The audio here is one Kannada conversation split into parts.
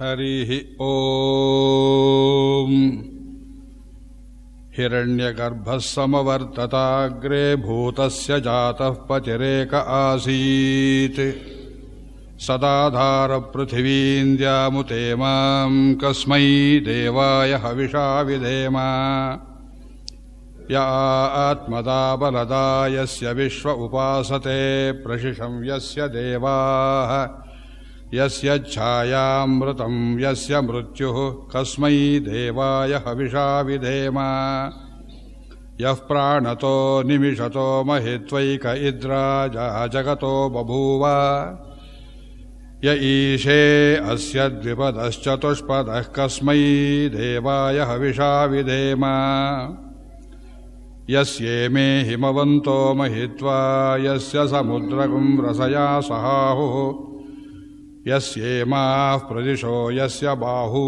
हरिः ओ समवर्तताग्रे भूतस्य जातः पतिरेक आसीत् सदा माम् कस्मै देवाय हविषा विधेम या आत्मदा बलदा यस्य विश्व उपासते प्रशिशं यस्य देवाः यस्य यु कस्म देवाय हिषा विधेम यः तो निमिषत महित्वैक इद्राजा बभूव य ईशे अस्य कस्म देवाय हिषा विधेम ये हिमवन्तो महित्वा यस्य समुद्रगं रसया सहाहु यस्येमाः प्रदिशो यस्य बाहू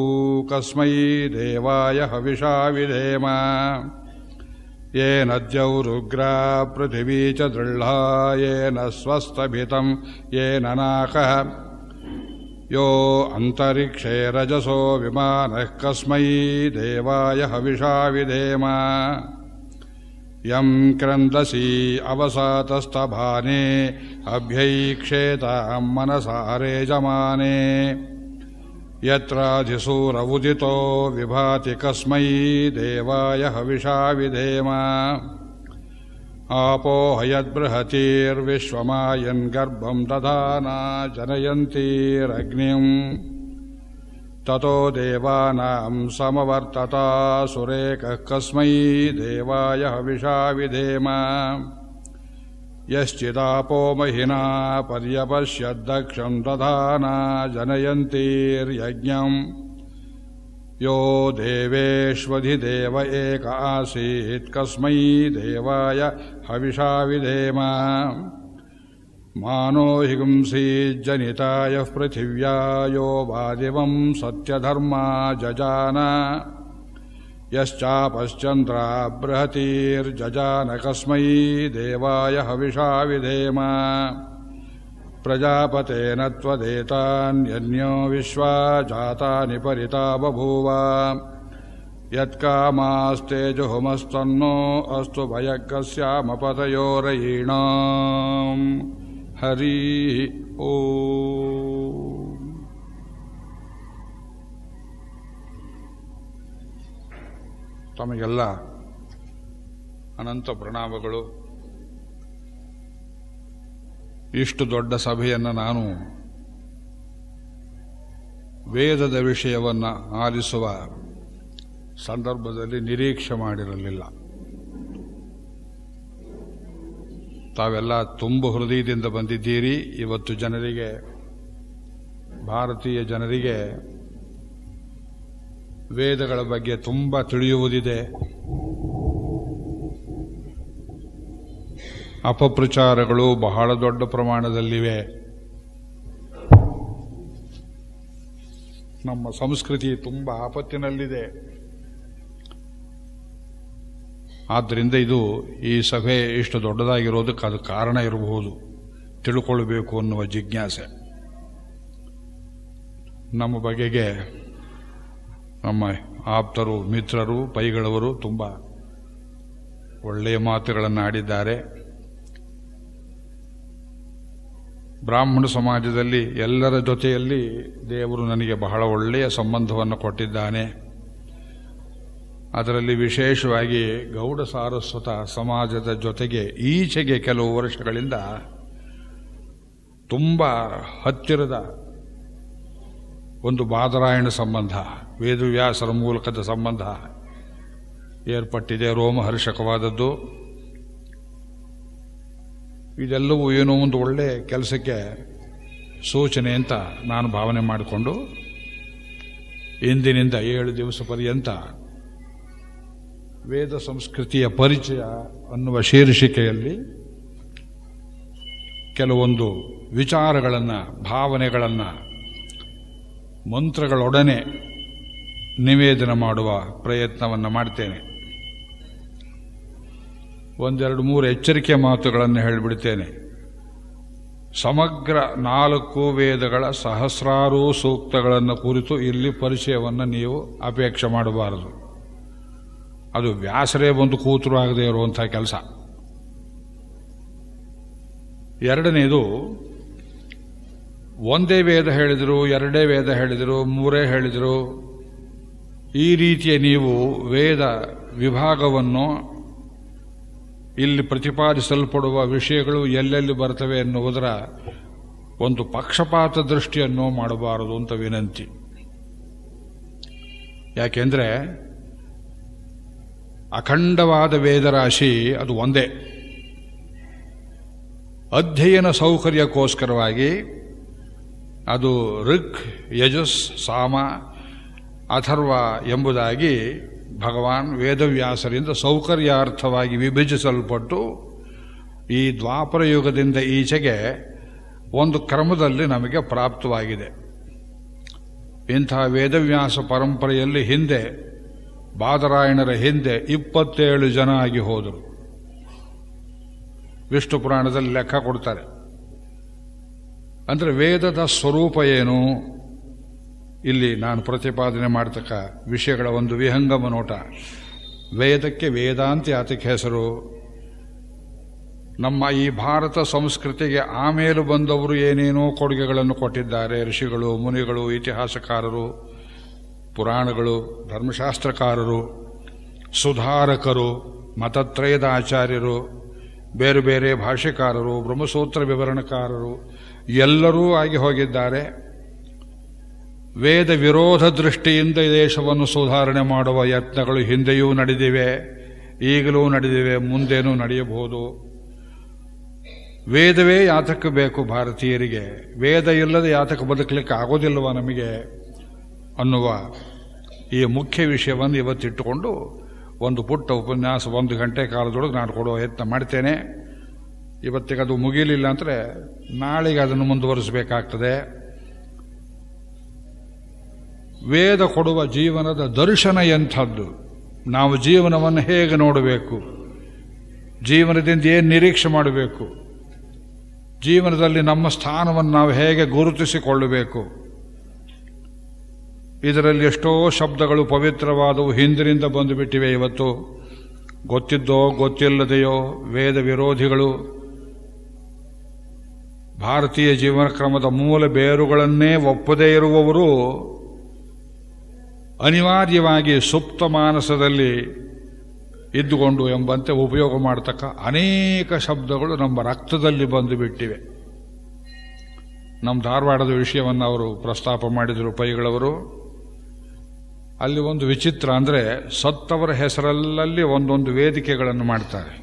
कस्मै देवाय हविषा विधेम येन रुग्रा पृथिवी च दृह्लायेन ये येन नाकः अन्तरिक्षे रजसो विमानः कस्मै देवाय हविषा विधेम यम् क्रन्दसि अवसातस्तभाने अभ्यैक्षेताम् मनसा रेजमाने यत्राधिसूर उदितो विभाति कस्मै देवाय हविषा विधेम आपोहयद्बृहतीर्विश्वमायन् गर्भम् दधाना जनयन्तीरग्निम् ततो देवानाम् समवर्तता सुरेकः कस्मै देवाय हविषा विधेम महिना पर्यपश्यद्दक्षम् तथा न जनयन्तीर्यज्ञम् यो देवेष्वधिदेव एक कस्मै देवाय हविषा विधेम मानो हि पुंसीजनितायः पृथिव्या यो बादिवम् सत्यधर्मा जजान कस्मै देवाय हविषा विधेम प्रजापतेन त्वदेतान्यन्यो विश्वा परिता बभूव जुहुमस्तन्नो अस्तु भयः कस्यामपतयोरयीणा ಹರಿ ಓ ತಮಗೆಲ್ಲ ಅನಂತ ಪ್ರಣಾಮಗಳು ಇಷ್ಟು ದೊಡ್ಡ ಸಭೆಯನ್ನು ನಾನು ವೇದದ ವಿಷಯವನ್ನು ಆಲಿಸುವ ಸಂದರ್ಭದಲ್ಲಿ ನಿರೀಕ್ಷೆ ಮಾಡಿರಲಿಲ್ಲ ತಾವೆಲ್ಲ ತುಂಬ ಹೃದಯದಿಂದ ಬಂದಿದ್ದೀರಿ ಇವತ್ತು ಜನರಿಗೆ ಭಾರತೀಯ ಜನರಿಗೆ ವೇದಗಳ ಬಗ್ಗೆ ತುಂಬ ತಿಳಿಯುವುದಿದೆ ಅಪಪ್ರಚಾರಗಳು ಬಹಳ ದೊಡ್ಡ ಪ್ರಮಾಣದಲ್ಲಿವೆ ನಮ್ಮ ಸಂಸ್ಕೃತಿ ತುಂಬ ಆಪತ್ತಿನಲ್ಲಿದೆ ಆದ್ದರಿಂದ ಇದು ಈ ಸಭೆ ಇಷ್ಟು ದೊಡ್ಡದಾಗಿರೋದಕ್ಕೆ ಅದು ಕಾರಣ ಇರಬಹುದು ತಿಳ್ಕೊಳ್ಬೇಕು ಅನ್ನುವ ಜಿಜ್ಞಾಸೆ ನಮ್ಮ ಬಗೆಗೆ ನಮ್ಮ ಆಪ್ತರು ಮಿತ್ರರು ಪೈಗಳವರು ತುಂಬ ಒಳ್ಳೆಯ ಮಾತುಗಳನ್ನು ಆಡಿದ್ದಾರೆ ಬ್ರಾಹ್ಮಣ ಸಮಾಜದಲ್ಲಿ ಎಲ್ಲರ ಜೊತೆಯಲ್ಲಿ ದೇವರು ನನಗೆ ಬಹಳ ಒಳ್ಳೆಯ ಸಂಬಂಧವನ್ನು ಕೊಟ್ಟಿದ್ದಾನೆ ಅದರಲ್ಲಿ ವಿಶೇಷವಾಗಿ ಗೌಡ ಸಾರಸ್ವತ ಸಮಾಜದ ಜೊತೆಗೆ ಈಚೆಗೆ ಕೆಲವು ವರ್ಷಗಳಿಂದ ತುಂಬ ಹತ್ತಿರದ ಒಂದು ಬಾದರಾಯಣ ಸಂಬಂಧ ವೇದವ್ಯಾಸರ ಮೂಲಕದ ಸಂಬಂಧ ಏರ್ಪಟ್ಟಿದೆ ರೋಮಹರ್ಷಕವಾದದ್ದು ಇದೆಲ್ಲವೂ ಏನೋ ಒಂದು ಒಳ್ಳೆ ಕೆಲಸಕ್ಕೆ ಸೂಚನೆ ಅಂತ ನಾನು ಭಾವನೆ ಮಾಡಿಕೊಂಡು ಇಂದಿನಿಂದ ಏಳು ದಿವಸ ಪರ್ಯಂತ ವೇದ ಸಂಸ್ಕೃತಿಯ ಪರಿಚಯ ಅನ್ನುವ ಶೀರ್ಷಿಕೆಯಲ್ಲಿ ಕೆಲವೊಂದು ವಿಚಾರಗಳನ್ನು ಭಾವನೆಗಳನ್ನು ಮಂತ್ರಗಳೊಡನೆ ನಿವೇದನ ಮಾಡುವ ಪ್ರಯತ್ನವನ್ನು ಮಾಡ್ತೇನೆ ಒಂದೆರಡು ಮೂರು ಎಚ್ಚರಿಕೆ ಮಾತುಗಳನ್ನು ಹೇಳಿಬಿಡ್ತೇನೆ ಸಮಗ್ರ ನಾಲ್ಕು ವೇದಗಳ ಸಹಸ್ರಾರು ಸೂಕ್ತಗಳನ್ನು ಕುರಿತು ಇಲ್ಲಿ ಪರಿಚಯವನ್ನು ನೀವು ಅಪೇಕ್ಷೆ ಮಾಡಬಾರದು ಅದು ವ್ಯಾಸರೇ ಒಂದು ಕೂತರು ಆಗದೆ ಇರುವಂಥ ಕೆಲಸ ಎರಡನೇದು ಒಂದೇ ವೇದ ಹೇಳಿದರು ಎರಡೇ ವೇದ ಹೇಳಿದರು ಮೂರೇ ಹೇಳಿದರು ಈ ರೀತಿಯ ನೀವು ವೇದ ವಿಭಾಗವನ್ನು ಇಲ್ಲಿ ಪ್ರತಿಪಾದಿಸಲ್ಪಡುವ ವಿಷಯಗಳು ಎಲ್ಲೆಲ್ಲಿ ಬರ್ತವೆ ಎನ್ನುವುದರ ಒಂದು ಪಕ್ಷಪಾತ ದೃಷ್ಟಿಯನ್ನು ಮಾಡಬಾರದು ಅಂತ ವಿನಂತಿ ಯಾಕೆಂದರೆ ಅಖಂಡವಾದ ವೇದರಾಶಿ ಅದು ಒಂದೇ ಅಧ್ಯಯನ ಸೌಕರ್ಯಕ್ಕೋಸ್ಕರವಾಗಿ ಅದು ಋಕ್ ಯಜಸ್ ಸಾಮ ಅಥರ್ವ ಎಂಬುದಾಗಿ ಭಗವಾನ್ ವೇದವ್ಯಾಸರಿಂದ ಸೌಕರ್ಯಾರ್ಥವಾಗಿ ವಿಭಜಿಸಲ್ಪಟ್ಟು ಈ ದ್ವಾಪರ ಯುಗದಿಂದ ಈಚೆಗೆ ಒಂದು ಕ್ರಮದಲ್ಲಿ ನಮಗೆ ಪ್ರಾಪ್ತವಾಗಿದೆ ಇಂಥ ವೇದವ್ಯಾಸ ಪರಂಪರೆಯಲ್ಲಿ ಹಿಂದೆ ಬಾದರಾಯಣರ ಹಿಂದೆ ಇಪ್ಪತ್ತೇಳು ಜನ ಆಗಿ ಹೋದರು ವಿಷ್ಣು ಪುರಾಣದಲ್ಲಿ ಲೆಕ್ಕ ಕೊಡ್ತಾರೆ ಅಂದರೆ ವೇದದ ಸ್ವರೂಪ ಏನು ಇಲ್ಲಿ ನಾನು ಪ್ರತಿಪಾದನೆ ಮಾಡತಕ್ಕ ವಿಷಯಗಳ ಒಂದು ವಿಹಂಗಮ ನೋಟ ವೇದಕ್ಕೆ ವೇದಾಂತಿ ಆತಕ್ಕೆ ಹೆಸರು ನಮ್ಮ ಈ ಭಾರತ ಸಂಸ್ಕೃತಿಗೆ ಆಮೇಲೆ ಬಂದವರು ಏನೇನೋ ಕೊಡುಗೆಗಳನ್ನು ಕೊಟ್ಟಿದ್ದಾರೆ ಋಷಿಗಳು ಮುನಿಗಳು ಇತಿಹಾಸಕಾರರು ಪುರಾಣಗಳು ಧರ್ಮಶಾಸ್ತ್ರಕಾರರು ಸುಧಾರಕರು ಮತತ್ರಯದ ಆಚಾರ್ಯರು ಬೇರೆ ಬೇರೆ ಭಾಷೆಕಾರರು ಬ್ರಹ್ಮಸೂತ್ರ ವಿವರಣಕಾರರು ಎಲ್ಲರೂ ಆಗಿ ಹೋಗಿದ್ದಾರೆ ವೇದ ವಿರೋಧ ದೃಷ್ಟಿಯಿಂದ ದೇಶವನ್ನು ಸುಧಾರಣೆ ಮಾಡುವ ಯತ್ನಗಳು ಹಿಂದೆಯೂ ನಡೆದಿವೆ ಈಗಲೂ ನಡೆದಿವೆ ಮುಂದೇನೂ ನಡೆಯಬಹುದು ವೇದವೇ ಯಾತಕ್ಕೆ ಬೇಕು ಭಾರತೀಯರಿಗೆ ವೇದ ಇಲ್ಲದೆ ಯಾತಕ್ಕೆ ಬದುಕಲಿಕ್ಕೆ ಆಗೋದಿಲ್ಲವ ನಮಗೆ ಅನ್ನುವ ಈ ಮುಖ್ಯ ವಿಷಯವನ್ನು ಇವತ್ತಿಟ್ಟುಕೊಂಡು ಒಂದು ಪುಟ್ಟ ಉಪನ್ಯಾಸ ಒಂದು ಗಂಟೆ ಕಾಲದೊಳಗೆ ನಾನು ಕೊಡುವ ಯತ್ನ ಮಾಡ್ತೇನೆ ಇವತ್ತಿಗೆ ಅದು ಮುಗಿಯಲಿಲ್ಲ ಅಂದರೆ ನಾಳೆಗೆ ಅದನ್ನು ಮುಂದುವರಿಸಬೇಕಾಗ್ತದೆ ವೇದ ಕೊಡುವ ಜೀವನದ ದರ್ಶನ ಎಂಥದ್ದು ನಾವು ಜೀವನವನ್ನು ಹೇಗೆ ನೋಡಬೇಕು ಜೀವನದಿಂದ ಏನು ನಿರೀಕ್ಷೆ ಮಾಡಬೇಕು ಜೀವನದಲ್ಲಿ ನಮ್ಮ ಸ್ಥಾನವನ್ನು ನಾವು ಹೇಗೆ ಗುರುತಿಸಿಕೊಳ್ಳಬೇಕು ಇದರಲ್ಲಿ ಎಷ್ಟೋ ಶಬ್ದಗಳು ಪವಿತ್ರವಾದವು ಹಿಂದಿನಿಂದ ಬಂದುಬಿಟ್ಟಿವೆ ಇವತ್ತು ಗೊತ್ತಿದ್ದೋ ಗೊತ್ತಿಲ್ಲದೆಯೋ ವೇದ ವಿರೋಧಿಗಳು ಭಾರತೀಯ ಜೀವನ ಕ್ರಮದ ಮೂಲ ಬೇರುಗಳನ್ನೇ ಒಪ್ಪದೇ ಇರುವವರು ಅನಿವಾರ್ಯವಾಗಿ ಸುಪ್ತ ಮಾನಸದಲ್ಲಿ ಇದ್ದುಕೊಂಡು ಎಂಬಂತೆ ಉಪಯೋಗ ಮಾಡತಕ್ಕ ಅನೇಕ ಶಬ್ದಗಳು ನಮ್ಮ ರಕ್ತದಲ್ಲಿ ಬಂದುಬಿಟ್ಟಿವೆ ಬಿಟ್ಟಿವೆ ನಮ್ಮ ಧಾರವಾಡದ ವಿಷಯವನ್ನು ಅವರು ಪ್ರಸ್ತಾಪ ಮಾಡಿದರು ಪೈಗಳವರು ಅಲ್ಲಿ ಒಂದು ವಿಚಿತ್ರ ಅಂದರೆ ಸತ್ತವರ ಹೆಸರಲ್ಲಲ್ಲಿ ಒಂದೊಂದು ವೇದಿಕೆಗಳನ್ನು ಮಾಡ್ತಾರೆ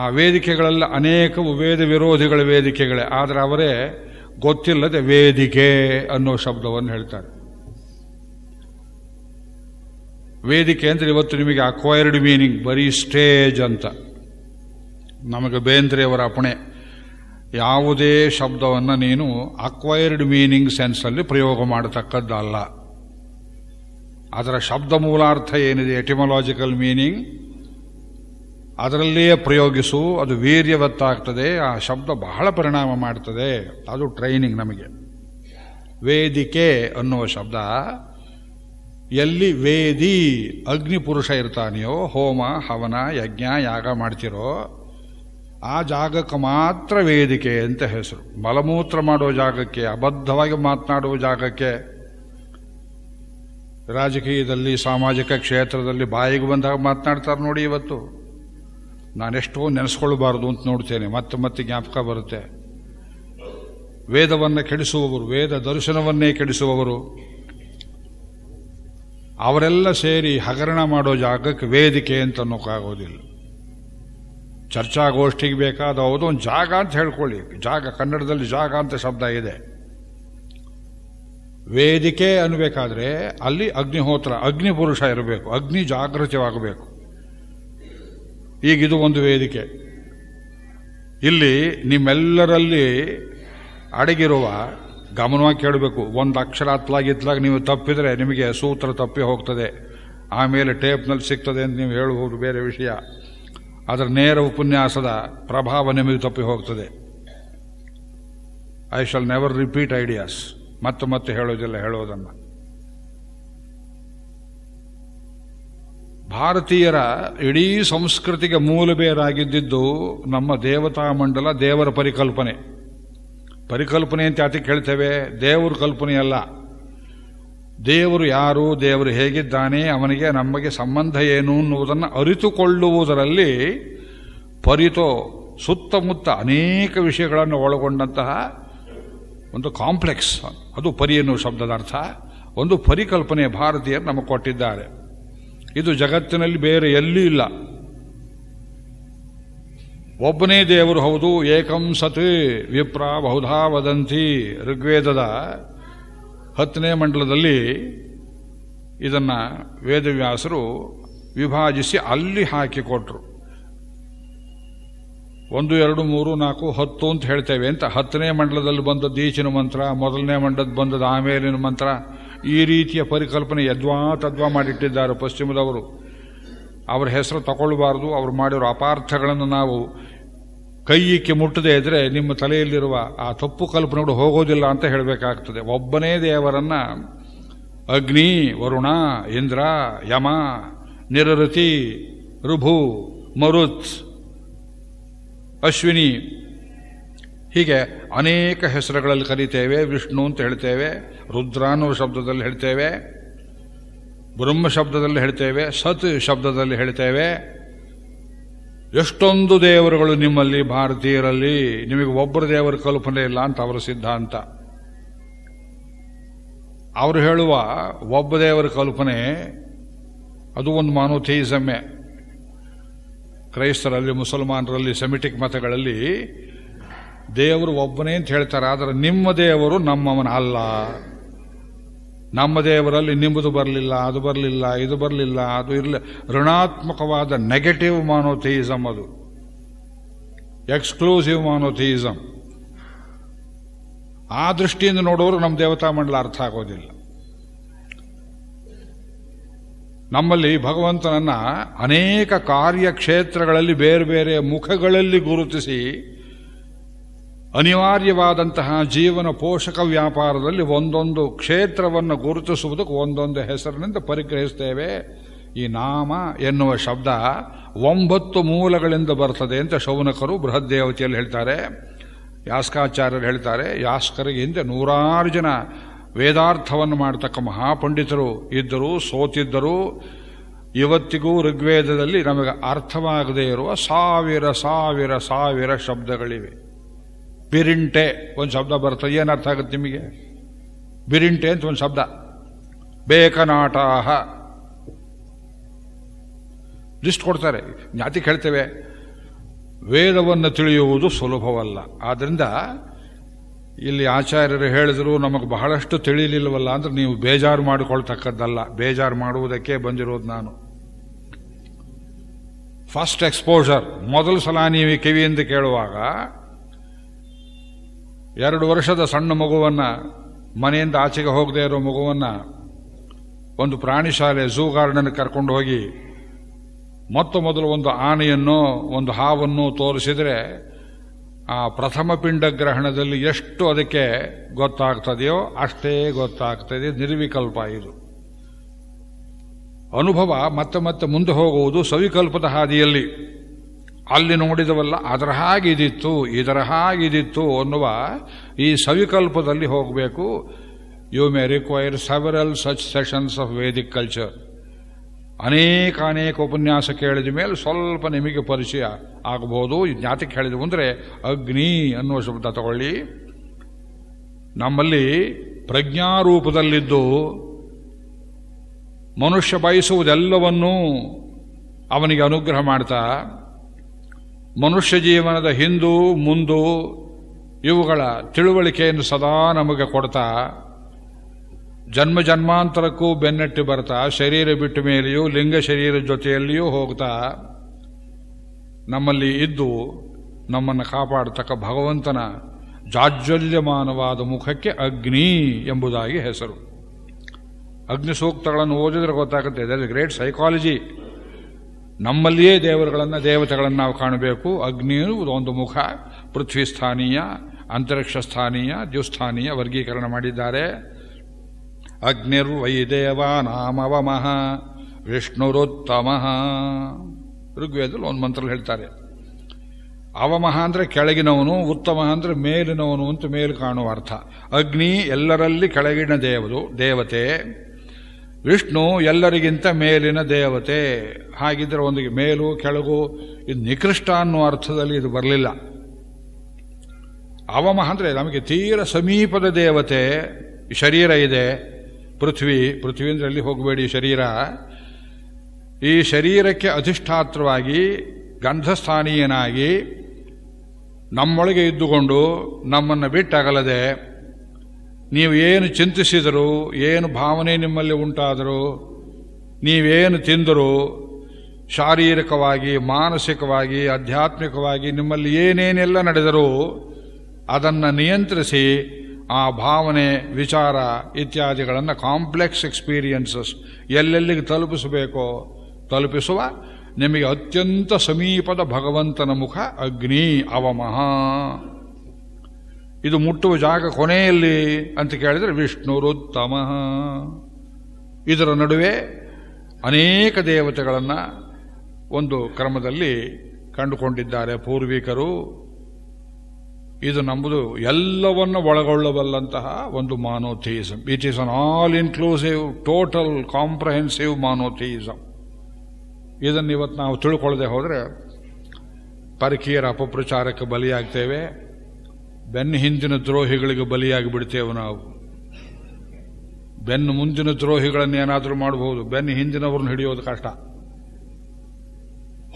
ಆ ವೇದಿಕೆಗಳೆಲ್ಲ ಅನೇಕ ವೇದ ವಿರೋಧಿಗಳ ವೇದಿಕೆಗಳೇ ಆದರೆ ಅವರೇ ಗೊತ್ತಿಲ್ಲದೆ ವೇದಿಕೆ ಅನ್ನೋ ಶಬ್ದವನ್ನು ಹೇಳ್ತಾರೆ ವೇದಿಕೆ ಅಂದರೆ ಇವತ್ತು ನಿಮಗೆ ಅಕ್ವೈರ್ಡ್ ಮೀನಿಂಗ್ ಬರೀ ಸ್ಟೇಜ್ ಅಂತ ನಮಗೆ ಬೇಂದ್ರೆಯವರ ಅಪಣೆ ಯಾವುದೇ ಶಬ್ದವನ್ನು ನೀನು ಅಕ್ವೈರ್ಡ್ ಮೀನಿಂಗ್ ಸೆನ್ಸಲ್ಲಿ ಪ್ರಯೋಗ ಮಾಡತಕ್ಕದ್ದಲ್ಲ ಅದರ ಶಬ್ದ ಮೂಲಾರ್ಥ ಏನಿದೆ ಎಟಿಮೊಲಾಜಿಕಲ್ ಮೀನಿಂಗ್ ಅದರಲ್ಲಿಯೇ ಪ್ರಯೋಗಿಸು ಅದು ವೀರ್ಯವತ್ತಾಗ್ತದೆ ಆ ಶಬ್ದ ಬಹಳ ಪರಿಣಾಮ ಮಾಡ್ತದೆ ಅದು ಟ್ರೈನಿಂಗ್ ನಮಗೆ ವೇದಿಕೆ ಅನ್ನುವ ಶಬ್ದ ಎಲ್ಲಿ ವೇದಿ ಅಗ್ನಿಪುರುಷ ಇರ್ತಾನೆಯೋ ಹೋಮ ಹವನ ಯಜ್ಞ ಯಾಗ ಮಾಡ್ತಿರೋ ಆ ಜಾಗಕ್ಕೆ ಮಾತ್ರ ವೇದಿಕೆ ಅಂತ ಹೆಸರು ಮಲಮೂತ್ರ ಮಾಡೋ ಜಾಗಕ್ಕೆ ಅಬದ್ಧವಾಗಿ ಮಾತನಾಡುವ ಜಾಗಕ್ಕೆ ರಾಜಕೀಯದಲ್ಲಿ ಸಾಮಾಜಿಕ ಕ್ಷೇತ್ರದಲ್ಲಿ ಬಾಯಿಗೆ ಬಂದಾಗ ಮಾತನಾಡ್ತಾರೆ ನೋಡಿ ಇವತ್ತು ನಾನೆಷ್ಟೋ ನೆನೆಸ್ಕೊಳ್ಬಾರ್ದು ಅಂತ ನೋಡ್ತೇನೆ ಮತ್ತೆ ಮತ್ತೆ ಜ್ಞಾಪಕ ಬರುತ್ತೆ ವೇದವನ್ನು ಕೆಡಿಸುವವರು ವೇದ ದರ್ಶನವನ್ನೇ ಕೆಡಿಸುವವರು ಅವರೆಲ್ಲ ಸೇರಿ ಹಗರಣ ಮಾಡೋ ಜಾಗಕ್ಕೆ ವೇದಿಕೆ ಅಂತ ಅನ್ನೋಕ್ಕಾಗೋದಿಲ್ಲ ಚರ್ಚಾಗೋಷ್ಠಿಗೆ ಬೇಕಾದ ಒಂದು ಜಾಗ ಅಂತ ಹೇಳ್ಕೊಳ್ಳಿ ಜಾಗ ಕನ್ನಡದಲ್ಲಿ ಜಾಗ ಅಂತ ಶಬ್ದ ಇದೆ ವೇದಿಕೆ ಅನ್ಬೇಕಾದ್ರೆ ಅಲ್ಲಿ ಅಗ್ನಿಹೋತ್ರ ಅಗ್ನಿ ಪುರುಷ ಇರಬೇಕು ಅಗ್ನಿ ಜಾಗೃತವಾಗಬೇಕು ಈಗಿದು ಒಂದು ವೇದಿಕೆ ಇಲ್ಲಿ ನಿಮ್ಮೆಲ್ಲರಲ್ಲಿ ಅಡಗಿರುವ ಗಮನವಾಗಿ ಕೇಳಬೇಕು ಒಂದು ಅಕ್ಷರ ಹತ್ಲಾಗಿತ್ಲಾಗ ನೀವು ತಪ್ಪಿದರೆ ನಿಮಗೆ ಸೂತ್ರ ತಪ್ಪಿ ಹೋಗ್ತದೆ ಆಮೇಲೆ ಟೇಪ್ನಲ್ಲಿ ಸಿಗ್ತದೆ ಅಂತ ನೀವು ಹೇಳಬಹುದು ಬೇರೆ ವಿಷಯ ಅದರ ನೇರ ಉಪನ್ಯಾಸದ ಪ್ರಭಾವ ನಿಮಗೆ ತಪ್ಪಿ ಹೋಗ್ತದೆ I shall never repeat ideas ಮತ್ತೆ ಮತ್ತೆ ಹೇಳೋದಿಲ್ಲ ಹೇಳೋದನ್ನು ಭಾರತೀಯರ ಇಡೀ ಸಂಸ್ಕೃತಿಗೆ ಮೂಲ ಬೇರಾಗಿದ್ದಿದ್ದು ನಮ್ಮ ದೇವತಾ ಮಂಡಲ ದೇವರ ಪರಿಕಲ್ಪನೆ ಪರಿಕಲ್ಪನೆ ಅಂತ ಅತಿ ಹೇಳ್ತೇವೆ ದೇವರ ಕಲ್ಪನೆಯಲ್ಲ ದೇವರು ಯಾರು ದೇವರು ಹೇಗಿದ್ದಾನೆ ಅವನಿಗೆ ನಮಗೆ ಸಂಬಂಧ ಏನು ಅನ್ನುವುದನ್ನು ಅರಿತುಕೊಳ್ಳುವುದರಲ್ಲಿ ಪರಿತೋ ಸುತ್ತಮುತ್ತ ಅನೇಕ ವಿಷಯಗಳನ್ನು ಒಳಗೊಂಡಂತಹ ಒಂದು ಕಾಂಪ್ಲೆಕ್ಸ್ ಅದು ಪರಿ ಎನ್ನುವ ಶಬ್ದದ ಅರ್ಥ ಒಂದು ಪರಿಕಲ್ಪನೆ ಭಾರತೀಯರು ನಮಗೆ ಕೊಟ್ಟಿದ್ದಾರೆ ಇದು ಜಗತ್ತಿನಲ್ಲಿ ಬೇರೆ ಎಲ್ಲೂ ಇಲ್ಲ ಒಬ್ಬನೇ ದೇವರು ಹೌದು ಏಕಂ ಸತ್ ವಿಪ್ರ ಬಹುಧಾ ವದಂತಿ ಋಗ್ವೇದದ ಹತ್ತನೇ ಮಂಡಲದಲ್ಲಿ ಇದನ್ನು ವೇದವ್ಯಾಸರು ವಿಭಾಜಿಸಿ ಅಲ್ಲಿ ಹಾಕಿಕೊಟ್ರು ಒಂದು ಎರಡು ಮೂರು ನಾಲ್ಕು ಹತ್ತು ಅಂತ ಹೇಳ್ತೇವೆ ಅಂತ ಹತ್ತನೇ ಮಂಡಲದಲ್ಲಿ ಬಂದ ಈಚಿನ ಮಂತ್ರ ಮೊದಲನೇ ಮಂಡಲದ ಬಂದದ್ದು ಆಮೇಲಿನ ಮಂತ್ರ ಈ ರೀತಿಯ ಪರಿಕಲ್ಪನೆ ಯದ್ವಾ ತದ್ವಾ ಮಾಡಿಟ್ಟಿದ್ದಾರೆ ಪಶ್ಚಿಮದವರು ಅವರ ಹೆಸರು ತಗೊಳ್ಬಾರ್ದು ಅವರು ಮಾಡಿರೋ ಅಪಾರ್ಥಗಳನ್ನು ನಾವು ಕೈಯಕ್ಕೆ ಮುಟ್ಟದೇ ಇದ್ರೆ ನಿಮ್ಮ ತಲೆಯಲ್ಲಿರುವ ಆ ತಪ್ಪು ಕಲ್ಪನೆಗಳು ಹೋಗೋದಿಲ್ಲ ಅಂತ ಹೇಳಬೇಕಾಗ್ತದೆ ಒಬ್ಬನೇ ದೇವರನ್ನ ಅಗ್ನಿ ವರುಣ ಇಂದ್ರ ಯಮ ನಿರಋತಿ ಋಭು ಮರುತ್ ಅಶ್ವಿನಿ ಹೀಗೆ ಅನೇಕ ಹೆಸರುಗಳಲ್ಲಿ ಕರಿತೇವೆ ವಿಷ್ಣು ಅಂತ ಹೇಳ್ತೇವೆ ರುದ್ರಾನು ಶಬ್ದದಲ್ಲಿ ಹೇಳ್ತೇವೆ ಬ್ರಹ್ಮ ಶಬ್ದದಲ್ಲಿ ಹೇಳ್ತೇವೆ ಸತ್ ಶಬ್ದದಲ್ಲಿ ಹೇಳ್ತೇವೆ ಎಷ್ಟೊಂದು ದೇವರುಗಳು ನಿಮ್ಮಲ್ಲಿ ಭಾರತೀಯರಲ್ಲಿ ನಿಮಗೆ ಒಬ್ಬರ ದೇವರ ಕಲ್ಪನೆ ಇಲ್ಲ ಅಂತ ಅವರ ಸಿದ್ಧಾಂತ ಅವರು ಹೇಳುವ ಒಬ್ಬ ದೇವರ ಕಲ್ಪನೆ ಅದು ಒಂದು ಮಾನೋಥೀಸಮ್ಮೆ ಕ್ರೈಸ್ತರಲ್ಲಿ ಮುಸಲ್ಮಾನರಲ್ಲಿ ಸೆಮಿಟಿಕ್ ಮತಗಳಲ್ಲಿ ದೇವರು ಒಬ್ಬನೇ ಅಂತ ಹೇಳ್ತಾರೆ ಆದರೆ ನಿಮ್ಮ ದೇವರು ನಮ್ಮವನ ಅಲ್ಲ ನಮ್ಮ ದೇವರಲ್ಲಿ ನಿಮ್ಮದು ಬರಲಿಲ್ಲ ಅದು ಬರಲಿಲ್ಲ ಇದು ಬರಲಿಲ್ಲ ಅದು ಇರಲಿ ಋಣಾತ್ಮಕವಾದ ನೆಗೆಟಿವ್ ಮಾನೋಥಿಸಮ್ ಅದು ಎಕ್ಸ್ಕ್ಲೂಸಿವ್ ಮಾನೋಥಿಸಮ್ ಆ ದೃಷ್ಟಿಯಿಂದ ನೋಡೋರು ನಮ್ಮ ದೇವತಾ ಮಂಡಲ ಅರ್ಥ ಆಗೋದಿಲ್ಲ ನಮ್ಮಲ್ಲಿ ಭಗವಂತನನ್ನು ಅನೇಕ ಕಾರ್ಯಕ್ಷೇತ್ರಗಳಲ್ಲಿ ಬೇರೆ ಬೇರೆ ಮುಖಗಳಲ್ಲಿ ಗುರುತಿಸಿ ಅನಿವಾರ್ಯವಾದಂತಹ ಜೀವನ ಪೋಷಕ ವ್ಯಾಪಾರದಲ್ಲಿ ಒಂದೊಂದು ಕ್ಷೇತ್ರವನ್ನು ಗುರುತಿಸುವುದಕ್ಕೆ ಒಂದೊಂದು ಹೆಸರಿನಿಂದ ಪರಿಗ್ರಹಿಸ್ತೇವೆ ಈ ನಾಮ ಎನ್ನುವ ಶಬ್ದ ಒಂಬತ್ತು ಮೂಲಗಳಿಂದ ಬರ್ತದೆ ಅಂತ ಶೌನಕರು ಬೃಹದ್ದೇವತೆಯಲ್ಲಿ ಹೇಳ್ತಾರೆ ಯಾಸ್ಕಾಚಾರ್ಯರು ಹೇಳ್ತಾರೆ ಯಾಸ್ಕರಿಗೆ ಹಿಂದೆ ನೂರಾರು ಜನ ವೇದಾರ್ಥವನ್ನು ಮಾಡತಕ್ಕ ಮಹಾಪಂಡಿತರು ಇದ್ದರು ಸೋತಿದ್ದರು ಇವತ್ತಿಗೂ ಋಗ್ವೇದದಲ್ಲಿ ನಮಗೆ ಅರ್ಥವಾಗದೇ ಇರುವ ಸಾವಿರ ಸಾವಿರ ಸಾವಿರ ಶಬ್ದಗಳಿವೆ ಬಿರಿಂಟೆ ಒಂದು ಶಬ್ದ ಬರ್ತದೆ ಏನರ್ಥ ಆಗುತ್ತೆ ನಿಮಗೆ ಬಿರಿಂಟೆ ಅಂತ ಒಂದು ಶಬ್ದ ಬೇಕನಾಟಾಹ ಲಿಸ್ಟ್ ಕೊಡ್ತಾರೆ ಜ್ಞಾತಿ ಕೇಳ್ತೇವೆ ವೇದವನ್ನು ತಿಳಿಯುವುದು ಸುಲಭವಲ್ಲ ಆದ್ದರಿಂದ ಇಲ್ಲಿ ಆಚಾರ್ಯರು ಹೇಳಿದ್ರು ನಮಗೆ ಬಹಳಷ್ಟು ತಿಳಿಯಲಿಲ್ಲವಲ್ಲ ಅಂದ್ರೆ ನೀವು ಬೇಜಾರು ಮಾಡಿಕೊಳ್ತಕ್ಕದ್ದಲ್ಲ ಬೇಜಾರು ಮಾಡುವುದಕ್ಕೆ ಬಂದಿರೋದು ನಾನು ಫಸ್ಟ್ ಎಕ್ಸ್ಪೋಜರ್ ಮೊದಲು ಸಲ ನೀವು ಕಿವಿಯಿಂದ ಕೇಳುವಾಗ ಎರಡು ವರ್ಷದ ಸಣ್ಣ ಮಗುವನ್ನು ಮನೆಯಿಂದ ಆಚೆಗೆ ಹೋಗದೇ ಇರೋ ಮಗುವನ್ನು ಒಂದು ಪ್ರಾಣಿ ಶಾಲೆ ಝೂ ಗಾರ್ಡನ್ನು ಕರ್ಕೊಂಡು ಹೋಗಿ ಮೊತ್ತ ಮೊದಲು ಒಂದು ಆನೆಯನ್ನು ಒಂದು ಹಾವನ್ನು ತೋರಿಸಿದರೆ ಆ ಪ್ರಥಮ ಪಿಂಡ ಗ್ರಹಣದಲ್ಲಿ ಎಷ್ಟು ಅದಕ್ಕೆ ಗೊತ್ತಾಗ್ತದೆಯೋ ಅಷ್ಟೇ ಗೊತ್ತಾಗ್ತದೆ ನಿರ್ವಿಕಲ್ಪ ಇದು ಅನುಭವ ಮತ್ತೆ ಮತ್ತೆ ಮುಂದೆ ಹೋಗುವುದು ಸವಿಕಲ್ಪದ ಹಾದಿಯಲ್ಲಿ ಅಲ್ಲಿ ನೋಡಿದವಲ್ಲ ಅದರ ಹಾಗಿದಿತ್ತು ಇದರ ಹಾಗಿದಿತ್ತು ಅನ್ನುವ ಈ ಸವಿಕಲ್ಪದಲ್ಲಿ ಹೋಗಬೇಕು you may require several such sessions of Vedic culture ಅನೇಕ ಅನೇಕ ಉಪನ್ಯಾಸ ಕೇಳಿದ ಮೇಲೆ ಸ್ವಲ್ಪ ನಿಮಗೆ ಪರಿಚಯ ಆಗಬಹುದು ಜ್ಞಾತಿ ಹೇಳಿದ್ವು ಅಂದರೆ ಅಗ್ನಿ ಅನ್ನುವ ಶಬ್ದ ತಗೊಳ್ಳಿ ನಮ್ಮಲ್ಲಿ ಪ್ರಜ್ಞಾರೂಪದಲ್ಲಿದ್ದು ಮನುಷ್ಯ ಬಯಸುವುದೆಲ್ಲವನ್ನೂ ಅವನಿಗೆ ಅನುಗ್ರಹ ಮಾಡ್ತಾ ಮನುಷ್ಯ ಜೀವನದ ಹಿಂದೂ ಮುಂದು ಇವುಗಳ ತಿಳುವಳಿಕೆಯನ್ನು ಸದಾ ನಮಗೆ ಕೊಡ್ತಾ ಜನ್ಮ ಜನ್ಮಾಂತರಕ್ಕೂ ಬೆನ್ನಟ್ಟಿ ಬರ್ತಾ ಶರೀರ ಬಿಟ್ಟ ಮೇಲೆಯೂ ಲಿಂಗ ಶರೀರ ಜೊತೆಯಲ್ಲಿಯೂ ಹೋಗ್ತಾ ನಮ್ಮಲ್ಲಿ ಇದ್ದು ನಮ್ಮನ್ನು ಕಾಪಾಡತಕ್ಕ ಭಗವಂತನ ಜಾಜ್ವಲ್ಯಮಾನವಾದ ಮುಖಕ್ಕೆ ಅಗ್ನಿ ಎಂಬುದಾಗಿ ಹೆಸರು ಅಗ್ನಿ ಸೂಕ್ತಗಳನ್ನು ಓದಿದ್ರೆ ಗೊತ್ತಾಗುತ್ತೆ ದಟ್ ಗ್ರೇಟ್ ಸೈಕಾಲಜಿ ನಮ್ಮಲ್ಲಿಯೇ ದೇವರುಗಳನ್ನು ದೇವತೆಗಳನ್ನು ನಾವು ಕಾಣಬೇಕು ಅಗ್ನಿಯು ಒಂದು ಮುಖ ಪೃಥ್ವಿ ಸ್ಥಾನೀಯ ಅಂತರಿಕ್ಷ ಸ್ಥಾನೀಯ ದ್ಯುಸ್ಥಾನೀಯ ವರ್ಗೀಕರಣ ಮಾಡಿದ್ದಾರೆ ಅಗ್ನಿರ್ವೈ ನಾಮವಮಹ ವಿಷ್ಣುರುತ್ತಮ ಋಗ್ವೇದಲ್ಲಿ ಒಂದು ಮಂತ್ರ ಹೇಳ್ತಾರೆ ಅವಮಹ ಅಂದರೆ ಕೆಳಗಿನವನು ಉತ್ತಮ ಅಂದರೆ ಮೇಲಿನವನು ಅಂತ ಮೇಲು ಕಾಣುವ ಅರ್ಥ ಅಗ್ನಿ ಎಲ್ಲರಲ್ಲಿ ಕೆಳಗಿನ ದೇವರು ದೇವತೆ ವಿಷ್ಣು ಎಲ್ಲರಿಗಿಂತ ಮೇಲಿನ ದೇವತೆ ಹಾಗಿದ್ರೆ ಒಂದಿಗೆ ಮೇಲು ಕೆಳಗು ಇದು ನಿಕೃಷ್ಟ ಅನ್ನೋ ಅರ್ಥದಲ್ಲಿ ಇದು ಬರಲಿಲ್ಲ ಅವಮಹ ಅಂದರೆ ನಮಗೆ ತೀರ ಸಮೀಪದ ದೇವತೆ ಶರೀರ ಇದೆ ಪೃಥ್ವಿ ಪೃಥ್ವಿ ಅಂದರೆ ಅಲ್ಲಿ ಹೋಗಬೇಡಿ ಶರೀರ ಈ ಶರೀರಕ್ಕೆ ಅಧಿಷ್ಠಾತ್ರವಾಗಿ ಗಂಧಸ್ಥಾನೀಯನಾಗಿ ನಮ್ಮೊಳಗೆ ಇದ್ದುಕೊಂಡು ನಮ್ಮನ್ನು ಬಿಟ್ಟಾಗಲದೆ ನೀವು ಏನು ಚಿಂತಿಸಿದರೂ ಏನು ಭಾವನೆ ನಿಮ್ಮಲ್ಲಿ ಉಂಟಾದರೂ ನೀವೇನು ತಿಂದರೂ ಶಾರೀರಿಕವಾಗಿ ಮಾನಸಿಕವಾಗಿ ಆಧ್ಯಾತ್ಮಿಕವಾಗಿ ನಿಮ್ಮಲ್ಲಿ ಏನೇನೆಲ್ಲ ನಡೆದರೂ ಅದನ್ನು ನಿಯಂತ್ರಿಸಿ ಆ ಭಾವನೆ ವಿಚಾರ ಇತ್ಯಾದಿಗಳನ್ನು ಕಾಂಪ್ಲೆಕ್ಸ್ ಎಕ್ಸ್ಪೀರಿಯನ್ಸಸ್ ಎಲ್ಲೆಲ್ಲಿಗೆ ತಲುಪಿಸಬೇಕೋ ತಲುಪಿಸುವ ನಿಮಗೆ ಅತ್ಯಂತ ಸಮೀಪದ ಭಗವಂತನ ಮುಖ ಅಗ್ನಿ ಅವಮಹ ಇದು ಮುಟ್ಟುವ ಜಾಗ ಕೊನೆಯಲ್ಲಿ ಅಂತ ಕೇಳಿದರೆ ವಿಷ್ಣುರುತ್ತಮ ಇದರ ನಡುವೆ ಅನೇಕ ದೇವತೆಗಳನ್ನು ಒಂದು ಕ್ರಮದಲ್ಲಿ ಕಂಡುಕೊಂಡಿದ್ದಾರೆ ಪೂರ್ವಿಕರು ಇದು ನಮ್ಮದು ಎಲ್ಲವನ್ನು ಒಳಗೊಳ್ಳಬಲ್ಲಂತಹ ಒಂದು monotheism it is an all inclusive total comprehensive monotheism ಇದನ್ನು ಇವತ್ತು ನಾವು ತಿಳ್ಕೊಳ್ಳದೆ ಹೋದರೆ ಪರಕೀಯರ ಅಪಪ್ರಚಾರಕ್ಕೆ ಬಲಿಯಾಗ್ತೇವೆ ಬೆನ್ನು ಹಿಂದಿನ ದ್ರೋಹಿಗಳಿಗೆ ಬಲಿಯಾಗಿ ಬಿಡ್ತೇವೆ ನಾವು ಬೆನ್ನು ಮುಂದಿನ ದ್ರೋಹಿಗಳನ್ನು ಏನಾದರೂ ಮಾಡಬಹುದು ಬೆನ್ನು ಹಿಂದಿನವ್ರನ್ನ ಹಿಡಿಯೋದು ಕಷ್ಟ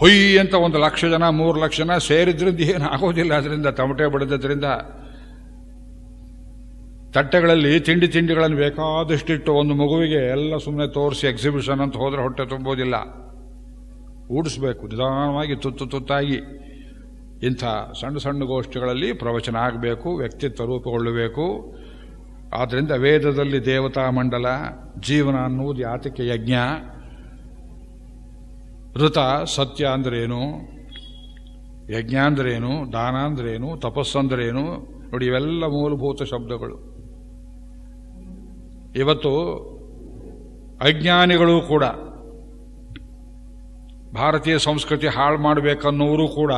ಹೊಯ್ ಅಂತ ಒಂದು ಲಕ್ಷ ಜನ ಮೂರು ಲಕ್ಷ ಜನ ಸೇರಿದ್ರಿಂದ ಏನು ಆಗೋದಿಲ್ಲ ಅದರಿಂದ ತಮಟೆ ಬಡಿದ್ರಿಂದ ತಟ್ಟೆಗಳಲ್ಲಿ ತಿಂಡಿ ತಿಂಡಿಗಳನ್ನು ಬೇಕಾದಷ್ಟಿಟ್ಟು ಒಂದು ಮಗುವಿಗೆ ಎಲ್ಲ ಸುಮ್ಮನೆ ತೋರಿಸಿ ಎಕ್ಸಿಬಿಷನ್ ಅಂತ ಹೋದರೆ ಹೊಟ್ಟೆ ತುಂಬೋದಿಲ್ಲ ಊಡಿಸ್ಬೇಕು ನಿಧಾನವಾಗಿ ತುತ್ತು ತುತ್ತಾಗಿ ಇಂಥ ಸಣ್ಣ ಸಣ್ಣ ಗೋಷ್ಠಿಗಳಲ್ಲಿ ಪ್ರವಚನ ಆಗಬೇಕು ವ್ಯಕ್ತಿತ್ವ ರೂಪುಗೊಳ್ಳಬೇಕು ಆದ್ದರಿಂದ ವೇದದಲ್ಲಿ ದೇವತಾ ಮಂಡಲ ಜೀವನ ಅನ್ನುವುದು ಯಾತಕ್ಕೆ ಯಜ್ಞ ಋತ ಸತ್ಯ ಅಂದ್ರೇನು ಯಜ್ಞ ಅಂದ್ರೇನು ದಾನ ಅಂದ್ರೇನು ತಪಸ್ಸಂದ್ರೇನು ನೋಡಿ ಇವೆಲ್ಲ ಮೂಲಭೂತ ಶಬ್ದಗಳು ಇವತ್ತು ಅಜ್ಞಾನಿಗಳು ಕೂಡ ಭಾರತೀಯ ಸಂಸ್ಕೃತಿ ಹಾಳು ಮಾಡಬೇಕನ್ನೋರು ಕೂಡ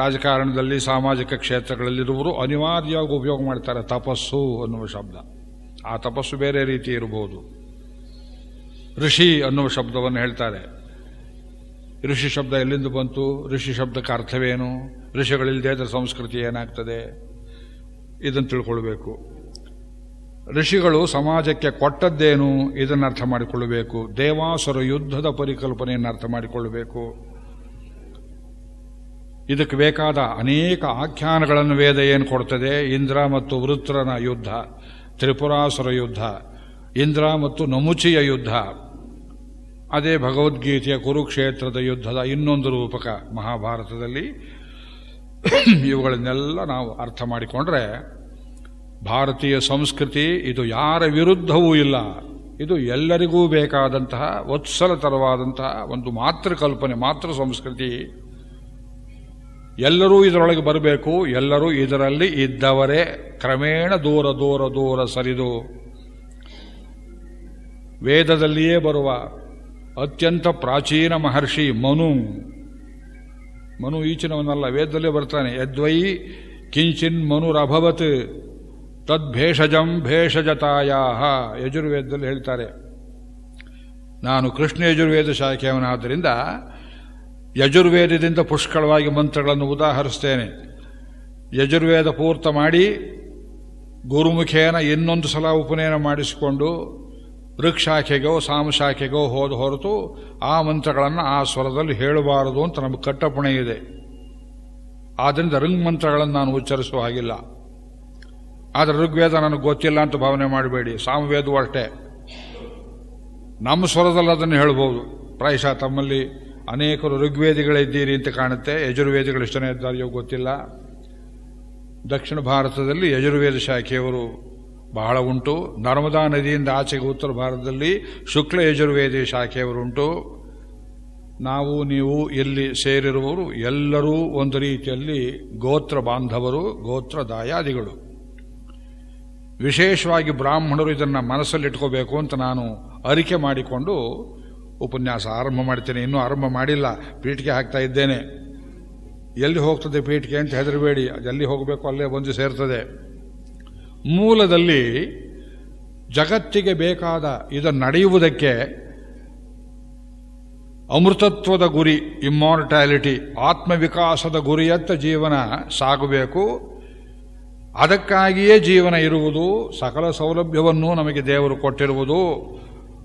ರಾಜಕಾರಣದಲ್ಲಿ ಸಾಮಾಜಿಕ ಕ್ಷೇತ್ರಗಳಲ್ಲಿರುವರು ಅನಿವಾರ್ಯವಾಗಿ ಉಪಯೋಗ ಮಾಡ್ತಾರೆ ತಪಸ್ಸು ಅನ್ನುವ ಶಬ್ದ ಆ ತಪಸ್ಸು ಬೇರೆ ರೀತಿ ಇರಬಹುದು ಋಷಿ ಅನ್ನುವ ಶಬ್ದವನ್ನು ಹೇಳ್ತಾರೆ ಋಷಿ ಶಬ್ದ ಎಲ್ಲಿಂದ ಬಂತು ಋಷಿ ಶಬ್ದಕ್ಕೆ ಅರ್ಥವೇನು ಋಷಿಗಳಿಲ್ಲದೆ ಅದರ ಸಂಸ್ಕೃತಿ ಏನಾಗ್ತದೆ ಇದನ್ನು ತಿಳ್ಕೊಳ್ಬೇಕು ಋಷಿಗಳು ಸಮಾಜಕ್ಕೆ ಕೊಟ್ಟದ್ದೇನು ಇದನ್ನು ಅರ್ಥ ಮಾಡಿಕೊಳ್ಳಬೇಕು ದೇವಾಸುರ ಯುದ್ಧದ ಪರಿಕಲ್ಪನೆಯನ್ನು ಅರ್ಥ ಮಾಡಿಕೊಳ್ಳಬೇಕು ಇದಕ್ಕೆ ಬೇಕಾದ ಅನೇಕ ಆಖ್ಯಾನಗಳನ್ನು ವೇದ ಏನು ಕೊಡ್ತದೆ ಇಂದ್ರ ಮತ್ತು ವೃತ್ರನ ಯುದ್ಧ ತ್ರಿಪುರಾಸುರ ಯುದ್ಧ ಇಂದ್ರ ಮತ್ತು ನಮುಚಿಯ ಯುದ್ಧ ಅದೇ ಭಗವದ್ಗೀತೆಯ ಕುರುಕ್ಷೇತ್ರದ ಯುದ್ಧದ ಇನ್ನೊಂದು ರೂಪಕ ಮಹಾಭಾರತದಲ್ಲಿ ಇವುಗಳನ್ನೆಲ್ಲ ನಾವು ಅರ್ಥ ಮಾಡಿಕೊಂಡ್ರೆ ಭಾರತೀಯ ಸಂಸ್ಕೃತಿ ಇದು ಯಾರ ವಿರುದ್ಧವೂ ಇಲ್ಲ ಇದು ಎಲ್ಲರಿಗೂ ಬೇಕಾದಂತಹ ವತ್ಸಲತರವಾದಂತಹ ಒಂದು ಮಾತೃ ಕಲ್ಪನೆ ಮಾತೃ ಸಂಸ್ಕೃತಿ ಎಲ್ಲರೂ ಇದರೊಳಗೆ ಬರಬೇಕು ಎಲ್ಲರೂ ಇದರಲ್ಲಿ ಇದ್ದವರೇ ಕ್ರಮೇಣ ದೂರ ದೂರ ದೂರ ಸರಿದು ವೇದದಲ್ಲಿಯೇ ಬರುವ ಅತ್ಯಂತ ಪ್ರಾಚೀನ ಮಹರ್ಷಿ ಮನು ಮನು ಈಚಿನವನಲ್ಲ ವೇದದಲ್ಲೇ ಬರ್ತಾನೆ ಯದ್ವೈ ಕಿಂಚಿನ್ ಮನುರಭವತ್ ತದ್ಭೇಷಜಂ ಭೇಷಜತಾಯಾಹ ಯಜುರ್ವೇದದಲ್ಲಿ ಹೇಳ್ತಾರೆ ನಾನು ಕೃಷ್ಣ ಯಜುರ್ವೇದ ಶಾಖೆಯವನಾದ್ದರಿಂದ ಯಜುರ್ವೇದದಿಂದ ಪುಷ್ಕಳವಾಗಿ ಮಂತ್ರಗಳನ್ನು ಉದಾಹರಿಸ್ತೇನೆ ಯಜುರ್ವೇದ ಪೂರ್ತ ಮಾಡಿ ಗುರುಮುಖೇನ ಇನ್ನೊಂದು ಸಲ ಉಪನಯನ ಮಾಡಿಸಿಕೊಂಡು ವೃಕ್ಷಾಖೆಗೋ ಸಾಮಶಾಖೆಗೋ ಹೋದ ಹೊರತು ಆ ಮಂತ್ರಗಳನ್ನು ಆ ಸ್ವರದಲ್ಲಿ ಹೇಳಬಾರದು ಅಂತ ನಮಗೆ ಕಟ್ಟಪಣೆ ಇದೆ ಆದ್ದರಿಂದ ರಂಗ್ ಮಂತ್ರಗಳನ್ನು ನಾನು ಉಚ್ಚರಿಸುವ ಹಾಗಿಲ್ಲ ಆದರೆ ಋಗ್ವೇದ ನನಗೆ ಗೊತ್ತಿಲ್ಲ ಅಂತ ಭಾವನೆ ಮಾಡಬೇಡಿ ಸಾಮುವೇದವು ಅಷ್ಟೇ ನಮ್ಮ ಸ್ವರದಲ್ಲಿ ಅದನ್ನು ಹೇಳ್ಬೋದು ಪ್ರಾಯಶಃ ತಮ್ಮಲ್ಲಿ ಅನೇಕರು ಋಗ್ವೇದಿಗಳಿದ್ದೀರಿ ಅಂತ ಕಾಣುತ್ತೆ ಯಜುರ್ವೇದಿಗಳು ಎಷ್ಟನೇ ಇದ್ದಾರೆಯೋ ಗೊತ್ತಿಲ್ಲ ದಕ್ಷಿಣ ಭಾರತದಲ್ಲಿ ಯಜುರ್ವೇದ ಶಾಖೆಯವರು ಬಹಳ ಉಂಟು ನರ್ಮದಾ ನದಿಯಿಂದ ಆಚೆಗೆ ಉತ್ತರ ಭಾರತದಲ್ಲಿ ಶುಕ್ಲ ಯಜುರ್ವೇದಿ ಶಾಖೆಯವರುಂಟು ನಾವು ನೀವು ಇಲ್ಲಿ ಸೇರಿರುವವರು ಎಲ್ಲರೂ ಒಂದು ರೀತಿಯಲ್ಲಿ ಗೋತ್ರ ಬಾಂಧವರು ಗೋತ್ರ ದಾಯಾದಿಗಳು ವಿಶೇಷವಾಗಿ ಬ್ರಾಹ್ಮಣರು ಇದನ್ನು ಮನಸ್ಸಲ್ಲಿಟ್ಕೋಬೇಕು ಅಂತ ನಾನು ಅರಿಕೆ ಮಾಡಿಕೊಂಡು ಉಪನ್ಯಾಸ ಆರಂಭ ಮಾಡ್ತೇನೆ ಇನ್ನೂ ಆರಂಭ ಮಾಡಿಲ್ಲ ಪೀಠಿಗೆ ಹಾಕ್ತಾ ಇದ್ದೇನೆ ಎಲ್ಲಿ ಹೋಗ್ತದೆ ಪೀಠಿಗೆ ಅಂತ ಹೆದರಬೇಡಿ ಎಲ್ಲಿ ಹೋಗಬೇಕು ಅಲ್ಲೇ ಬಂದು ಸೇರ್ತದೆ ಮೂಲದಲ್ಲಿ ಜಗತ್ತಿಗೆ ಬೇಕಾದ ಇದು ನಡೆಯುವುದಕ್ಕೆ ಅಮೃತತ್ವದ ಗುರಿ ಇಮ್ಮಾರ್ಟ್ಯಾಲಿಟಿ ಆತ್ಮವಿಕಾಸದ ಗುರಿಯತ್ತ ಜೀವನ ಸಾಗಬೇಕು ಅದಕ್ಕಾಗಿಯೇ ಜೀವನ ಇರುವುದು ಸಕಲ ಸೌಲಭ್ಯವನ್ನು ನಮಗೆ ದೇವರು ಕೊಟ್ಟಿರುವುದು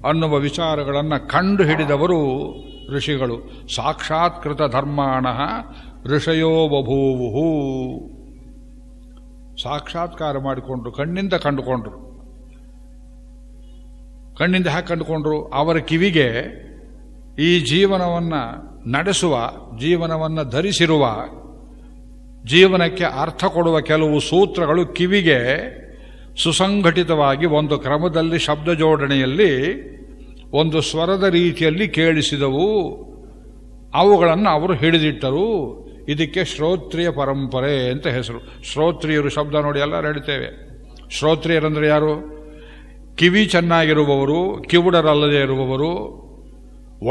ಅನ್ನುವ ವಿಚಾರಗಳನ್ನು ಕಂಡು ಹಿಡಿದವರು ಋಷಿಗಳು ಸಾಕ್ಷಾತ್ಕೃತ ಧರ್ಮಾಣ ಋಷಯೋ ಸಾಕ್ಷಾತ್ಕಾರ ಮಾಡಿಕೊಂಡ್ರು ಕಣ್ಣಿಂದ ಕಂಡುಕೊಂಡ್ರು ಕಣ್ಣಿಂದ ಹ್ಯಾ ಕಂಡುಕೊಂಡ್ರು ಅವರ ಕಿವಿಗೆ ಈ ಜೀವನವನ್ನು ನಡೆಸುವ ಜೀವನವನ್ನು ಧರಿಸಿರುವ ಜೀವನಕ್ಕೆ ಅರ್ಥ ಕೊಡುವ ಕೆಲವು ಸೂತ್ರಗಳು ಕಿವಿಗೆ ಸುಸಂಘಟಿತವಾಗಿ ಒಂದು ಕ್ರಮದಲ್ಲಿ ಶಬ್ದ ಜೋಡಣೆಯಲ್ಲಿ ಒಂದು ಸ್ವರದ ರೀತಿಯಲ್ಲಿ ಕೇಳಿಸಿದವು ಅವುಗಳನ್ನು ಅವರು ಹಿಡಿದಿಟ್ಟರು ಇದಕ್ಕೆ ಶ್ರೋತ್ರಿಯ ಪರಂಪರೆ ಅಂತ ಹೆಸರು ಶ್ರೋತ್ರಿಯರು ಶಬ್ದ ನೋಡಿ ಎಲ್ಲರೂ ಹೇಳ್ತೇವೆ ಶ್ರೋತ್ರಿಯರಂದರೆ ಯಾರು ಕಿವಿ ಚೆನ್ನಾಗಿರುವವರು ಕಿವುಡರಲ್ಲದೆ ಇರುವವರು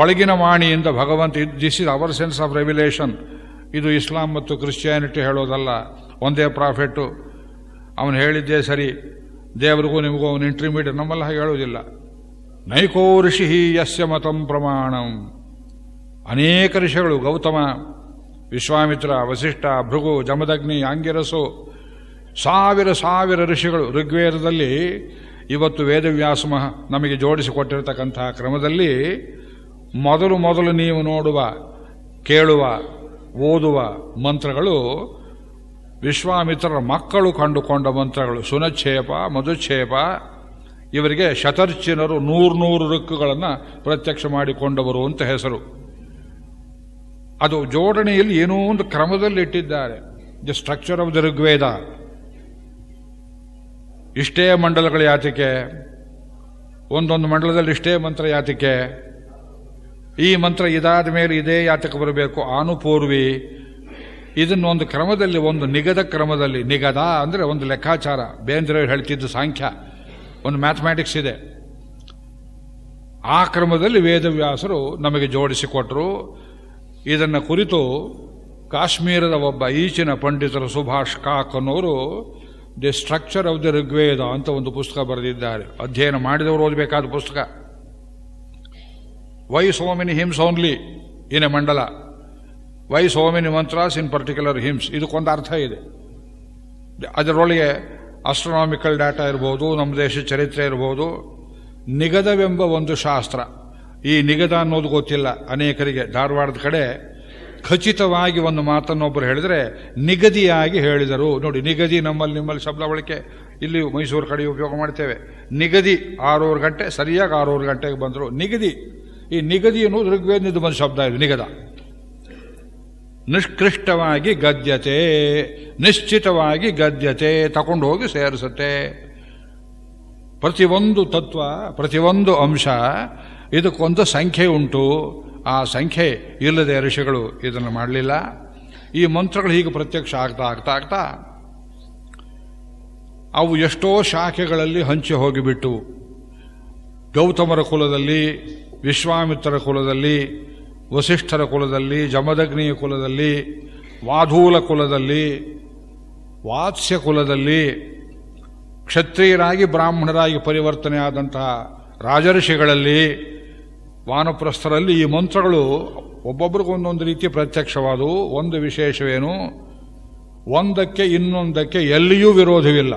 ಒಳಗಿನ ವಾಣಿಯಿಂದ ಭಗವಂತ this is our sense of revelation ಇದು ಇಸ್ಲಾಂ ಮತ್ತು ಕ್ರಿಶ್ಚಿಯಾನಿಟಿ ಹೇಳೋದಲ್ಲ ಒಂದೇ ಪ್ರಾಫಿಟ್ಟು ಅವನು ಹೇಳಿದ್ದೇ ಸರಿ ದೇವರಿಗೂ ನಿಮಗೂ ಅವನು ಇಂಟರ್ಮೀಡಿಯೇಟ್ ನಮ್ಮಲ್ಲಿ ಹಾಗೆ ಹೇಳುವುದಿಲ್ಲ ನೈಕೋ ಋಷಿ ಯಸ್ಯ ಮತಂ ಪ್ರಮಾಣಂ ಅನೇಕ ಋಷಿಗಳು ಗೌತಮ ವಿಶ್ವಾಮಿತ್ರ ವಸಿಷ್ಠ ಭೃಗು ಜಮದಗ್ನಿ ಆಂಗಿರಸು ಸಾವಿರ ಸಾವಿರ ಋಷಿಗಳು ಋಗ್ವೇದದಲ್ಲಿ ಇವತ್ತು ವೇದವ್ಯಾಸ ನಮಗೆ ಜೋಡಿಸಿಕೊಟ್ಟಿರತಕ್ಕಂತಹ ಕ್ರಮದಲ್ಲಿ ಮೊದಲು ಮೊದಲು ನೀವು ನೋಡುವ ಕೇಳುವ ಓದುವ ಮಂತ್ರಗಳು ವಿಶ್ವಾಮಿತ್ರರ ಮಕ್ಕಳು ಕಂಡುಕೊಂಡ ಮಂತ್ರಗಳು ಸುನಕ್ಷೇಪ ಮಧುಕ್ಷೇಪ ಇವರಿಗೆ ಶತರ್ಚಿನರು ನೂರು ನೂರು ರಿಕ್ಕುಗಳನ್ನು ಪ್ರತ್ಯಕ್ಷ ಮಾಡಿಕೊಂಡವರು ಅಂತ ಹೆಸರು ಅದು ಜೋಡಣೆಯಲ್ಲಿ ಏನೋ ಒಂದು ಕ್ರಮದಲ್ಲಿ ಇಟ್ಟಿದ್ದಾರೆ the structure of the Rigveda ಇಷ್ಟೇ ಮಂಡಲಗಳ ಯಾತಿಕೆ ಒಂದೊಂದು ಮಂಡಲದಲ್ಲಿ ಇಷ್ಟೇ ಮಂತ್ರ ಯಾತಿಕೆ ಈ ಮಂತ್ರ ಇದಾದ ಮೇಲೆ ಇದೇ ಯಾತಕ ಬರಬೇಕು ಆನುಪೂರ್ವಿ ಒಂದು ಕ್ರಮದಲ್ಲಿ ಒಂದು ನಿಗದ ಕ್ರಮದಲ್ಲಿ ನಿಗದ ಅಂದರೆ ಒಂದು ಲೆಕ್ಕಾಚಾರ ಬೇಂದ್ರೆ ಹೇಳ್ತಿದ್ದು ಸಾಂಖ್ಯ ಒಂದು ಮ್ಯಾಥಮ್ಯಾಟಿಕ್ಸ್ ಇದೆ ಆ ಕ್ರಮದಲ್ಲಿ ವೇದವ್ಯಾಸರು ನಮಗೆ ಜೋಡಿಸಿಕೊಟ್ಟರು ಇದನ್ನು ಕುರಿತು ಕಾಶ್ಮೀರದ ಒಬ್ಬ ಈಚಿನ ಪಂಡಿತರು ಸುಭಾಷ್ ಕಾಕ್ ಅನ್ನೋರು the structure of the Rigveda ಅಂತ ಒಂದು ಪುಸ್ತಕ ಬರೆದಿದ್ದಾರೆ ಅಧ್ಯಯನ ಮಾಡಿದವರು ಓದಬೇಕಾದ ಪುಸ್ತಕ why so many hymns only in mandala why so many mantras in particular hymns ಇದಕ್ಕೊಂದು ಅರ್ಥ ಇದೆ ಅದರೊಳಗೆ ಆಸ್ಟ್ರೋನಾಮಿಕಲ್ ಡಾಟಾ ಇರ್ಬೋದು ನಮ್ಮ ದೇಶ ಚರಿತ್ರೆ ಇರ್ಬೋದು ನಿಗದವೆಂಬ ಒಂದು ಶಾಸ್ತ್ರ ಈ ನಿಗದ ಅನ್ನೋದು ಗೊತ್ತಿಲ್ಲ ಅನೇಕರಿಗೆ ಧಾರವಾಡದ ಕಡೆ ಖಚಿತವಾಗಿ ಒಂದು ಮಾತನ್ನೊಬ್ಬರು ಹೇಳಿದರೆ ನಿಗದಿಯಾಗಿ ಹೇಳಿದರು ನೋಡಿ ನಿಗದಿ ನಮ್ಮಲ್ಲಿ ನಿಮ್ಮಲ್ಲಿ ಶಬ್ದ ಬಳಕೆ ಇಲ್ಲಿ ಮೈಸೂರು ಕಡೆ ಉಪಯೋಗ ಮಾಡ್ತೇವೆ ನಿಗದಿ ಆರೂವರೆ ಗಂಟೆ ಸರಿಯಾಗಿ ಆರೂವರೆ ಗಂಟೆಗೆ ಬಂದರು ನಿಗದಿ ಈ ನಿಗದಿ ಅನ್ನೋದು ಋಗ್ವೇದ ಬಂದ ಶಬ್ದ ಇದು ನಿಗದ ನಿಷ್ಕೃಷ್ಟವಾಗಿ ಗದ್ಯತೆ ನಿಶ್ಚಿತವಾಗಿ ಗದ್ಯತೆ ತಗೊಂಡು ಹೋಗಿ ಸೇರಿಸುತ್ತೆ ಪ್ರತಿಯೊಂದು ತತ್ವ ಪ್ರತಿಯೊಂದು ಅಂಶ ಇದಕ್ಕೊಂದು ಸಂಖ್ಯೆ ಉಂಟು ಆ ಸಂಖ್ಯೆ ಇಲ್ಲದೆ ಋಷಿಗಳು ಇದನ್ನು ಮಾಡಲಿಲ್ಲ ಈ ಮಂತ್ರಗಳು ಹೀಗೆ ಪ್ರತ್ಯಕ್ಷ ಆಗ್ತಾ ಆಗ್ತಾ ಆಗ್ತಾ ಅವು ಎಷ್ಟೋ ಶಾಖೆಗಳಲ್ಲಿ ಹಂಚಿ ಹೋಗಿಬಿಟ್ಟು ಗೌತಮರ ಕುಲದಲ್ಲಿ ವಿಶ್ವಾಮಿತ್ರರ ಕುಲದಲ್ಲಿ ವಸಿಷ್ಠರ ಕುಲದಲ್ಲಿ ಜಮದಗ್ನಿಯ ಕುಲದಲ್ಲಿ ವಾಧೂಲ ಕುಲದಲ್ಲಿ ವಾತ್ಸ್ಯ ಕುಲದಲ್ಲಿ ಕ್ಷತ್ರಿಯರಾಗಿ ಬ್ರಾಹ್ಮಣರಾಗಿ ಪರಿವರ್ತನೆ ಆದಂತಹ ರಾಜಋಷಿಗಳಲ್ಲಿ ವಾನಪ್ರಸ್ಥರಲ್ಲಿ ಈ ಮಂತ್ರಗಳು ಒಂದೊಂದು ರೀತಿ ಪ್ರತ್ಯಕ್ಷವಾದವು ಒಂದು ವಿಶೇಷವೇನು ಒಂದಕ್ಕೆ ಇನ್ನೊಂದಕ್ಕೆ ಎಲ್ಲಿಯೂ ವಿರೋಧವಿಲ್ಲ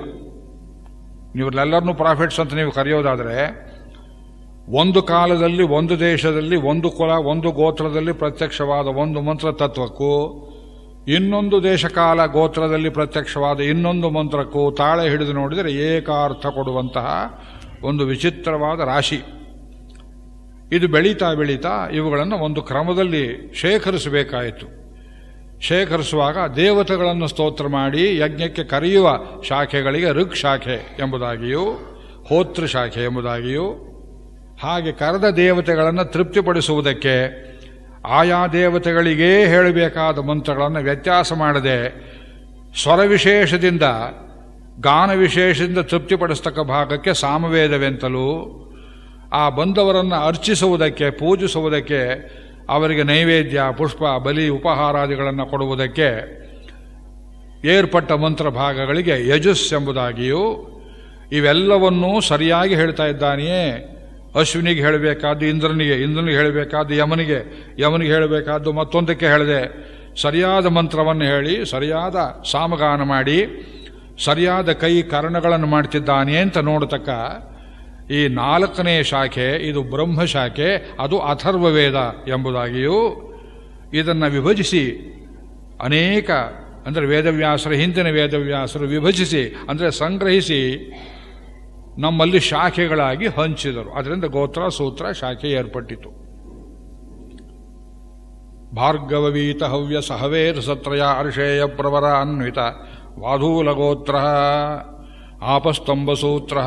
ಎಲ್ಲರನ್ನೂ ಪ್ರಾಫಿಟ್ಸ್ ಅಂತ ನೀವು ಕರೆಯೋದಾದರೆ ಒಂದು ಕಾಲದಲ್ಲಿ ಒಂದು ದೇಶದಲ್ಲಿ ಒಂದು ಕುಲ ಒಂದು ಗೋತ್ರದಲ್ಲಿ ಪ್ರತ್ಯಕ್ಷವಾದ ಒಂದು ಮಂತ್ರ ತತ್ವಕ್ಕೂ ಇನ್ನೊಂದು ದೇಶಕಾಲ ಗೋತ್ರದಲ್ಲಿ ಪ್ರತ್ಯಕ್ಷವಾದ ಇನ್ನೊಂದು ಮಂತ್ರಕ್ಕೂ ತಾಳೆ ಹಿಡಿದು ನೋಡಿದರೆ ಏಕಾರ್ಥ ಕೊಡುವಂತಹ ಒಂದು ವಿಚಿತ್ರವಾದ ರಾಶಿ ಇದು ಬೆಳೀತಾ ಬೆಳೀತಾ ಇವುಗಳನ್ನು ಒಂದು ಕ್ರಮದಲ್ಲಿ ಶೇಖರಿಸಬೇಕಾಯಿತು ಶೇಖರಿಸುವಾಗ ದೇವತೆಗಳನ್ನು ಸ್ತೋತ್ರ ಮಾಡಿ ಯಜ್ಞಕ್ಕೆ ಕರೆಯುವ ಶಾಖೆಗಳಿಗೆ ಋಕ್ ಶಾಖೆ ಎಂಬುದಾಗಿಯೂ ಹೋತೃ ಶಾಖೆ ಎಂಬುದಾಗಿಯೂ ಹಾಗೆ ಕರೆದ ದೇವತೆಗಳನ್ನು ತೃಪ್ತಿಪಡಿಸುವುದಕ್ಕೆ ಆಯಾ ದೇವತೆಗಳಿಗೇ ಹೇಳಬೇಕಾದ ಮಂತ್ರಗಳನ್ನು ವ್ಯತ್ಯಾಸ ಮಾಡದೆ ಸ್ವರ ವಿಶೇಷದಿಂದ ಗಾನ ವಿಶೇಷದಿಂದ ತೃಪ್ತಿಪಡಿಸ್ತಕ್ಕ ಭಾಗಕ್ಕೆ ಸಾಮವೇದವೆಂತಲೂ ಆ ಬಂದವರನ್ನು ಅರ್ಚಿಸುವುದಕ್ಕೆ ಪೂಜಿಸುವುದಕ್ಕೆ ಅವರಿಗೆ ನೈವೇದ್ಯ ಪುಷ್ಪ ಬಲಿ ಉಪಹಾರಾದಿಗಳನ್ನು ಕೊಡುವುದಕ್ಕೆ ಏರ್ಪಟ್ಟ ಮಂತ್ರ ಭಾಗಗಳಿಗೆ ಯಜಸ್ ಎಂಬುದಾಗಿಯೂ ಇವೆಲ್ಲವನ್ನೂ ಸರಿಯಾಗಿ ಹೇಳ್ತಾ ಇದ್ದಾನೆಯೇ ಅಶ್ವಿನಿಗೆ ಹೇಳಬೇಕಾದ್ದು ಇಂದ್ರನಿಗೆ ಇಂದ್ರನಿಗೆ ಹೇಳಬೇಕಾದ್ದು ಯಮನಿಗೆ ಯಮನಿಗೆ ಹೇಳಬೇಕಾದ್ದು ಮತ್ತೊಂದಕ್ಕೆ ಹೇಳಿದೆ ಸರಿಯಾದ ಮಂತ್ರವನ್ನು ಹೇಳಿ ಸರಿಯಾದ ಸಾಮಗಾನ ಮಾಡಿ ಸರಿಯಾದ ಕೈ ಕರಣಗಳನ್ನು ಮಾಡ್ತಿದ್ದಾನೆ ಅಂತ ನೋಡತಕ್ಕ ಈ ನಾಲ್ಕನೇ ಶಾಖೆ ಇದು ಬ್ರಹ್ಮ ಶಾಖೆ ಅದು ವೇದ ಎಂಬುದಾಗಿಯೂ ಇದನ್ನು ವಿಭಜಿಸಿ ಅನೇಕ ಅಂದರೆ ವೇದವ್ಯಾಸರು ಹಿಂದಿನ ವೇದವ್ಯಾಸರು ವಿಭಜಿಸಿ ಅಂದರೆ ಸಂಗ್ರಹಿಸಿ ನಮ್ಮಲ್ಲಿ ಶಾಖೆಗಳಾಗಿ ಹಂಚಿದರು ಅದರಿಂದ ಗೋತ್ರ ಸೂತ್ರ ಶಾಖೆ ಏರ್ಪಟ್ಟಿತು ಭಾರ್ಗವೀತ ಹವ್ಯ ಸಹವೇರ್ ಸತ್ರಯ ಅರ್ಷೇಯ ಪ್ರವರ ಅನ್ವಿತ ವಾಧೂಲ ಗೋತ್ರ ಆಪಸ್ತಂಭಸೂತ್ರ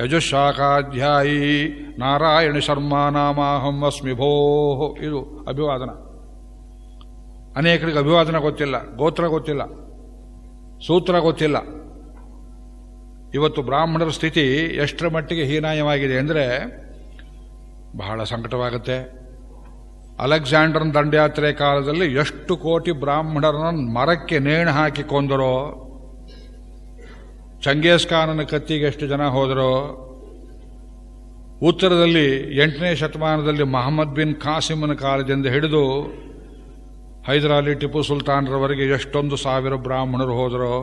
ಯಜುಶಾಖಾಧ್ಯಾಯಿ ನಾರಾಯಣ ಶರ್ಮಾ ನಾಮಾಹಂ ಅಸ್ಮಿ ಭೋ ಇದು ಅಭಿವಾದನ ಅನೇಕರಿಗೆ ಅಭಿವಾದನ ಗೊತ್ತಿಲ್ಲ ಗೋತ್ರ ಗೊತ್ತಿಲ್ಲ ಸೂತ್ರ ಗೊತ್ತಿಲ್ಲ ಇವತ್ತು ಬ್ರಾಹ್ಮಣರ ಸ್ಥಿತಿ ಎಷ್ಟರ ಮಟ್ಟಿಗೆ ಹೀನಾಯವಾಗಿದೆ ಅಂದರೆ ಬಹಳ ಸಂಕಟವಾಗುತ್ತೆ ಅಲೆಕ್ಸಾಂಡರ್ನ ದಂಡಯಾತ್ರೆ ಕಾಲದಲ್ಲಿ ಎಷ್ಟು ಕೋಟಿ ಬ್ರಾಹ್ಮಣರನ್ನು ಮರಕ್ಕೆ ನೇಣು ಹಾಕಿ ಕೊಂದರೋ ಚಂಗೇಸ್ ಖಾನನ ಕತ್ತಿಗೆ ಎಷ್ಟು ಜನ ಹೋದರೋ ಉತ್ತರದಲ್ಲಿ ಎಂಟನೇ ಶತಮಾನದಲ್ಲಿ ಮಹಮ್ಮದ್ ಬಿನ್ ಖಾಸಿಮನ ಕಾಲದಿಂದ ಹಿಡಿದು ಹೈದರಾಲಿ ಟಿಪ್ಪು ಸುಲ್ತಾನ್ರವರೆಗೆ ಎಷ್ಟೊಂದು ಸಾವಿರ ಬ್ರಾಹ್ಮಣರು ಹೋದರೋ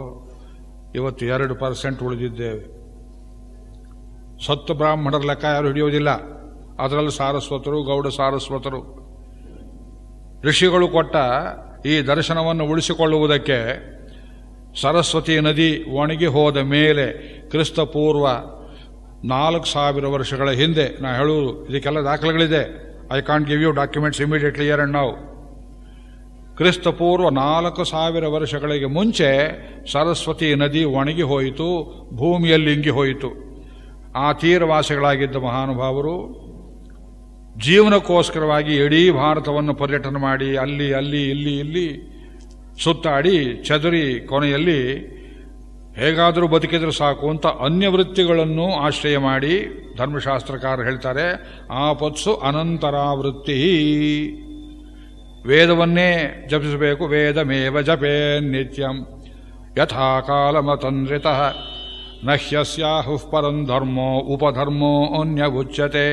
ಇವತ್ತು ಎರಡು ಪರ್ಸೆಂಟ್ ಉಳಿದಿದ್ದೇವೆ ಸತ್ತು ಬ್ರಾಹ್ಮಣರ ಲೆಕ್ಕ ಯಾರು ಹಿಡಿಯೋದಿಲ್ಲ ಅದರಲ್ಲೂ ಸಾರಸ್ವತರು ಗೌಡ ಸಾರಸ್ವತರು ಋಷಿಗಳು ಕೊಟ್ಟ ಈ ದರ್ಶನವನ್ನು ಉಳಿಸಿಕೊಳ್ಳುವುದಕ್ಕೆ ಸರಸ್ವತಿ ನದಿ ಒಣಗಿ ಹೋದ ಮೇಲೆ ಕ್ರಿಸ್ತಪೂರ್ವ ನಾಲ್ಕು ಸಾವಿರ ವರ್ಷಗಳ ಹಿಂದೆ ನಾ ಹೇಳುವುದು ಇದಕ್ಕೆಲ್ಲ ದಾಖಲೆಗಳಿದೆ I can't give you documents immediately year and ನಾವು ಕ್ರಿಸ್ತಪೂರ್ವ ನಾಲ್ಕು ಸಾವಿರ ವರ್ಷಗಳಿಗೆ ಮುಂಚೆ ಸರಸ್ವತಿ ನದಿ ಒಣಗಿ ಹೋಯಿತು ಭೂಮಿಯಲ್ಲಿ ಇಂಗಿ ಹೋಯಿತು ಆ ತೀರವಾಸಿಗಳಾಗಿದ್ದ ಮಹಾನುಭಾವರು ಜೀವನಕ್ಕೋಸ್ಕರವಾಗಿ ಇಡೀ ಭಾರತವನ್ನು ಪರ್ಯಟನೆ ಮಾಡಿ ಅಲ್ಲಿ ಅಲ್ಲಿ ಇಲ್ಲಿ ಇಲ್ಲಿ ಸುತ್ತಾಡಿ ಚದರಿ ಕೊನೆಯಲ್ಲಿ ಹೇಗಾದರೂ ಬದುಕಿದ್ರೆ ಸಾಕು ಅಂತ ಅನ್ಯವೃತ್ತಿಗಳನ್ನು ಆಶ್ರಯ ಮಾಡಿ ಧರ್ಮಶಾಸ್ತ್ರಕಾರ ಹೇಳ್ತಾರೆ ಆಪತ್ಸು ವೃತ್ತಿ ವೇದವನ್ನೇ ಜಪಿಸಬೇಕು ವೇದಮೇವ ಜಪೇ ನಿತ್ಯಂ ಯಥಾ ಕಾಲಮತನ್ರಿತ ಧರ್ಮೋ ಉಪಧರ್ಮೋ ಅನ್ಯಗುಚ್ಯತೆ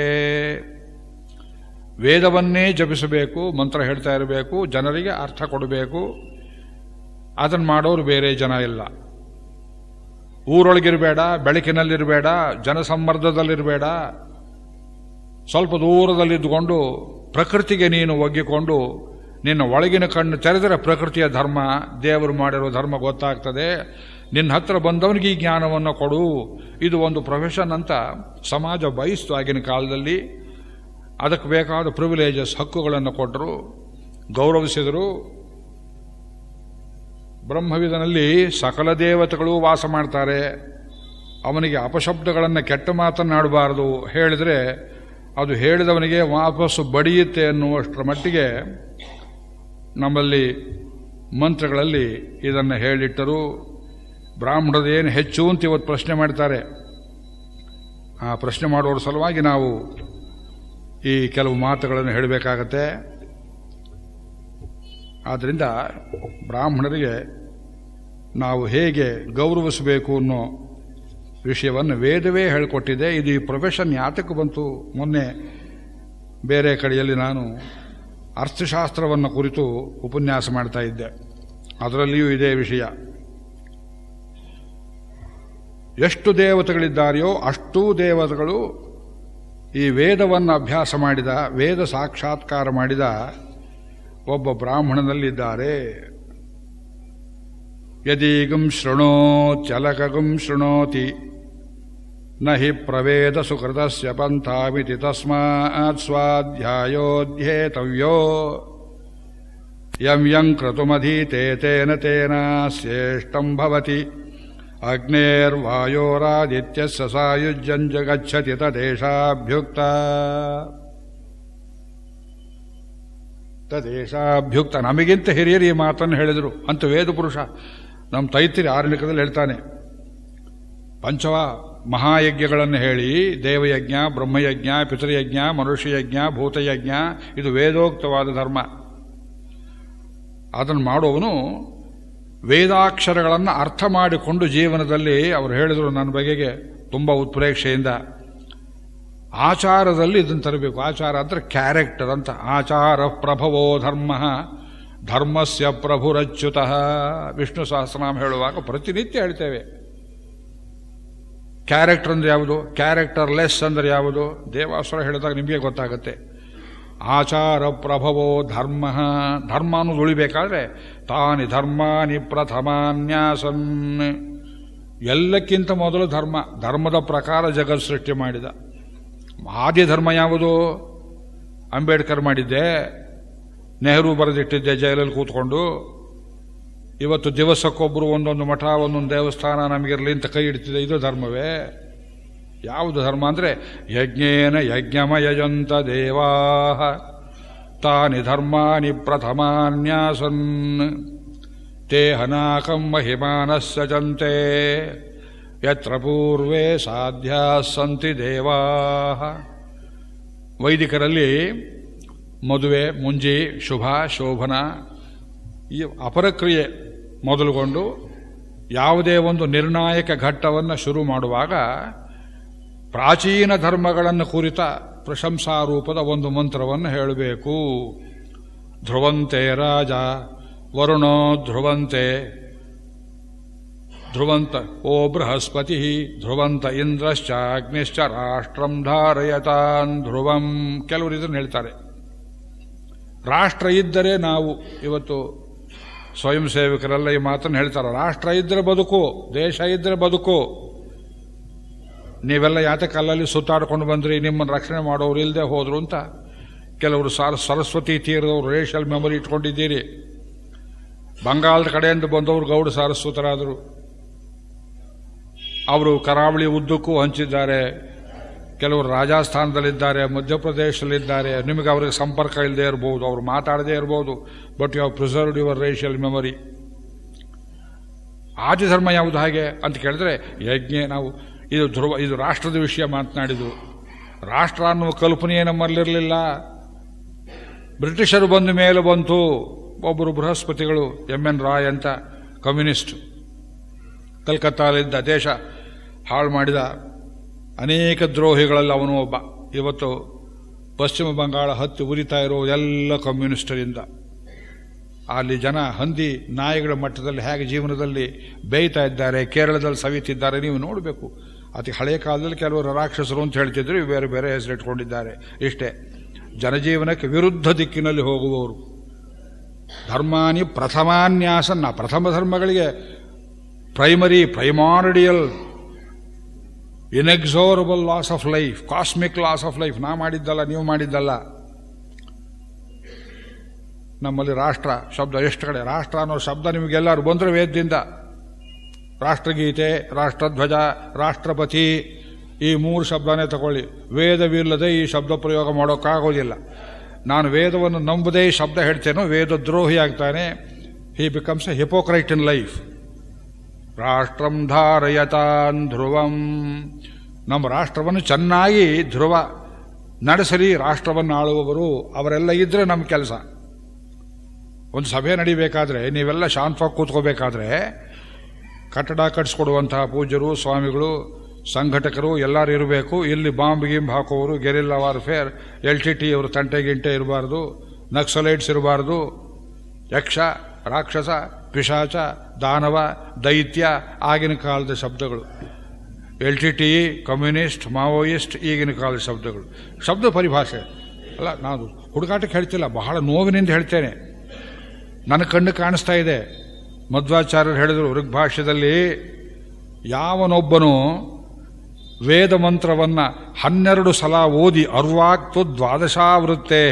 ವೇದವನ್ನೇ ಜಪಿಸಬೇಕು ಮಂತ್ರ ಹೇಳ್ತಾ ಇರಬೇಕು ಜನರಿಗೆ ಅರ್ಥ ಕೊಡಬೇಕು ಅದನ್ನು ಮಾಡೋರು ಬೇರೆ ಜನ ಇಲ್ಲ ಊರೊಳಗಿರಬೇಡ ಬೆಳಕಿನಲ್ಲಿರಬೇಡ ಜನಸಮ್ಮರ್ದದಲ್ಲಿರಬೇಡ ಸ್ವಲ್ಪ ದೂರದಲ್ಲಿದ್ದುಕೊಂಡು ಪ್ರಕೃತಿಗೆ ನೀನು ಒಗ್ಗಿಕೊಂಡು ನಿನ್ನ ಒಳಗಿನ ಕಣ್ಣು ತೆರೆದರೆ ಪ್ರಕೃತಿಯ ಧರ್ಮ ದೇವರು ಮಾಡಿರೋ ಧರ್ಮ ಗೊತ್ತಾಗ್ತದೆ ನಿನ್ನ ಹತ್ರ ಬಂದವನಿಗೆ ಈ ಜ್ಞಾನವನ್ನು ಕೊಡು ಇದು ಒಂದು ಪ್ರೊಫೆಷನ್ ಅಂತ ಸಮಾಜ ಬಯಸ್ತು ಆಗಿನ ಕಾಲದಲ್ಲಿ ಅದಕ್ಕೆ ಬೇಕಾದ ಪ್ರಿವಿಲೇಜಸ್ ಹಕ್ಕುಗಳನ್ನು ಕೊಟ್ಟರು ಗೌರವಿಸಿದರು ಬ್ರಹ್ಮವಿದನಲ್ಲಿ ಸಕಲ ದೇವತೆಗಳು ವಾಸ ಮಾಡ್ತಾರೆ ಅವನಿಗೆ ಅಪಶಬ್ದಗಳನ್ನು ಕೆಟ್ಟ ಮಾತನ್ನಾಡಬಾರದು ಹೇಳಿದರೆ ಅದು ಹೇಳಿದವನಿಗೆ ವಾಪಸ್ಸು ಬಡಿಯುತ್ತೆ ಅನ್ನುವಷ್ಟರ ಮಟ್ಟಿಗೆ ನಮ್ಮಲ್ಲಿ ಮಂತ್ರಗಳಲ್ಲಿ ಇದನ್ನು ಹೇಳಿಟ್ಟರು ಬ್ರಾಹ್ಮಣದೇನು ಹೆಚ್ಚು ಅಂತ ಇವತ್ತು ಪ್ರಶ್ನೆ ಮಾಡ್ತಾರೆ ಆ ಪ್ರಶ್ನೆ ಮಾಡುವ ಸಲುವಾಗಿ ನಾವು ಈ ಕೆಲವು ಮಾತುಗಳನ್ನು ಹೇಳಬೇಕಾಗತ್ತೆ ಆದ್ದರಿಂದ ಬ್ರಾಹ್ಮಣರಿಗೆ ನಾವು ಹೇಗೆ ಗೌರವಿಸಬೇಕು ಅನ್ನೋ ವಿಷಯವನ್ನು ವೇದವೇ ಹೇಳಿಕೊಟ್ಟಿದೆ ಇದು ಈ ಪ್ರೊಫೆಷನ್ ಯಾತಕ್ಕೆ ಬಂತು ಮೊನ್ನೆ ಬೇರೆ ಕಡೆಯಲ್ಲಿ ನಾನು ಅರ್ಥಶಾಸ್ತ್ರವನ್ನು ಕುರಿತು ಉಪನ್ಯಾಸ ಮಾಡ್ತಾ ಇದ್ದೆ ಅದರಲ್ಲಿಯೂ ಇದೇ ವಿಷಯ ಎಷ್ಟು ದೇವತೆಗಳಿದ್ದಾರೆಯೋ ಅಷ್ಟೂ ದೇವತೆಗಳು ಈ ವೇದವನ್ನು ಅಭ್ಯಾಸ ಮಾಡಿದ ವೇದ ಸಾಕ್ಷಾತ್ಕಾರ ಮಾಡಿದ ಒಬ್ಬ ಬ್ರಾಹ್ಮಣನಲ್ಲಿದ್ದಾರೆ ಯದೀಗಂ ಚಲಕಗುಂ ಶೃಣೋತಿ ನ ಹಿ ಪ್ರವೇದ ಸುಕೃತ ಪಂಥಿತಿ ತಸ್ಮತ್ ಸ್ವಾಧ್ಯಾಧ್ಯೇತವ್ಯೋ ಯಂ ಯಂ ಕ್ರತುಮಧೀತೆ ತೇನ ತೇನಾಶ್ರೇಷ್ಠವತಿ ಅಗ್ನೇರ್ವಾತ್ಯ ಸಾಯುಜ್ಯಂ ಜಗಚ್ಚತಿ ತದೇಶಾಭ್ಯುಕ್ತ ತದೇಶಾಭ್ಯುಕ್ತ ನಮಗಿಂತ ಹಿರಿಯರು ಈ ಮಾತನ್ನು ಹೇಳಿದರು ಅಂತ ವೇದಪುರುಷ ನಮ್ಮ ತೈತ್ರಿ ಆರ್ಣಿಕದಲ್ಲಿ ಹೇಳ್ತಾನೆ ಪಂಚವಾ ಮಹಾಯಜ್ಞಗಳನ್ನು ಹೇಳಿ ದೇವಯಜ್ಞ ಬ್ರಹ್ಮಯಜ್ಞ ಪಿತೃಯಜ್ಞ ಮನುಷ್ಯಯಜ್ಞ ಭೂತಯಜ್ಞ ಇದು ವೇದೋಕ್ತವಾದ ಧರ್ಮ ಅದನ್ನು ಮಾಡುವವನು ವೇದಾಕ್ಷರಗಳನ್ನು ಅರ್ಥ ಮಾಡಿಕೊಂಡು ಜೀವನದಲ್ಲಿ ಅವರು ಹೇಳಿದರು ನನ್ನ ಬಗೆಗೆ ತುಂಬ ಉತ್ಪ್ರೇಕ್ಷೆಯಿಂದ ಆಚಾರದಲ್ಲಿ ಇದನ್ನು ತರಬೇಕು ಆಚಾರ ಅಂದರೆ ಕ್ಯಾರೆಕ್ಟರ್ ಅಂತ ಆಚಾರ ಪ್ರಭವೋ ಧರ್ಮ ಧರ್ಮಸ್ಯ ಪ್ರಭುರಚ್ಯುತಃ ವಿಷ್ಣು ಸಹಸ್ರನಾಮ ಹೇಳುವಾಗ ಪ್ರತಿನಿತ್ಯ ಹೇಳ್ತೇವೆ ಕ್ಯಾರೆಕ್ಟರ್ ಅಂದರೆ ಯಾವುದು ಕ್ಯಾರೆಕ್ಟರ್ ಲೆಸ್ ಅಂದರೆ ಯಾವುದು ದೇವಾಸುರ ಹೇಳಿದಾಗ ನಿಮಗೆ ಗೊತ್ತಾಗುತ್ತೆ ಆಚಾರ ಪ್ರಭವೋ ಧರ್ಮ ಧರ್ಮ ಅನ್ನೋದು ಉಳಿಬೇಕಾದ್ರೆ ತಾನಿ ಧರ್ಮಾನಿ ಪ್ರಥಮಾನ್ಯಾಸನ್ ಎಲ್ಲಕ್ಕಿಂತ ಮೊದಲು ಧರ್ಮ ಧರ್ಮದ ಪ್ರಕಾರ ಜಗತ್ ಸೃಷ್ಟಿ ಮಾಡಿದ ಆದಿ ಧರ್ಮ ಯಾವುದು ಅಂಬೇಡ್ಕರ್ ಮಾಡಿದ್ದೆ ನೆಹರು ಬರೆದಿಟ್ಟಿದ್ದೆ ಜೈಲಲ್ಲಿ ಕೂತ್ಕೊಂಡು ಇವತ್ತು ದಿವಸಕ್ಕೊಬ್ಬರು ಒಂದೊಂದು ಮಠ ಒಂದೊಂದು ದೇವಸ್ಥಾನ ನಮಗಿರಲಿ ಅಂತ ಕೈ ಇಡ್ತಿದೆ ಇದು ಧರ್ಮವೇ ಯಾವುದು ಧರ್ಮ ಅಂದರೆ ಯಜ್ಞೇನ ಯಜ್ಞಮಯಜಂತ ದೇವಾ ತಾನಿ ಧರ್ಮಾನಿ ಪ್ರಥಮಾನ್ಯಾಸನ್ ತೇ ಹನಾಕಂ ಮಹಿಮಾನಸ್ಸಜಂತೆ ಯತ್ರ ಪೂರ್ವೇ ಸಾಧ್ಯ ಸಂತಿ ದೇವಾ ವೈದಿಕರಲ್ಲಿ ಮದುವೆ ಮುಂಜಿ ಶುಭ ಶೋಭನ ಈ ಅಪರಕ್ರಿಯೆ ಮೊದಲುಗೊಂಡು ಯಾವುದೇ ಒಂದು ನಿರ್ಣಾಯಕ ಘಟ್ಟವನ್ನು ಶುರು ಮಾಡುವಾಗ ಪ್ರಾಚೀನ ಧರ್ಮಗಳನ್ನು ಕುರಿತ ಪ್ರಶಂಸಾರೂಪದ ಒಂದು ಮಂತ್ರವನ್ನು ಹೇಳಬೇಕು ಧ್ರುವಂತೆ ರಾಜ ವರುಣೋ ಧ್ರುವಂತೆ ಧ್ರುವಂತ ಓ ಬೃಹಸ್ಪತಿ ಧ್ರುವಂತ ಇಂದ್ರಶ್ಚ ಅಗ್ನಿಶ್ಚ ರಾಷ್ಟ್ರಂ ಧಾರಯತಾನ್ ಧ್ರುವಂ ಕೆಲವರು ಇದನ್ನು ಹೇಳ್ತಾರೆ ರಾಷ್ಟ್ರ ಇದ್ದರೆ ನಾವು ಇವತ್ತು ಸ್ವಯಂ ಸೇವಕರೆಲ್ಲ ಈ ಮಾತನ್ನು ಹೇಳ್ತಾರೆ ರಾಷ್ಟ್ರ ಇದ್ದರೆ ಬದುಕು ದೇಶ ಇದ್ದರೆ ಬದುಕು ನೀವೆಲ್ಲ ಯಾತಕ್ಕೆ ಸುತ್ತಾಡ್ಕೊಂಡು ಬಂದ್ರಿ ನಿಮ್ಮನ್ನು ರಕ್ಷಣೆ ಮಾಡೋರು ಇಲ್ಲದೆ ಹೋದ್ರು ಅಂತ ಕೆಲವರು ಸಾರ ಸರಸ್ವತಿ ತೀರದವರು ರೇಷಲ್ ಮೆಮೊರಿ ಇಟ್ಕೊಂಡಿದ್ದೀರಿ ಬಂಗಾಳದ ಕಡೆಯಿಂದ ಬಂದವರು ಗೌಡ ಸಾರಸ್ವತರಾದರು ಅವರು ಕರಾವಳಿ ಉದ್ದಕ್ಕೂ ಹಂಚಿದ್ದಾರೆ ಕೆಲವರು ರಾಜಸ್ಥಾನದಲ್ಲಿದ್ದಾರೆ ಮಧ್ಯಪ್ರದೇಶದಲ್ಲಿದ್ದಾರೆ ನಿಮಗೆ ಅವ್ರಿಗೆ ಸಂಪರ್ಕ ಇಲ್ಲದೇ ಇರ್ಬೋದು ಅವರು ಮಾತಾಡದೇ ಇರ್ಬೋದು but you have preserved your racial memory ಆದಿ ಧರ್ಮ ಯಾವುದು ಹಾಗೆ ಅಂತ ಕೇಳಿದ್ರೆ ಯಜ್ಞೆ ನಾವು ಇದು ಧ್ರುವ ಇದು ರಾಷ್ಟ್ರದ ವಿಷಯ ಮಾತನಾಡಿದು ರಾಷ್ಟ್ರ ಅನ್ನುವ ಕಲ್ಪನೆಯೇ ನಮ್ಮಲ್ಲಿರಲಿಲ್ಲ ಬ್ರಿಟಿಷರು ಬಂದ ಮೇಲೆ ಬಂತು ಒಬ್ಬರು ಬೃಹಸ್ಪತಿಗಳು ಎಮ್ ಎನ್ ರಾಯ್ ಅಂತ ಕಮ್ಯುನಿಸ್ಟ್ ಕಲ್ಕತ್ತಾದಿಂದ ದೇಶ ಹಾಳು ಮಾಡಿದ ಅನೇಕ ದ್ರೋಹಿಗಳಲ್ಲಿ ಅವನು ಒಬ್ಬ ಇವತ್ತು ಪಶ್ಚಿಮ ಬಂಗಾಳ ಹತ್ತಿ ಉರಿತಾ ಇರೋ ಎಲ್ಲ ಕಮ್ಯುನಿಸ್ಟರಿಂದ ಅಲ್ಲಿ ಜನ ಹಂದಿ ನಾಯಿಗಳ ಮಟ್ಟದಲ್ಲಿ ಹೇಗೆ ಜೀವನದಲ್ಲಿ ಬೇಯ್ತಾ ಇದ್ದಾರೆ ಕೇರಳದಲ್ಲಿ ಸವಿತಿದ್ದಾರೆ ನೀವು ನೋಡಬೇಕು ಅತಿ ಹಳೆಯ ಕಾಲದಲ್ಲಿ ಕೆಲವರು ರಾಕ್ಷಸರು ಅಂತ ಹೇಳ್ತಿದ್ರು ಬೇರೆ ಬೇರೆ ಹೆಸರಿಟ್ಕೊಂಡಿದ್ದಾರೆ ಇಷ್ಟೇ ಜನಜೀವನಕ್ಕೆ ವಿರುದ್ಧ ದಿಕ್ಕಿನಲ್ಲಿ ಹೋಗುವವರು ಧರ್ಮಾನಿ ಪ್ರಥಮಾನ್ಯಾಸನ್ನ ಪ್ರಥಮ ಧರ್ಮಗಳಿಗೆ primary primordial inexorable laws of life cosmic laws of life ನಾ ಮಾಡಿದ್ದಲ್ಲ ನೀವು ಮಾಡಿದ್ದಲ್ಲ ನಮ್ಮಲ್ಲಿ ರಾಷ್ಟ್ರ ಶಬ್ದ ಎಷ್ಟು ಕಡೆ ರಾಷ್ಟ್ರ ಅನ್ನೋ ಶಬ್ದ ನಿಮಗೆಲ್ಲರೂ ಬಂದರು ವೇದದಿಂದ ರಾಷ್ಟ್ರಗೀತೆ ರಾಷ್ಟ್ರಧ್ವಜ ರಾಷ್ಟ್ರಪತಿ ಈ ಮೂರು ಶಬ್ದನೇ ತಗೊಳ್ಳಿ ವೇದವಿಲ್ಲದೆ ಈ ಶಬ್ದ ಪ್ರಯೋಗ ಮಾಡೋಕ್ಕಾಗೋದಿಲ್ಲ ನಾನು ವೇದವನ್ನು ನಂಬದೇ ಈ ಶಬ್ದ ಹೇಳ್ತೇನೋ ವೇದ ದ್ರೋಹಿ ಆಗ್ತಾನೆ he becomes a hypocrite in life ರಾಷ್ಟ್ರಂ ಧಾರಯತಾನ್ ಧ್ರುವಂ ನಮ್ಮ ರಾಷ್ಟ್ರವನ್ನು ಚೆನ್ನಾಗಿ ಧ್ರುವ ನಡೆಸಲಿ ರಾಷ್ಟ್ರವನ್ನು ಆಳುವವರು ಅವರೆಲ್ಲ ಇದ್ದರೆ ನಮ್ಮ ಕೆಲಸ ಒಂದು ಸಭೆ ನಡಿಬೇಕಾದ್ರೆ ನೀವೆಲ್ಲ ಶಾಂತವಾಗಿ ಕೂತ್ಕೋಬೇಕಾದ್ರೆ ಕಟ್ಟಡ ಕಟ್ಟಿಸ್ಕೊಡುವಂತಹ ಪೂಜರು ಸ್ವಾಮಿಗಳು ಸಂಘಟಕರು ಎಲ್ಲರೂ ಇರಬೇಕು ಇಲ್ಲಿ ಬಾಂಬ್ ಗಿಂಬ್ ಹಾಕೋರು guerrilla warfare L T T ಅವರು ತಂಟೆ ಗಿಂಟೆ ಇರಬಾರ್ದು ನಕ್ಸಲೈಟ್ಸ್ ಇರಬಾರ್ದು ಯಕ್ಷ ರಾಕ್ಷಸ ಪಿಶಾಚ ದಾನವ ದೈತ್ಯ ಆಗಿನ ಕಾಲದ ಶಬ್ದಗಳು L T T communist Maoist ಈಗಿನ ಕಾಲದ ಶಬ್ದಗಳು ಶಬ್ದ ಪರಿಭಾಷೆ ಅಲ್ಲ ನಾನು ಹುಡುಕಾಟಕ್ಕೆ ಹೇಳ್ತಿಲ್ಲ ಬಹಳ ನೋವಿನಿಂದ ಹೇಳ್ತೇನೆ ನನ್ನ ಕಣ್ಣು ಕಾಣಿಸ್ತಾ ಇದೆ ಮಧ್ವಾಚಾರ್ಯರು ಹೇಳಿದರು ಋಗ್ಭಾಷ್ಯದಲ್ಲಿ ಯಾವನೊಬ್ಬನು ವೇದ ಮಂತ್ರವನ್ನು ಹನ್ನೆರಡು ಸಲ ಓದಿ ಅರ್ವಾಕ್ತು ದ್ವಾದಶಾವೃತ್ತೇ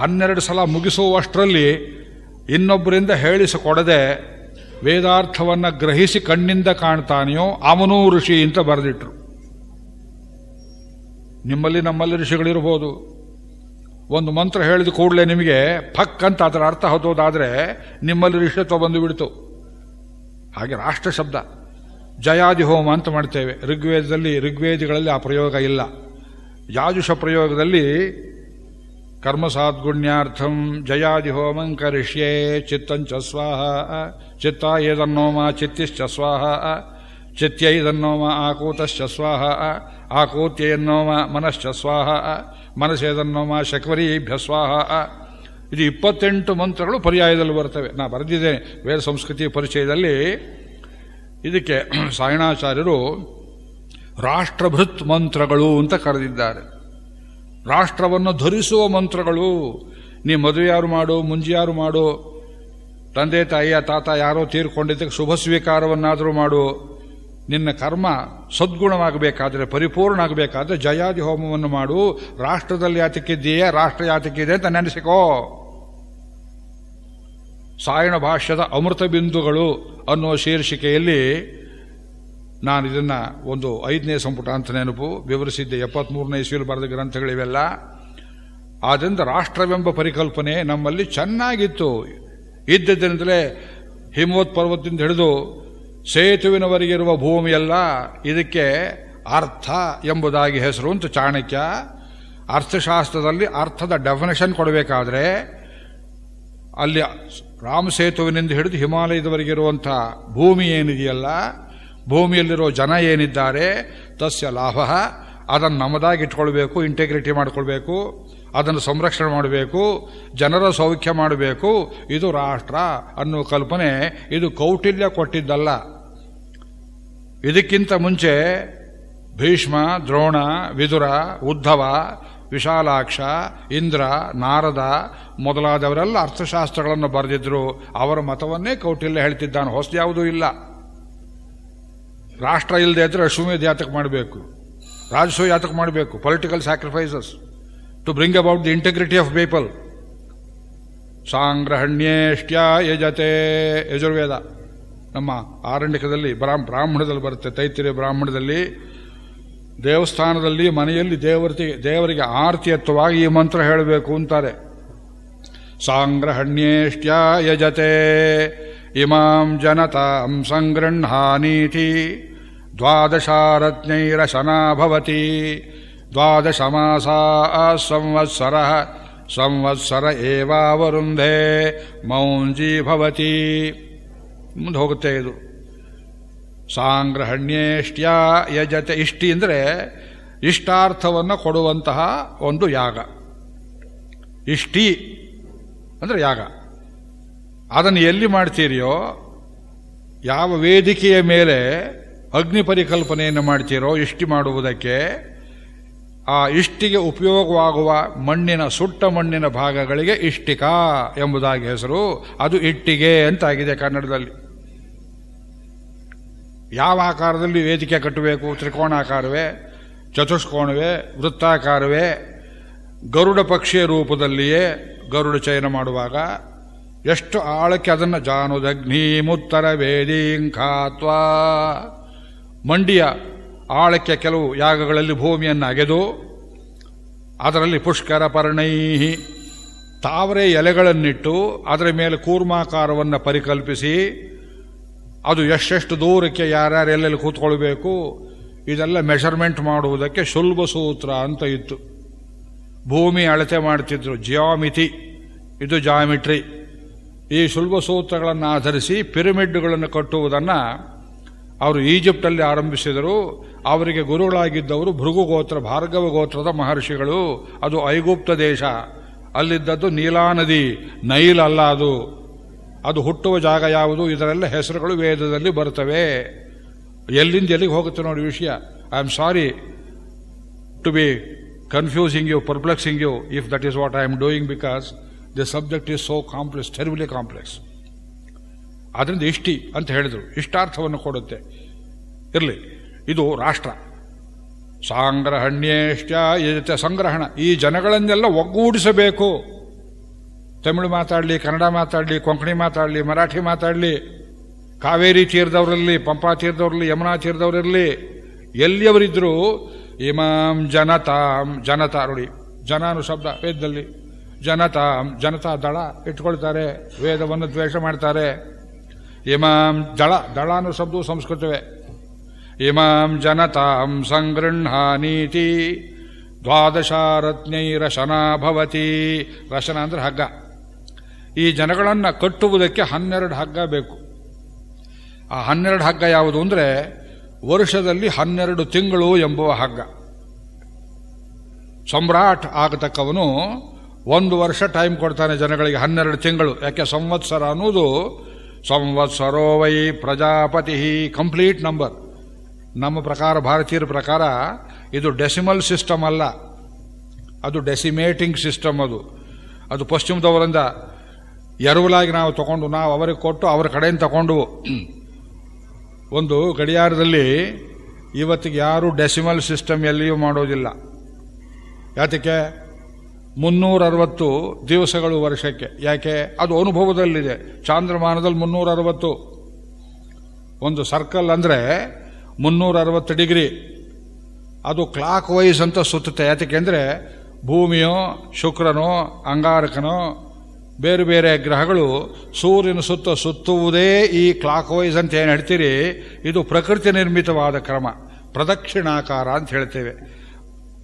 ಹನ್ನೆರಡು ಸಲ ಮುಗಿಸುವಷ್ಟರಲ್ಲಿ ಇನ್ನೊಬ್ಬರಿಂದ ಹೇಳಿಸಿಕೊಡದೆ ವೇದಾರ್ಥವನ್ನು ಗ್ರಹಿಸಿ ಕಣ್ಣಿಂದ ಕಾಣ್ತಾನೆಯೋ ಅವನೂ ಋಷಿ ಅಂತ ಬರೆದಿಟ್ರು ನಿಮ್ಮಲ್ಲಿ ನಮ್ಮಲ್ಲಿ ಋಷಿಗಳಿರ್ಬೋದು ಒಂದು ಮಂತ್ರ ಹೇಳಿದ ಕೂಡಲೇ ನಿಮಗೆ ಫಕ್ ಅಂತ ಅದರ ಅರ್ಥ ಹೊತ್ತೋದಾದರೆ ನಿಮ್ಮಲ್ಲಿ ಋಷಿತ್ವ ಬಂದು ಬಿಡ್ತು ಹಾಗೆ ರಾಷ್ಟ್ರ ಶಬ್ದ ಜಯಾದಿ ಹೋಮ ಅಂತ ಮಾಡ್ತೇವೆ ಋಗ್ವೇದದಲ್ಲಿ ಋಗ್ವೇದಿಗಳಲ್ಲಿ ಆ ಪ್ರಯೋಗ ಇಲ್ಲ ಯಾಜುಷ ಪ್ರಯೋಗದಲ್ಲಿ ಕರ್ಮಸಾದ್ಗುಣ್ಯಾರ್ಥಂ ಜಯಾದಿ ಹೋಮಂ ಕರಿಷ್ಯೇ ಚಿತ್ತಂಚ ಸ್ವಾಹ ಚಿತ್ತಾಯದನ್ನೋಮ ಚಿತ್ತಿಶ್ಚ ಸ್ವಾಹ ಚಿತ್ಯೈದನ್ನೋಮ ಆಕೂತಶ್ಚ ಸ್ವಾಹ ಆಕೂತ್ಯನ್ನೋಮ ಮನಶ್ಚ ಸ್ವಾಹ ಮನಸ್ಸೇದನ್ನೋಮ ಶಕ್ವರೀಭ್ಯ ಸ್ವಾಹ ಇದು ಇಪ್ಪತ್ತೆಂಟು ಮಂತ್ರಗಳು ಪರ್ಯಾಯದಲ್ಲಿ ಬರ್ತವೆ ನಾ ಬರೆದಿದ್ದೇನೆ ವೇದ ಸಂಸ್ಕೃತಿ ಪರಿಚಯದಲ್ಲಿ ಇದಕ್ಕೆ ಸಾಯಣಾಚಾರ್ಯರು ರಾಷ್ಟ್ರಭೃತ್ ಮಂತ್ರಗಳು ಅಂತ ಕರೆದಿದ್ದಾರೆ ರಾಷ್ಟ್ರವನ್ನು ಧರಿಸುವ ಮಂತ್ರಗಳು ನೀ ಮದುವೆಯಾರು ಮಾಡು ಮುಂಜಿಯಾರು ಮಾಡು ತಂದೆ ತಾಯಿಯ ತಾತ ಯಾರೋ ತೀರ್ಕೊಂಡಿದ್ದಕ್ಕೆ ಶುಭ ಸ್ವೀಕಾರವನ್ನಾದರೂ ಮಾಡು ನಿನ್ನ ಕರ್ಮ ಸದ್ಗುಣವಾಗಬೇಕಾದ್ರೆ ಪರಿಪೂರ್ಣ ಆಗಬೇಕಾದ್ರೆ ಜಯಾದಿ ಹೋಮವನ್ನು ಮಾಡು ರಾಷ್ಟ್ರದಲ್ಲಿ ಯಾತಕ್ಕಿದ್ದೀಯೇ ರಾಷ್ಟ್ರ ಯಾತಕ್ಕಿದೆ ಅಂತ ನೆನೆಸಿಕೋ ಸಾಯಣ ಭಾಷ್ಯದ ಅಮೃತ ಬಿಂದುಗಳು ಅನ್ನುವ ಶೀರ್ಷಿಕೆಯಲ್ಲಿ ನಾನು ಇದನ್ನು ಒಂದು ಐದನೇ ಸಂಪುಟ ಅಂತ ನೆನಪು ವಿವರಿಸಿದ್ದೆ ಎಪ್ಪತ್ತ್ಮೂರನೇ ಇಸ್ವಿಲ್ ಬರೆದ ಗ್ರಂಥಗಳಿವೆಲ್ಲ ಆದ್ದರಿಂದ ರಾಷ್ಟ್ರವೆಂಬ ಪರಿಕಲ್ಪನೆ ನಮ್ಮಲ್ಲಿ ಚೆನ್ನಾಗಿತ್ತು ಇದ್ದದಿಂದಲೇ ಹಿಮವತ್ ಪರ್ವತದಿಂದ ಹಿಡಿದು ಸೇತುವಿನವರೆಗಿರುವ ಭೂಮಿಯೆಲ್ಲ ಇದಕ್ಕೆ ಅರ್ಥ ಎಂಬುದಾಗಿ ಹೆಸರು ಅಂತ ಚಾಣಕ್ಯ ಅರ್ಥಶಾಸ್ತ್ರದಲ್ಲಿ ಅರ್ಥದ ಡೆಫಿನೇಷನ್ ಕೊಡಬೇಕಾದ್ರೆ ಅಲ್ಲಿ ರಾಮ ಸೇತುವಿನಿಂದ ಹಿಡಿದು ಹಿಮಾಲಯದವರೆಗಿರುವಂಥ ಭೂಮಿ ಏನಿದೆಯಲ್ಲ ಭೂಮಿಯಲ್ಲಿರೋ ಜನ ಏನಿದ್ದಾರೆ ತಸ್ಯ ಲಾಭ ಅದನ್ನು ನಮ್ಮದಾಗಿ ಇಟ್ಕೊಳ್ಬೇಕು ಇಂಟೆಗ್ರಿಟಿ ಮಾಡಿಕೊಳ್ಬೇಕು ಅದನ್ನು ಸಂರಕ್ಷಣೆ ಮಾಡಬೇಕು ಜನರ ಸೌಖ್ಯ ಮಾಡಬೇಕು ಇದು ರಾಷ್ಟ್ರ ಅನ್ನೋ ಕಲ್ಪನೆ ಇದು ಕೌಟಿಲ್ಯ ಕೊಟ್ಟಿದ್ದಲ್ಲ ಇದಕ್ಕಿಂತ ಮುಂಚೆ ಭೀಷ್ಮ ದ್ರೋಣ ವಿದುರ ಉದ್ಧವ ವಿಶಾಲಾಕ್ಷ ಇಂದ್ರ ನಾರದ ಮೊದಲಾದವರೆಲ್ಲ ಅರ್ಥಶಾಸ್ತ್ರಗಳನ್ನು ಬರೆದಿದ್ರು ಅವರ ಮತವನ್ನೇ ಕೌಟಿಲ್ಯ ಹೇಳ್ತಿದ್ದಾನೆ ಹೊಸ ಯಾವುದೂ ಇಲ್ಲ ರಾಷ್ಟ್ರ ಇಲ್ಲದೆ ಇದ್ದರೆ ಅಶ್ವಮೇಧ ಯಾತಕ ಮಾಡಬೇಕು ರಾಜಸ್ವ ಯಾತಕ ಮಾಡಬೇಕು political sacrifices to bring about the integrity of people ಸಾಂಗ್ರಹಣ್ಯೇಷ್ಟ್ಯ ಯಜತೆ ಯಜುರ್ವೇದ ನಮ್ಮ ಆರಣ್ಯಕದಲ್ಲಿ ಬ್ರಾಹ್ಮ ಬ್ರಾಹ್ಮಣದಲ್ಲಿ ಬರುತ್ತೆ ತೈತಿರಿ ಬ್ರಾಹ್ಮಣದಲ್ಲಿ ದೇವಸ್ಥಾನದಲ್ಲಿ ಮನೆಯಲ್ಲಿ ದೇವರಿಗೆ ದೇವರಿಗೆ ಆರ್ತಿಯತ್ವವಾಗಿ ಈ ಮಂತ್ರ ಹೇಳಬೇಕು ಅಂತಾರೆ ಸಾಂಗ್ರಹಣ್ಯೇಷ್ಟ್ಯ ಯಜತೆ ಇಮಾಂ ಜನತಾಂ ಸಂಗೃಹಾನೀತಿ ದ್ವಾದಶಾರತ್ನೈರಶನಾ ದ್ವಾದಶ ದ್ವಾದಶಮಾಸಾ ಸಂವತ್ಸರ ಸಂವತ್ಸರ ಏವಾವರುಂಧೆ ಮೌಂಜಿ ಭವತಿ ಮುಂದೆ ಹೋಗುತ್ತೆ ಇದು ಸಾಂಗ್ರಹಣ್ಯೇಷ್ಟ್ಯ ಯಜತೆ ಇಷ್ಟಿ ಅಂದರೆ ಇಷ್ಟಾರ್ಥವನ್ನು ಕೊಡುವಂತಹ ಒಂದು ಯಾಗ ಇಷ್ಟಿ ಅಂದರೆ ಯಾಗ ಅದನ್ನು ಎಲ್ಲಿ ಮಾಡ್ತೀರಿಯೋ ಯಾವ ವೇದಿಕೆಯ ಮೇಲೆ ಅಗ್ನಿ ಪರಿಕಲ್ಪನೆಯನ್ನು ಮಾಡ್ತೀರೋ ಇಷ್ಟಿ ಮಾಡುವುದಕ್ಕೆ ಆ ಇಷ್ಟಿಗೆ ಉಪಯೋಗವಾಗುವ ಮಣ್ಣಿನ ಸುಟ್ಟ ಮಣ್ಣಿನ ಭಾಗಗಳಿಗೆ ಇಷ್ಟಿಕಾ ಎಂಬುದಾಗಿ ಹೆಸರು ಅದು ಇಟ್ಟಿಗೆ ಅಂತಾಗಿದೆ ಕನ್ನಡದಲ್ಲಿ ಯಾವ ಆಕಾರದಲ್ಲಿ ವೇದಿಕೆ ಕಟ್ಟಬೇಕು ತ್ರಿಕೋಣಾಕಾರವೇ ಚತುಷ್ಕೋಣವೇ ವೃತ್ತಾಕಾರವೇ ಗರುಡ ಪಕ್ಷಿಯ ರೂಪದಲ್ಲಿಯೇ ಗರುಡ ಚಯನ ಮಾಡುವಾಗ ಎಷ್ಟು ಆಳಕ್ಕೆ ಅದನ್ನು ಜಾನುದಗ್ನೀಮುತ್ತರ ವೇದೀಂ ಖಾತ್ವಾ ಮಂಡಿಯ ಆಳಕ್ಕೆ ಕೆಲವು ಯಾಗಗಳಲ್ಲಿ ಭೂಮಿಯನ್ನು ಅಗೆದು ಅದರಲ್ಲಿ ಪುಷ್ಕರ ಪರ್ಣೈಹಿ ತಾವರೆ ಎಲೆಗಳನ್ನಿಟ್ಟು ಅದರ ಮೇಲೆ ಕೂರ್ಮಾಕಾರವನ್ನು ಪರಿಕಲ್ಪಿಸಿ ಅದು ಎಷ್ಟೆಷ್ಟು ದೂರಕ್ಕೆ ಯಾರ್ಯಾರು ಎಲ್ಲೆಲ್ಲಿ ಕೂತ್ಕೊಳ್ಬೇಕು ಇದೆಲ್ಲ ಮೆಷರ್ಮೆಂಟ್ ಮಾಡುವುದಕ್ಕೆ ಶುಲ್ಬ ಸೂತ್ರ ಅಂತ ಇತ್ತು ಭೂಮಿ ಅಳತೆ ಮಾಡ್ತಿದ್ರು ಜಿಯಾಮಿತಿ ಇದು ಜಾಮಿಟ್ರಿ ಈ ಸುಲಭ ಸೂತ್ರಗಳನ್ನು ಆಧರಿಸಿ ಪಿರಮಿಡ್ಗಳನ್ನು ಕಟ್ಟುವುದನ್ನು ಅವರು ಈಜಿಪ್ಟಲ್ಲಿ ಆರಂಭಿಸಿದರು ಅವರಿಗೆ ಗುರುಗಳಾಗಿದ್ದವರು ಭೃಗು ಗೋತ್ರ ಭಾರ್ಗವ ಗೋತ್ರದ ಮಹರ್ಷಿಗಳು ಅದು ಐಗುಪ್ತ ದೇಶ ಅಲ್ಲಿದ್ದದ್ದು ನೀಲಾ ನದಿ ನೈಲ್ ಅಲ್ಲ ಅದು ಅದು ಹುಟ್ಟುವ ಜಾಗ ಯಾವುದು ಇದರೆಲ್ಲ ಹೆಸರುಗಳು ವೇದದಲ್ಲಿ ಬರ್ತವೆ ಎಲ್ಲಿಂದ ಎಲ್ಲಿಗೆ ಹೋಗುತ್ತೆ ನೋಡಿ ವಿಷಯ I am sorry to be confusing you perplexing you if that is what I am doing because the subject is so complex terribly complex ಅದರಿಂದ ಇಷ್ಟಿ ಅಂತ ಹೇಳಿದರು ಇಷ್ಟಾರ್ಥವನ್ನು ಕೊಡುತ್ತೆ ಇರಲಿ ಇದು ರಾಷ್ಟ್ರ ಸಾಂಗ್ರಹಣ್ಯೇಷ್ಟ ಸಂಗ್ರಹಣ ಈ ಜನಗಳನ್ನೆಲ್ಲ ಒಗ್ಗೂಡಿಸಬೇಕು ತಮಿಳು ಮಾತಾಡಲಿ ಕನ್ನಡ ಮಾತಾಡಲಿ ಕೊಂಕಣಿ ಮಾತಾಡಲಿ ಮರಾಠಿ ಮಾತಾಡಲಿ ಕಾವೇರಿ ತೀರದವ್ರಲ್ಲಿ ಪಂಪಾ ತೀರದವರಲ್ಲಿ ಯಮುನಾ ತೀರ್ದವರಲ್ಲಿ ಎಲ್ಲಿಯವರಿದ್ದರೂ ಇಮಾಮ್ ಜನತಾಂ ಜನತಾ ನೋಡಿ ಜನಾನು ಶಬ್ದ ವೇದದಲ್ಲಿ ಜನತಾ ಜನತಾ ದಳ ಇಟ್ಕೊಳ್ತಾರೆ ವೇದವನ್ನು ದ್ವೇಷ ಮಾಡ್ತಾರೆ ಇಮಾಂ ದಳ ದಳ ಅನ್ನೋ ಶಬ್ದು ಸಂಸ್ಕೃತವೇ ಇಮಾಂ ಜನತಾಂ ನೀತಿ ದ್ವಾದಶಾರತ್ನೈ ರಶನಾ ಭವತಿ ರಶನ ಅಂದ್ರೆ ಹಗ್ಗ ಈ ಜನಗಳನ್ನು ಕಟ್ಟುವುದಕ್ಕೆ ಹನ್ನೆರಡು ಹಗ್ಗ ಬೇಕು ಆ ಹನ್ನೆರಡು ಹಗ್ಗ ಯಾವುದು ಅಂದರೆ ವರ್ಷದಲ್ಲಿ ಹನ್ನೆರಡು ತಿಂಗಳು ಎಂಬುವ ಹಗ್ಗ ಸಮ್ರಾಟ್ ಆಗತಕ್ಕವನು ಒಂದು ವರ್ಷ ಟೈಮ್ ಕೊಡ್ತಾನೆ ಜನಗಳಿಗೆ ಹನ್ನೆರಡು ತಿಂಗಳು ಯಾಕೆ ಸಂವತ್ಸರ ಅನ್ನೋದು ಸಂವತ್ಸರೋ ವೈ ಪ್ರಜಾಪತಿ ಕಂಪ್ಲೀಟ್ ನಂಬರ್ ನಮ್ಮ ಪ್ರಕಾರ ಭಾರತೀಯರ ಪ್ರಕಾರ ಇದು ಡೆಸಿಮಲ್ ಸಿಸ್ಟಮ್ ಅಲ್ಲ ಅದು ಡೆಸಿಮೇಟಿಂಗ್ ಸಿಸ್ಟಮ್ ಅದು ಅದು ಪಶ್ಚಿಮದವರಿಂದ ಎರವಲಾಗಿ ನಾವು ತಗೊಂಡು ನಾವು ಅವರಿಗೆ ಕೊಟ್ಟು ಅವರ ಕಡೆಯಿಂದ ತಗೊಂಡು ಒಂದು ಗಡಿಯಾರದಲ್ಲಿ ಇವತ್ತಿಗೆ ಯಾರೂ ಡೆಸಿಮಲ್ ಸಿಸ್ಟಮ್ ಎಲ್ಲಿಯೂ ಮಾಡೋದಿಲ್ಲ ಯಾತಕ್ಕೆ ಮುನ್ನೂರ ಅರವತ್ತು ದಿವಸಗಳು ವರ್ಷಕ್ಕೆ ಯಾಕೆ ಅದು ಅನುಭವದಲ್ಲಿದೆ ಚಾಂದ್ರಮಾನದಲ್ಲಿ ಮುನ್ನೂರ ಅರವತ್ತು ಒಂದು ಸರ್ಕಲ್ ಅಂದರೆ ಮುನ್ನೂರ ಅರವತ್ತು ಡಿಗ್ರಿ ಅದು ಕ್ಲಾಕ್ ವೈಸ್ ಅಂತ ಸುತ್ತುತ್ತೆ ಯಾತಕ್ಕೆಂದರೆ ಭೂಮಿಯೋ ಶುಕ್ರನೋ ಅಂಗಾರಕನೋ ಬೇರೆ ಬೇರೆ ಗ್ರಹಗಳು ಸೂರ್ಯನ ಸುತ್ತ ಸುತ್ತುವುದೇ ಈ ಕ್ಲಾಕ್ ವೈಸ್ ಅಂತ ಏನು ಹೇಳ್ತೀರಿ ಇದು ಪ್ರಕೃತಿ ನಿರ್ಮಿತವಾದ ಕ್ರಮ ಪ್ರದಕ್ಷಿಣಾಕಾರ ಅಂತ ಹೇಳ್ತೇವೆ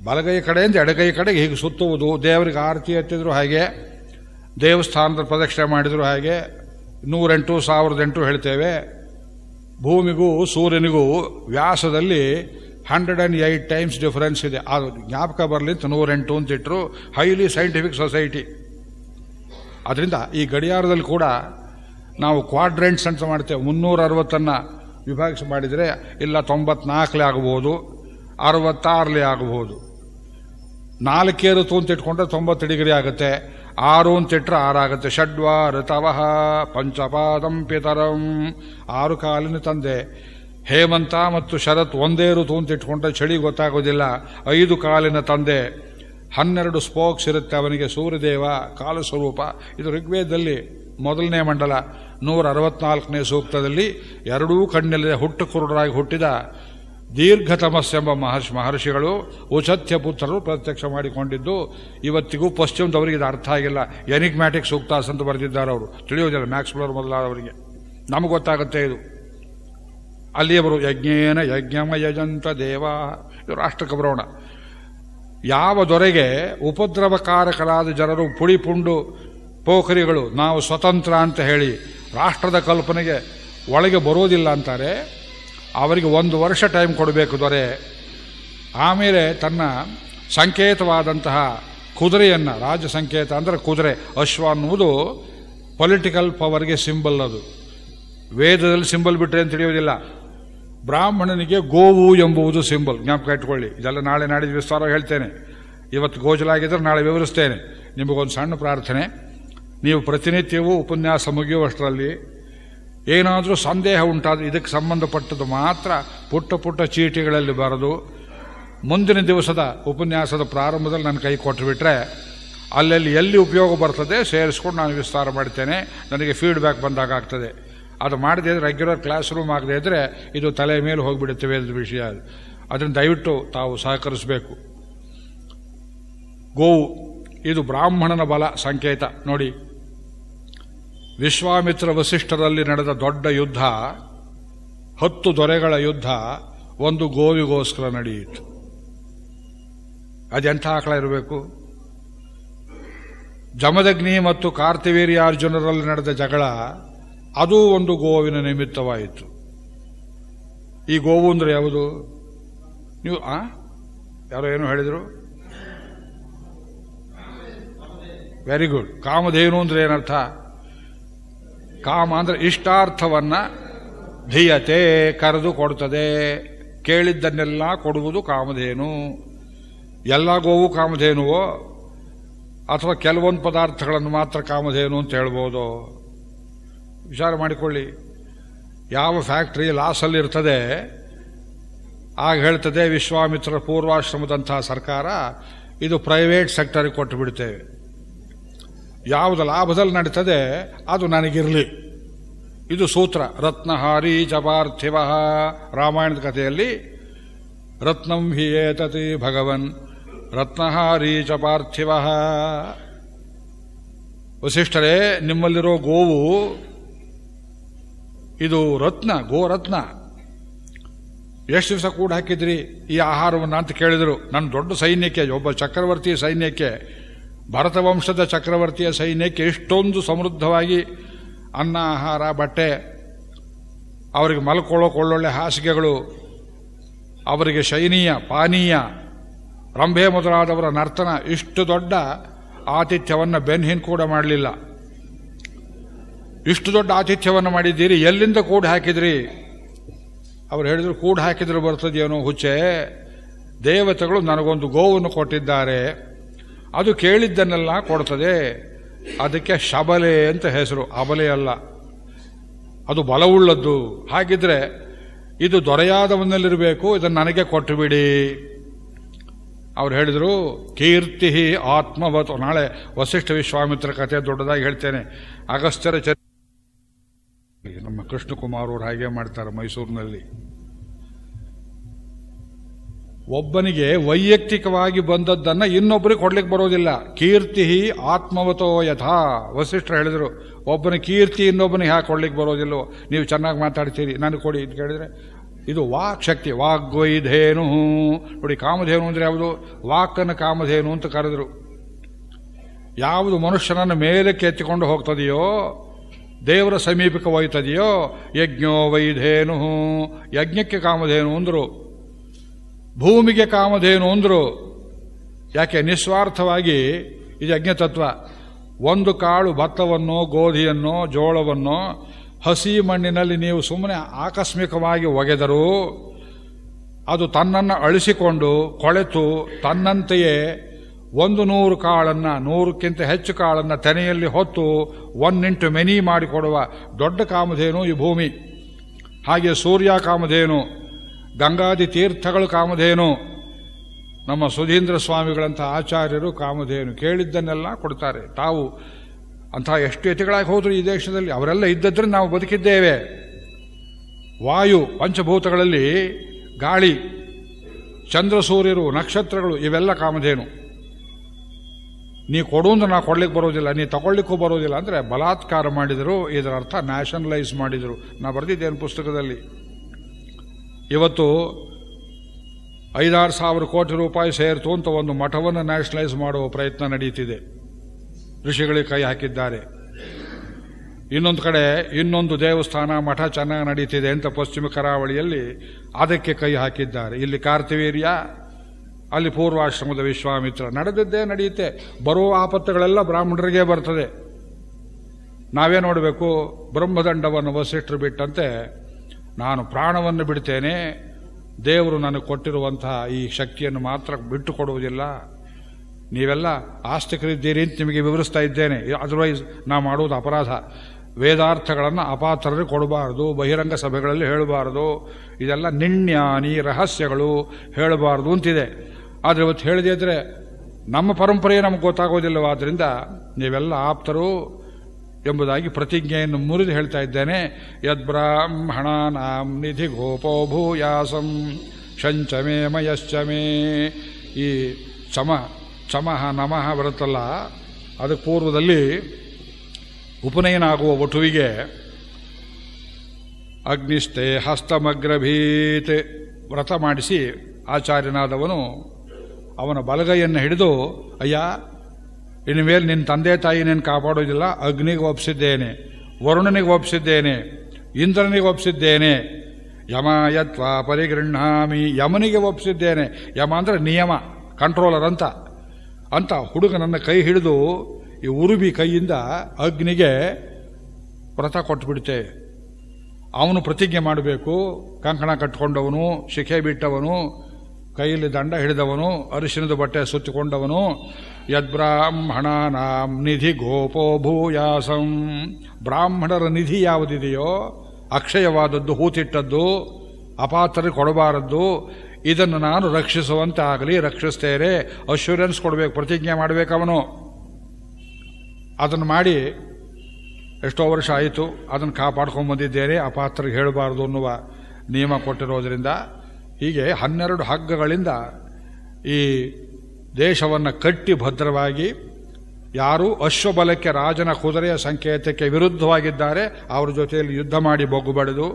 ಬಲಗೈ ಕಡೆಯಿಂದ ಎಡಗೈ ಕಡೆಗೆ ಹೀಗೆ ಸುತ್ತುವುದು ದೇವರಿಗೆ ಆರತಿ ಎತ್ತಿದ್ರು ಹಾಗೆ ದೇವಸ್ಥಾನದ ಪ್ರದಕ್ಷಿಣೆ ಮಾಡಿದ್ರು ಹಾಗೆ ನೂರೆಂಟು ಸಾವಿರದ ಎಂಟು ಹೇಳ್ತೇವೆ ಭೂಮಿಗೂ ಸೂರ್ಯನಿಗೂ ವ್ಯಾಸದಲ್ಲಿ hundred and eight times difference ಇದೆ ಅದು ಜ್ಞಾಪಕ ಬರಲಿ ಅಂತ ನೂರೆಂಟು ಅಂತಿಟ್ಟರು ಹೈಲಿ ಸೈಂಟಿಫಿಕ್ ಸೊಸೈಟಿ ಅದರಿಂದ ಈ ಗಡಿಯಾರದಲ್ಲಿ ಕೂಡ ನಾವು ಕ್ವಾಡ್ರೆಂಟ್ಸ್ ಅಂತ ಮಾಡ್ತೇವೆ ಮುನ್ನೂರ ಅರವತ್ತನ್ನು ವಿಭಾಗಿಸಿ ಮಾಡಿದರೆ ಇಲ್ಲ ತೊಂಬತ್ನಾಲ್ಕಲೇ ಆಗಬಹುದು ಅರವತ್ತಾರಲೇ ಆಗಬಹುದು ನಾಲ್ಕೇರು ಅಂತ ಇಟ್ಕೊಂಡ್ರೆ ತೊಂಬತ್ತು ಡಿಗ್ರಿ ಆಗುತ್ತೆ ಆರು ಅಂತ ಇಟ್ಟರೆ ಆರಾಗುತ್ತೆ ಷಡ್ವಾರ ತವಹ ಪಂಚಪಾದಂ ಪಿತರಂ ಆರು ಕಾಲಿನ ತಂದೆ ಹೇಮಂತ ಮತ್ತು ಶರತ್ ಒಂದೇ ಋತು ಅಂತ ಇಟ್ಕೊಂಡ್ರೆ ಚಳಿ ಗೊತ್ತಾಗೋದಿಲ್ಲ ಐದು ಕಾಲಿನ ತಂದೆ ಹನ್ನೆರಡು ಸ್ಪೋಕ್ಸ್ ಇರುತ್ತೆ ಅವನಿಗೆ ಸೂರ್ಯದೇವ ಕಾಲ ಸ್ವರೂಪ ಇದು ಋಗ್ವೇದದಲ್ಲಿ ಮೊದಲನೇ ಮಂಡಲ ನೂರ ಅರವತ್ನಾಲ್ಕನೇ ಸೂಕ್ತದಲ್ಲಿ ಎರಡೂ ಕಣ್ಣಲ್ಲಿ ಹುಟ್ಟು ಕುರುಡರಾಗಿ ಹುಟ್ಟಿದ ದೀರ್ಘತಮಸ್ಸೆಂಬ ಮಹರ್ಷಿ ಮಹರ್ಷಿಗಳು ಉಚತ್ಯ ಪುತ್ರರು ಪ್ರತ್ಯಕ್ಷ ಮಾಡಿಕೊಂಡಿದ್ದು ಇವತ್ತಿಗೂ ಪಶ್ಚಿಮದವರಿಗೆ ಇದು ಅರ್ಥ ಆಗಿಲ್ಲ ಎನಿಗ್ಮ್ಯಾಟಿಕ್ ಸೂಕ್ತಾಸ್ ಅಂತ ಬರೆದಿದ್ದಾರೆ ಅವರು ತಿಳಿಯೋದಿಲ್ಲ ಫ್ಲೋರ್ ಮೊದಲಾದವರಿಗೆ ನಮಗೆ ಗೊತ್ತಾಗುತ್ತೆ ಇದು ಅಲ್ಲಿಯವರು ಯಜ್ಞೇನ ಯಜ್ಞಮಯಜಂತ ದೇವ ಇದು ರಾಷ್ಟ್ರಕ್ಕೆ ಯಾವ ದೊರೆಗೆ ಉಪದ್ರವಕಾರಕರಾದ ಜನರು ಪುಂಡು ಪೋಖರಿಗಳು ನಾವು ಸ್ವತಂತ್ರ ಅಂತ ಹೇಳಿ ರಾಷ್ಟ್ರದ ಕಲ್ಪನೆಗೆ ಒಳಗೆ ಬರೋದಿಲ್ಲ ಅಂತಾರೆ ಅವರಿಗೆ ಒಂದು ವರ್ಷ ಟೈಮ್ ಕೊಡಬೇಕು ದೊರೆ ಆಮೇಲೆ ತನ್ನ ಸಂಕೇತವಾದಂತಹ ಕುದುರೆಯನ್ನು ರಾಜ ಸಂಕೇತ ಅಂದರೆ ಕುದುರೆ ಅಶ್ವ ಅನ್ನುವುದು ಪೊಲಿಟಿಕಲ್ ಪವರ್ಗೆ ಸಿಂಬಲ್ ಅದು ವೇದದಲ್ಲಿ ಸಿಂಬಲ್ ಬಿಟ್ಟರೆ ಅಂತ ತಿಳಿಯೋದಿಲ್ಲ ಬ್ರಾಹ್ಮಣನಿಗೆ ಗೋವು ಎಂಬುವುದು ಸಿಂಬಲ್ ಜ್ಞಾಪಕ ಇಟ್ಕೊಳ್ಳಿ ಇದೆಲ್ಲ ನಾಳೆ ನಾಡಿದ ವಿಸ್ತಾರ ಹೇಳ್ತೇನೆ ಇವತ್ತು ಗೋಜಲಾಗಿದ್ದರೆ ನಾಳೆ ವಿವರಿಸ್ತೇನೆ ನಿಮಗೊಂದು ಸಣ್ಣ ಪ್ರಾರ್ಥನೆ ನೀವು ಪ್ರತಿನಿತ್ಯವೂ ಉಪನ್ಯಾಸ ಮುಗಿಯುವಷ್ಟರಲ್ಲಿ ಏನಾದರೂ ಸಂದೇಹ ಉಂಟಾದ ಇದಕ್ಕೆ ಸಂಬಂಧಪಟ್ಟದ್ದು ಮಾತ್ರ ಪುಟ್ಟ ಪುಟ್ಟ ಚೀಟಿಗಳಲ್ಲಿ ಬರೆದು ಮುಂದಿನ ದಿವಸದ ಉಪನ್ಯಾಸದ ಪ್ರಾರಂಭದಲ್ಲಿ ನನ್ನ ಕೈ ಕೊಟ್ಟುಬಿಟ್ರೆ ಅಲ್ಲಲ್ಲಿ ಎಲ್ಲಿ ಉಪಯೋಗ ಬರ್ತದೆ ಸೇರಿಸ್ಕೊಂಡು ನಾನು ವಿಸ್ತಾರ ಮಾಡ್ತೇನೆ ನನಗೆ ಫೀಡ್ಬ್ಯಾಕ್ ಬಂದಾಗ ಆಗ್ತದೆ ಅದು ಮಾಡದೇ ಇದ್ದರೆ ರೆಗ್ಯುಲರ್ ಕ್ಲಾಸ್ ರೂಮ್ ಆಗದೇ ಇದ್ದರೆ ಇದು ತಲೆ ಮೇಲೆ ಹೋಗಿಬಿಡುತ್ತೇವೆ ವೇದದ ವಿಷಯ ಅದನ್ನು ದಯವಿಟ್ಟು ತಾವು ಸಹಕರಿಸಬೇಕು ಗೋವು ಇದು ಬ್ರಾಹ್ಮಣನ ಬಲ ಸಂಕೇತ ನೋಡಿ ವಿಶ್ವಾಮಿತ್ರ ವಸಿಷ್ಠರಲ್ಲಿ ನಡೆದ ದೊಡ್ಡ ಯುದ್ಧ ಹತ್ತು ದೊರೆಗಳ ಯುದ್ಧ ಒಂದು ಗೋವಿಗೋಸ್ಕರ ನಡೆಯಿತು ಅದೆಂಥ ಆಕಳ ಇರಬೇಕು ಜಮದಗ್ನಿ ಮತ್ತು ಅರ್ಜುನರಲ್ಲಿ ನಡೆದ ಜಗಳ ಅದೂ ಒಂದು ಗೋವಿನ ನಿಮಿತ್ತವಾಯಿತು ಈ ಗೋವು ಅಂದರೆ ಯಾವುದು ನೀವು ಆ ಯಾರೋ ಏನು ಹೇಳಿದರು ವೆರಿ ಗುಡ್ ಕಾಮಧೇನು ಅಂದರೆ ಏನರ್ಥ ಕಾಮ ಅಂದರೆ ಇಷ್ಟಾರ್ಥವನ್ನು ಧೀಯತೆ ಕರೆದು ಕೊಡ್ತದೆ ಕೇಳಿದ್ದನ್ನೆಲ್ಲ ಕೊಡುವುದು ಕಾಮಧೇನು ಎಲ್ಲ ಗೋವು ಕಾಮಧೇನುವೋ ಅಥವಾ ಕೆಲವೊಂದು ಪದಾರ್ಥಗಳನ್ನು ಮಾತ್ರ ಕಾಮಧೇನು ಅಂತ ಹೇಳ್ಬೋದು ವಿಚಾರ ಮಾಡಿಕೊಳ್ಳಿ ಯಾವ ಫ್ಯಾಕ್ಟ್ರಿ ಲಾಸಲ್ಲಿ ಇರ್ತದೆ ಆಗ ಹೇಳ್ತದೆ ವಿಶ್ವಾಮಿತ್ರ ಪೂರ್ವಾಶ್ರಮದಂತಹ ಸರ್ಕಾರ ಇದು ಪ್ರೈವೇಟ್ ಸೆಕ್ಟರಿಗೆ ಕೊಟ್ಟು ಬಿಡ್ತೇವೆ ಯಾವುದು ಲಾಭದಲ್ಲಿ ನಡೀತದೆ ಅದು ನನಗಿರಲಿ ಇದು ಸೂತ್ರ ರತ್ನಹಾರಿ ಜಪಾರ್ಥಿವ ರಾಮಾಯಣದ ಕಥೆಯಲ್ಲಿ ರತ್ನಂ ಹಿ ಏತತಿ ಭಗವನ್ ರತ್ನಹಾರಿ ಚ ವಸಿಷ್ಠರೇ ನಿಮ್ಮಲ್ಲಿರೋ ಗೋವು ಇದು ರತ್ನ ಗೋರತ್ನ ಎಷ್ಟು ದಿವಸ ಕೂಡ ಹಾಕಿದ್ರಿ ಈ ಆಹಾರವನ್ನು ಅಂತ ಕೇಳಿದರು ನನ್ನ ದೊಡ್ಡ ಸೈನ್ಯಕ್ಕೆ ಒಬ್ಬ ಚಕ್ರವರ್ತಿ ಸೈನ್ಯಕ್ಕೆ ಭರತವಂಶದ ಚಕ್ರವರ್ತಿಯ ಸೈನ್ಯಕ್ಕೆ ಎಷ್ಟೊಂದು ಸಮೃದ್ಧವಾಗಿ ಅನ್ನ ಆಹಾರ ಬಟ್ಟೆ ಅವರಿಗೆ ಒಳ್ಳೊಳ್ಳೆ ಹಾಸಿಗೆಗಳು ಅವರಿಗೆ ಶೈನೀಯ ಪಾನೀಯ ರಂಭೆ ಮೊದಲಾದವರ ನರ್ತನ ಇಷ್ಟು ದೊಡ್ಡ ಆತಿಥ್ಯವನ್ನು ಬೆನ್ಹಿನ್ ಕೂಡ ಮಾಡಲಿಲ್ಲ ಇಷ್ಟು ದೊಡ್ಡ ಆತಿಥ್ಯವನ್ನು ಮಾಡಿದ್ದೀರಿ ಎಲ್ಲಿಂದ ಕೂಡು ಹಾಕಿದ್ರಿ ಅವ್ರು ಹೇಳಿದ್ರು ಕೂಡು ಹಾಕಿದ್ರು ಬರ್ತದೇನೋ ಹುಚ್ಚೆ ದೇವತೆಗಳು ನನಗೊಂದು ಗೋವನ್ನು ಕೊಟ್ಟಿದ್ದಾರೆ ಅದು ಕೇಳಿದ್ದನ್ನೆಲ್ಲ ಕೊಡ್ತದೆ ಅದಕ್ಕೆ ಶಬಲೆ ಅಂತ ಹೆಸರು ಅಬಲೆ ಅಲ್ಲ ಅದು ಬಲವುಳ್ಳದ್ದು ಹಾಗಿದ್ರೆ ಇದು ದೊರೆಯಾದವನಲ್ಲಿರಬೇಕು ಇದನ್ನು ನನಗೆ ಕೊಟ್ಟುಬಿಡಿ ಅವ್ರು ಹೇಳಿದರು ಕೀರ್ತಿ ಆತ್ಮವತ್ ನಾಳೆ ವಸಿಷ್ಠ ವಿಶ್ವಾಮಿತ್ರ ಕಥೆ ದೊಡ್ಡದಾಗಿ ಹೇಳ್ತೇನೆ ಅಗಸ್ತ್ಯರ ಚರಿ ನಮ್ಮ ಕೃಷ್ಣಕುಮಾರ್ ಅವರು ಹಾಗೆ ಮಾಡ್ತಾರೆ ಮೈಸೂರಿನಲ್ಲಿ ಒಬ್ಬನಿಗೆ ವೈಯಕ್ತಿಕವಾಗಿ ಬಂದದ್ದನ್ನು ಇನ್ನೊಬ್ಬರಿಗೆ ಕೊಡ್ಲಿಕ್ಕೆ ಬರೋದಿಲ್ಲ ಕೀರ್ತಿ ಆತ್ಮವತೋ ಯಥಾ ವಸಿಷ್ಠರು ಹೇಳಿದರು ಒಬ್ಬನ ಕೀರ್ತಿ ಇನ್ನೊಬ್ಬನಿಗೆ ಯಾಕೆ ಕೊಡ್ಲಿಕ್ಕೆ ಬರೋದಿಲ್ಲೋ ನೀವು ಚೆನ್ನಾಗಿ ಮಾತಾಡ್ತೀರಿ ನನಗೆ ಕೊಡಿ ಅಂತ ಕೇಳಿದರೆ ಇದು ವಾಕ್ ಶಕ್ತಿ ವಾಗ್ವೈಧೇನು ನೋಡಿ ಕಾಮಧೇನು ಅಂದರೆ ಯಾವುದು ವಾಕನ್ನು ಕಾಮಧೇನು ಅಂತ ಕರೆದರು ಯಾವುದು ಮನುಷ್ಯನನ್ನು ಮೇಲಕ್ಕೆ ಎತ್ತಿಕೊಂಡು ಹೋಗ್ತದೆಯೋ ದೇವರ ಸಮೀಪಕ್ಕೆ ಒಯ್ತದೆಯೋ ಯಜ್ಞೋ ವೈಧೇನು ಯಜ್ಞಕ್ಕೆ ಕಾಮಧೇನು ಅಂದರು ಭೂಮಿಗೆ ಕಾಮಧೇನು ಅಂದರು ಯಾಕೆ ನಿಸ್ವಾರ್ಥವಾಗಿ ಇದು ಯಜ್ಞತತ್ವ ಒಂದು ಕಾಳು ಭತ್ತವನ್ನು ಗೋಧಿಯನ್ನು ಜೋಳವನ್ನು ಹಸಿ ಮಣ್ಣಿನಲ್ಲಿ ನೀವು ಸುಮ್ಮನೆ ಆಕಸ್ಮಿಕವಾಗಿ ಒಗೆದರೂ ಅದು ತನ್ನನ್ನು ಅಳಿಸಿಕೊಂಡು ಕೊಳೆತು ತನ್ನಂತೆಯೇ ಒಂದು ನೂರು ಕಾಳನ್ನು ನೂರಕ್ಕಿಂತ ಹೆಚ್ಚು ಕಾಳನ್ನು ತೆನೆಯಲ್ಲಿ ಹೊತ್ತು ಒನ್ ಇಂಟು ಮೆನಿ ಮಾಡಿಕೊಡುವ ದೊಡ್ಡ ಕಾಮಧೇನು ಈ ಭೂಮಿ ಹಾಗೆ ಸೂರ್ಯ ಕಾಮಧೇನು ಗಂಗಾದಿ ತೀರ್ಥಗಳು ಕಾಮಧೇನು ನಮ್ಮ ಸುಧೀಂದ್ರ ಸ್ವಾಮಿಗಳಂಥ ಆಚಾರ್ಯರು ಕಾಮಧೇನು ಕೇಳಿದ್ದನ್ನೆಲ್ಲ ಕೊಡ್ತಾರೆ ತಾವು ಅಂತಹ ಎಷ್ಟು ಯತಿಗಳಾಗಿ ಹೋದರು ಈ ದೇಶದಲ್ಲಿ ಅವರೆಲ್ಲ ಇದ್ದದ್ರೆ ನಾವು ಬದುಕಿದ್ದೇವೆ ವಾಯು ಪಂಚಭೂತಗಳಲ್ಲಿ ಗಾಳಿ ಚಂದ್ರ ಸೂರ್ಯರು ನಕ್ಷತ್ರಗಳು ಇವೆಲ್ಲ ಕಾಮಧೇನು ನೀ ಕೊಡು ಅಂದ್ರೆ ನಾ ಕೊಡ್ಲಿಕ್ಕೆ ಬರೋದಿಲ್ಲ ನೀ ತಗೊಳ್ಳಿಕ್ಕೂ ಬರೋದಿಲ್ಲ ಅಂದರೆ ಬಲಾತ್ಕಾರ ಮಾಡಿದರು ಇದರ ಅರ್ಥ ನ್ಯಾಷನಲೈಸ್ ಮಾಡಿದರು ನಾ ಬರೆದಿದ್ದೇನು ಪುಸ್ತಕದಲ್ಲಿ ಇವತ್ತು ಐದಾರು ಸಾವಿರ ಕೋಟಿ ರೂಪಾಯಿ ಸೇರ್ತು ಅಂತ ಒಂದು ಮಠವನ್ನು ನ್ಯಾಷನಲೈಸ್ ಮಾಡುವ ಪ್ರಯತ್ನ ನಡೆಯುತ್ತಿದೆ ಋಷಿಗಳಿಗೆ ಕೈ ಹಾಕಿದ್ದಾರೆ ಇನ್ನೊಂದು ಕಡೆ ಇನ್ನೊಂದು ದೇವಸ್ಥಾನ ಮಠ ಚೆನ್ನಾಗಿ ನಡೀತಿದೆ ಅಂತ ಪಶ್ಚಿಮ ಕರಾವಳಿಯಲ್ಲಿ ಅದಕ್ಕೆ ಕೈ ಹಾಕಿದ್ದಾರೆ ಇಲ್ಲಿ ಕಾರ್ತಿವೀರ್ಯ ಅಲ್ಲಿ ಪೂರ್ವಾಶ್ರಮದ ವಿಶ್ವಾಮಿತ್ರ ನಡೆದಿದ್ದೇ ನಡೆಯುತ್ತೆ ಬರುವ ಆಪತ್ತುಗಳೆಲ್ಲ ಬ್ರಾಹ್ಮಣರಿಗೆ ಬರ್ತದೆ ನಾವೇ ನೋಡಬೇಕು ಬ್ರಹ್ಮದಂಡವನ್ನು ವಸಿಟ್ಟರು ಬಿಟ್ಟಂತೆ ನಾನು ಪ್ರಾಣವನ್ನು ಬಿಡ್ತೇನೆ ದೇವರು ನನಗೆ ಕೊಟ್ಟಿರುವಂತಹ ಈ ಶಕ್ತಿಯನ್ನು ಮಾತ್ರ ಬಿಟ್ಟು ಕೊಡುವುದಿಲ್ಲ ನೀವೆಲ್ಲ ಆಸ್ತಿಕರಿದ್ದೀರಿ ಅಂತ ನಿಮಗೆ ವಿವರಿಸ್ತಾ ಇದ್ದೇನೆ ಅದರ್ವೈಸ್ ನಾವು ಮಾಡುವುದು ಅಪರಾಧ ವೇದಾರ್ಥಗಳನ್ನು ಅಪಾತ್ರರಿಗೆ ಕೊಡಬಾರ್ದು ಬಹಿರಂಗ ಸಭೆಗಳಲ್ಲಿ ಹೇಳಬಾರ್ದು ಇದೆಲ್ಲ ನಿಣ್ಯಾನಿ ರಹಸ್ಯಗಳು ಹೇಳಬಾರ್ದು ಅಂತಿದೆ ಆದರೆ ಇವತ್ತು ಹೇಳಿದೆ ನಮ್ಮ ಪರಂಪರೆ ನಮಗೆ ಗೊತ್ತಾಗೋದಿಲ್ಲವಾದ್ದರಿಂದ ನೀವೆಲ್ಲ ಆಪ್ತರು ಎಂಬುದಾಗಿ ಪ್ರತಿಜ್ಞೆಯನ್ನು ಮುರಿದು ಹೇಳ್ತಾ ಇದ್ದೇನೆ ಯದ್ಬ್ರಾಹ್ಮಣಾನಾಂ ನಿಧಿ ಗೋಪೋ ಭೂಯಾಸಂ ಶಂಚಮೇ ಮಯಶ್ಚಮೇ ಈ ಚಮ ಚಮಃ ನಮಃ ಬರುತ್ತಲ್ಲ ಅದಕ್ಕೆ ಪೂರ್ವದಲ್ಲಿ ಉಪನಯನ ಆಗುವ ವಟುವಿಗೆ ಅಗ್ನಿಷ್ಠೆ ಹಸ್ತಮಗ್ರಭೀತ್ ವ್ರತ ಮಾಡಿಸಿ ಆಚಾರ್ಯನಾದವನು ಅವನ ಬಲಗೈಯನ್ನು ಹಿಡಿದು ಅಯ್ಯ ಇನ್ನು ಮೇಲೆ ನಿನ್ನ ತಂದೆ ತಾಯಿ ನೀನು ಕಾಪಾಡೋದಿಲ್ಲ ಅಗ್ನಿಗೆ ಒಪ್ಪಿಸಿದ್ದೇನೆ ವರುಣನಿಗೆ ಒಪ್ಪಿಸಿದ್ದೇನೆ ಇಂದ್ರನಿಗೆ ಒಪ್ಪಿಸಿದ್ದೇನೆ ಯಮ ಯತ್ವ ಪರಿಗೃಹಾಮಿ ಯಮನಿಗೆ ಒಪ್ಪಿಸಿದ್ದೇನೆ ಯಮ ಅಂದರೆ ನಿಯಮ ಕಂಟ್ರೋಲರ್ ಅಂತ ಅಂತ ಹುಡುಗ ನನ್ನ ಕೈ ಹಿಡಿದು ಈ ಉರುಬಿ ಕೈಯಿಂದ ಅಗ್ನಿಗೆ ವ್ರತ ಕೊಟ್ಬಿಡುತ್ತೆ ಅವನು ಪ್ರತಿಜ್ಞೆ ಮಾಡಬೇಕು ಕಂಕಣ ಕಟ್ಕೊಂಡವನು ಶಿಖೆ ಬಿಟ್ಟವನು ಕೈಯಲ್ಲಿ ದಂಡ ಹಿಡಿದವನು ಅರಿಶಿನದ ಬಟ್ಟೆ ಸುತ್ತಿಕೊಂಡವನು ಯದ್ಬ್ರಾಹ್ಮಣಾನಾಂ ನಿಧಿ ಗೋಪೋ ಭೂಯಾಸಂ ಬ್ರಾಹ್ಮಣರ ನಿಧಿ ಯಾವುದಿದೆಯೋ ಅಕ್ಷಯವಾದದ್ದು ಹೂತಿಟ್ಟದ್ದು ಅಪಾತ್ರ ಕೊಡಬಾರದ್ದು ಇದನ್ನು ನಾನು ರಕ್ಷಿಸುವಂತೆ ಆಗಲಿ ರಕ್ಷಿಸ್ತೇನೆ ಅಶ್ಯೂರೆನ್ಸ್ ಕೊಡಬೇಕು ಪ್ರತಿಜ್ಞೆ ಮಾಡಬೇಕವನು ಅವನು ಅದನ್ನು ಮಾಡಿ ಎಷ್ಟೋ ವರ್ಷ ಆಯಿತು ಅದನ್ನು ಕಾಪಾಡ್ಕೊಂಡು ಬಂದಿದ್ದೇನೆ ಅಪಾತ್ರ ಹೇಳಬಾರ್ದು ಅನ್ನುವ ನಿಯಮ ಕೊಟ್ಟಿರೋದ್ರಿಂದ ಹೀಗೆ ಹನ್ನೆರಡು ಹಗ್ಗಗಳಿಂದ ಈ ದೇಶವನ್ನು ಕಟ್ಟಿ ಭದ್ರವಾಗಿ ಯಾರು ಅಶ್ವಬಲಕ್ಕೆ ರಾಜನ ಕುದುರೆಯ ಸಂಕೇತಕ್ಕೆ ವಿರುದ್ಧವಾಗಿದ್ದಾರೆ ಅವರ ಜೊತೆಯಲ್ಲಿ ಯುದ್ಧ ಮಾಡಿ ಬೊಗ್ಗು ಬಡಿದು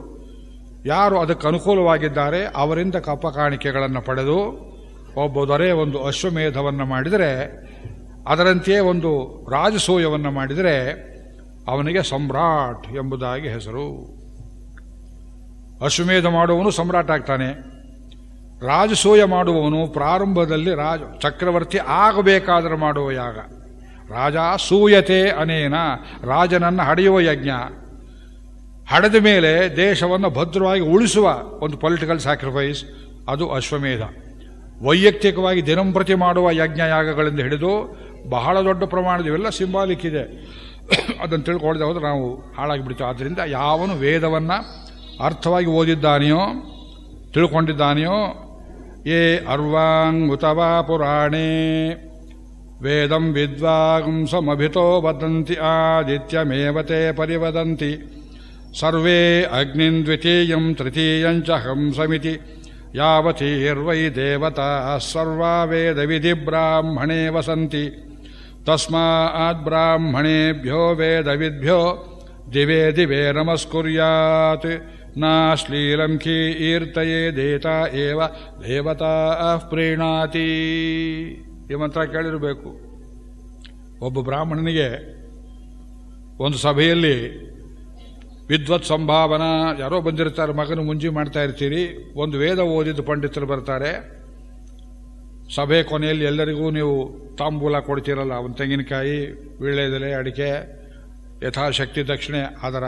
ಯಾರು ಅದಕ್ಕೆ ಅನುಕೂಲವಾಗಿದ್ದಾರೆ ಅವರಿಂದ ಕಪ್ಪ ಕಾಣಿಕೆಗಳನ್ನು ಪಡೆದು ಒಬ್ಬ ಒಂದು ಅಶ್ವಮೇಧವನ್ನು ಮಾಡಿದರೆ ಅದರಂತೆಯೇ ಒಂದು ರಾಜಸೂಯವನ್ನು ಮಾಡಿದರೆ ಅವನಿಗೆ ಸಮ್ರಾಟ್ ಎಂಬುದಾಗಿ ಹೆಸರು ಅಶ್ವಮೇಧ ಮಾಡುವವನು ಸಮ್ರಾಟ್ ಆಗ್ತಾನೆ ರಾಜಸೂಯ ಮಾಡುವವನು ಪ್ರಾರಂಭದಲ್ಲಿ ರಾಜ ಚಕ್ರವರ್ತಿ ಆಗಬೇಕಾದರೂ ಮಾಡುವ ಯಾಗ ರಾಜ ಸೂಯತೆ ಅನೇನ ರಾಜನನ್ನು ಹಡೆಯುವ ಯಜ್ಞ ಹಡೆದ ಮೇಲೆ ದೇಶವನ್ನು ಭದ್ರವಾಗಿ ಉಳಿಸುವ ಒಂದು ಪೊಲಿಟಿಕಲ್ ಸ್ಯಾಕ್ರಿಫೈಸ್ ಅದು ಅಶ್ವಮೇಧ ವೈಯಕ್ತಿಕವಾಗಿ ದಿನಂಪ್ರತಿ ಮಾಡುವ ಯಜ್ಞ ಯಾಗಗಳಿಂದ ಹಿಡಿದು ಬಹಳ ದೊಡ್ಡ ಪ್ರಮಾಣದ ಇವೆಲ್ಲ ಸಿಂಬಾಲಿಕ್ ಇದೆ ಅದನ್ನು ತಿಳ್ಕೊಳ್ದೆ ಹೋದ್ರೆ ನಾವು ಹಾಳಾಗಿಬಿಡ್ತೀವಿ ಆದ್ದರಿಂದ ಯಾವನು ವೇದವನ್ನು ಅರ್ಥವಾಗಿ ಓದಿದ್ದಾನೆಯೋ ತಿಳ್ಕೊಂಡಿದ್ದಾನೆಯೋ ये अर्वाङ्मुत वा पुराणे वेदम् विद्वांसमभितो वदन्ति आदित्यमेव ते परिवदन्ति सर्वे अग्निम् द्वितीयम् तृतीयम् च हंसमिति यावतीर्वै देवताः सर्वा वेदविधिब्राह्मणे ब्राह्मणे वसन्ति तस्माद्ब्राह्मणेभ्यो वेदविद्भ्यो दिवे नमस्कुर्यात् नाश्लीलम् ದೇತ ಏವ ದೇವತಾ ಪ್ರೀಣಾತಿ ಈ ಮಂತ್ರ ಕೇಳಿರಬೇಕು ಒಬ್ಬ ಬ್ರಾಹ್ಮಣನಿಗೆ ಒಂದು ಸಭೆಯಲ್ಲಿ ವಿದ್ವತ್ ಸಂಭಾವನಾ ಯಾರೋ ಬಂದಿರ್ತಾರೆ ಮಗನ ಮುಂಜಿ ಮಾಡ್ತಾ ಇರ್ತೀರಿ ಒಂದು ವೇದ ಓದಿದ ಪಂಡಿತರು ಬರ್ತಾರೆ ಸಭೆ ಕೊನೆಯಲ್ಲಿ ಎಲ್ಲರಿಗೂ ನೀವು ತಾಂಬೂಲ ಕೊಡ್ತೀರಲ್ಲ ಒಂದು ತೆಂಗಿನಕಾಯಿ ವೀಳ್ಯದೆಲೆ ಅಡಿಕೆ ಯಥಾಶಕ್ತಿ ದಕ್ಷಿಣೆ ಅದರ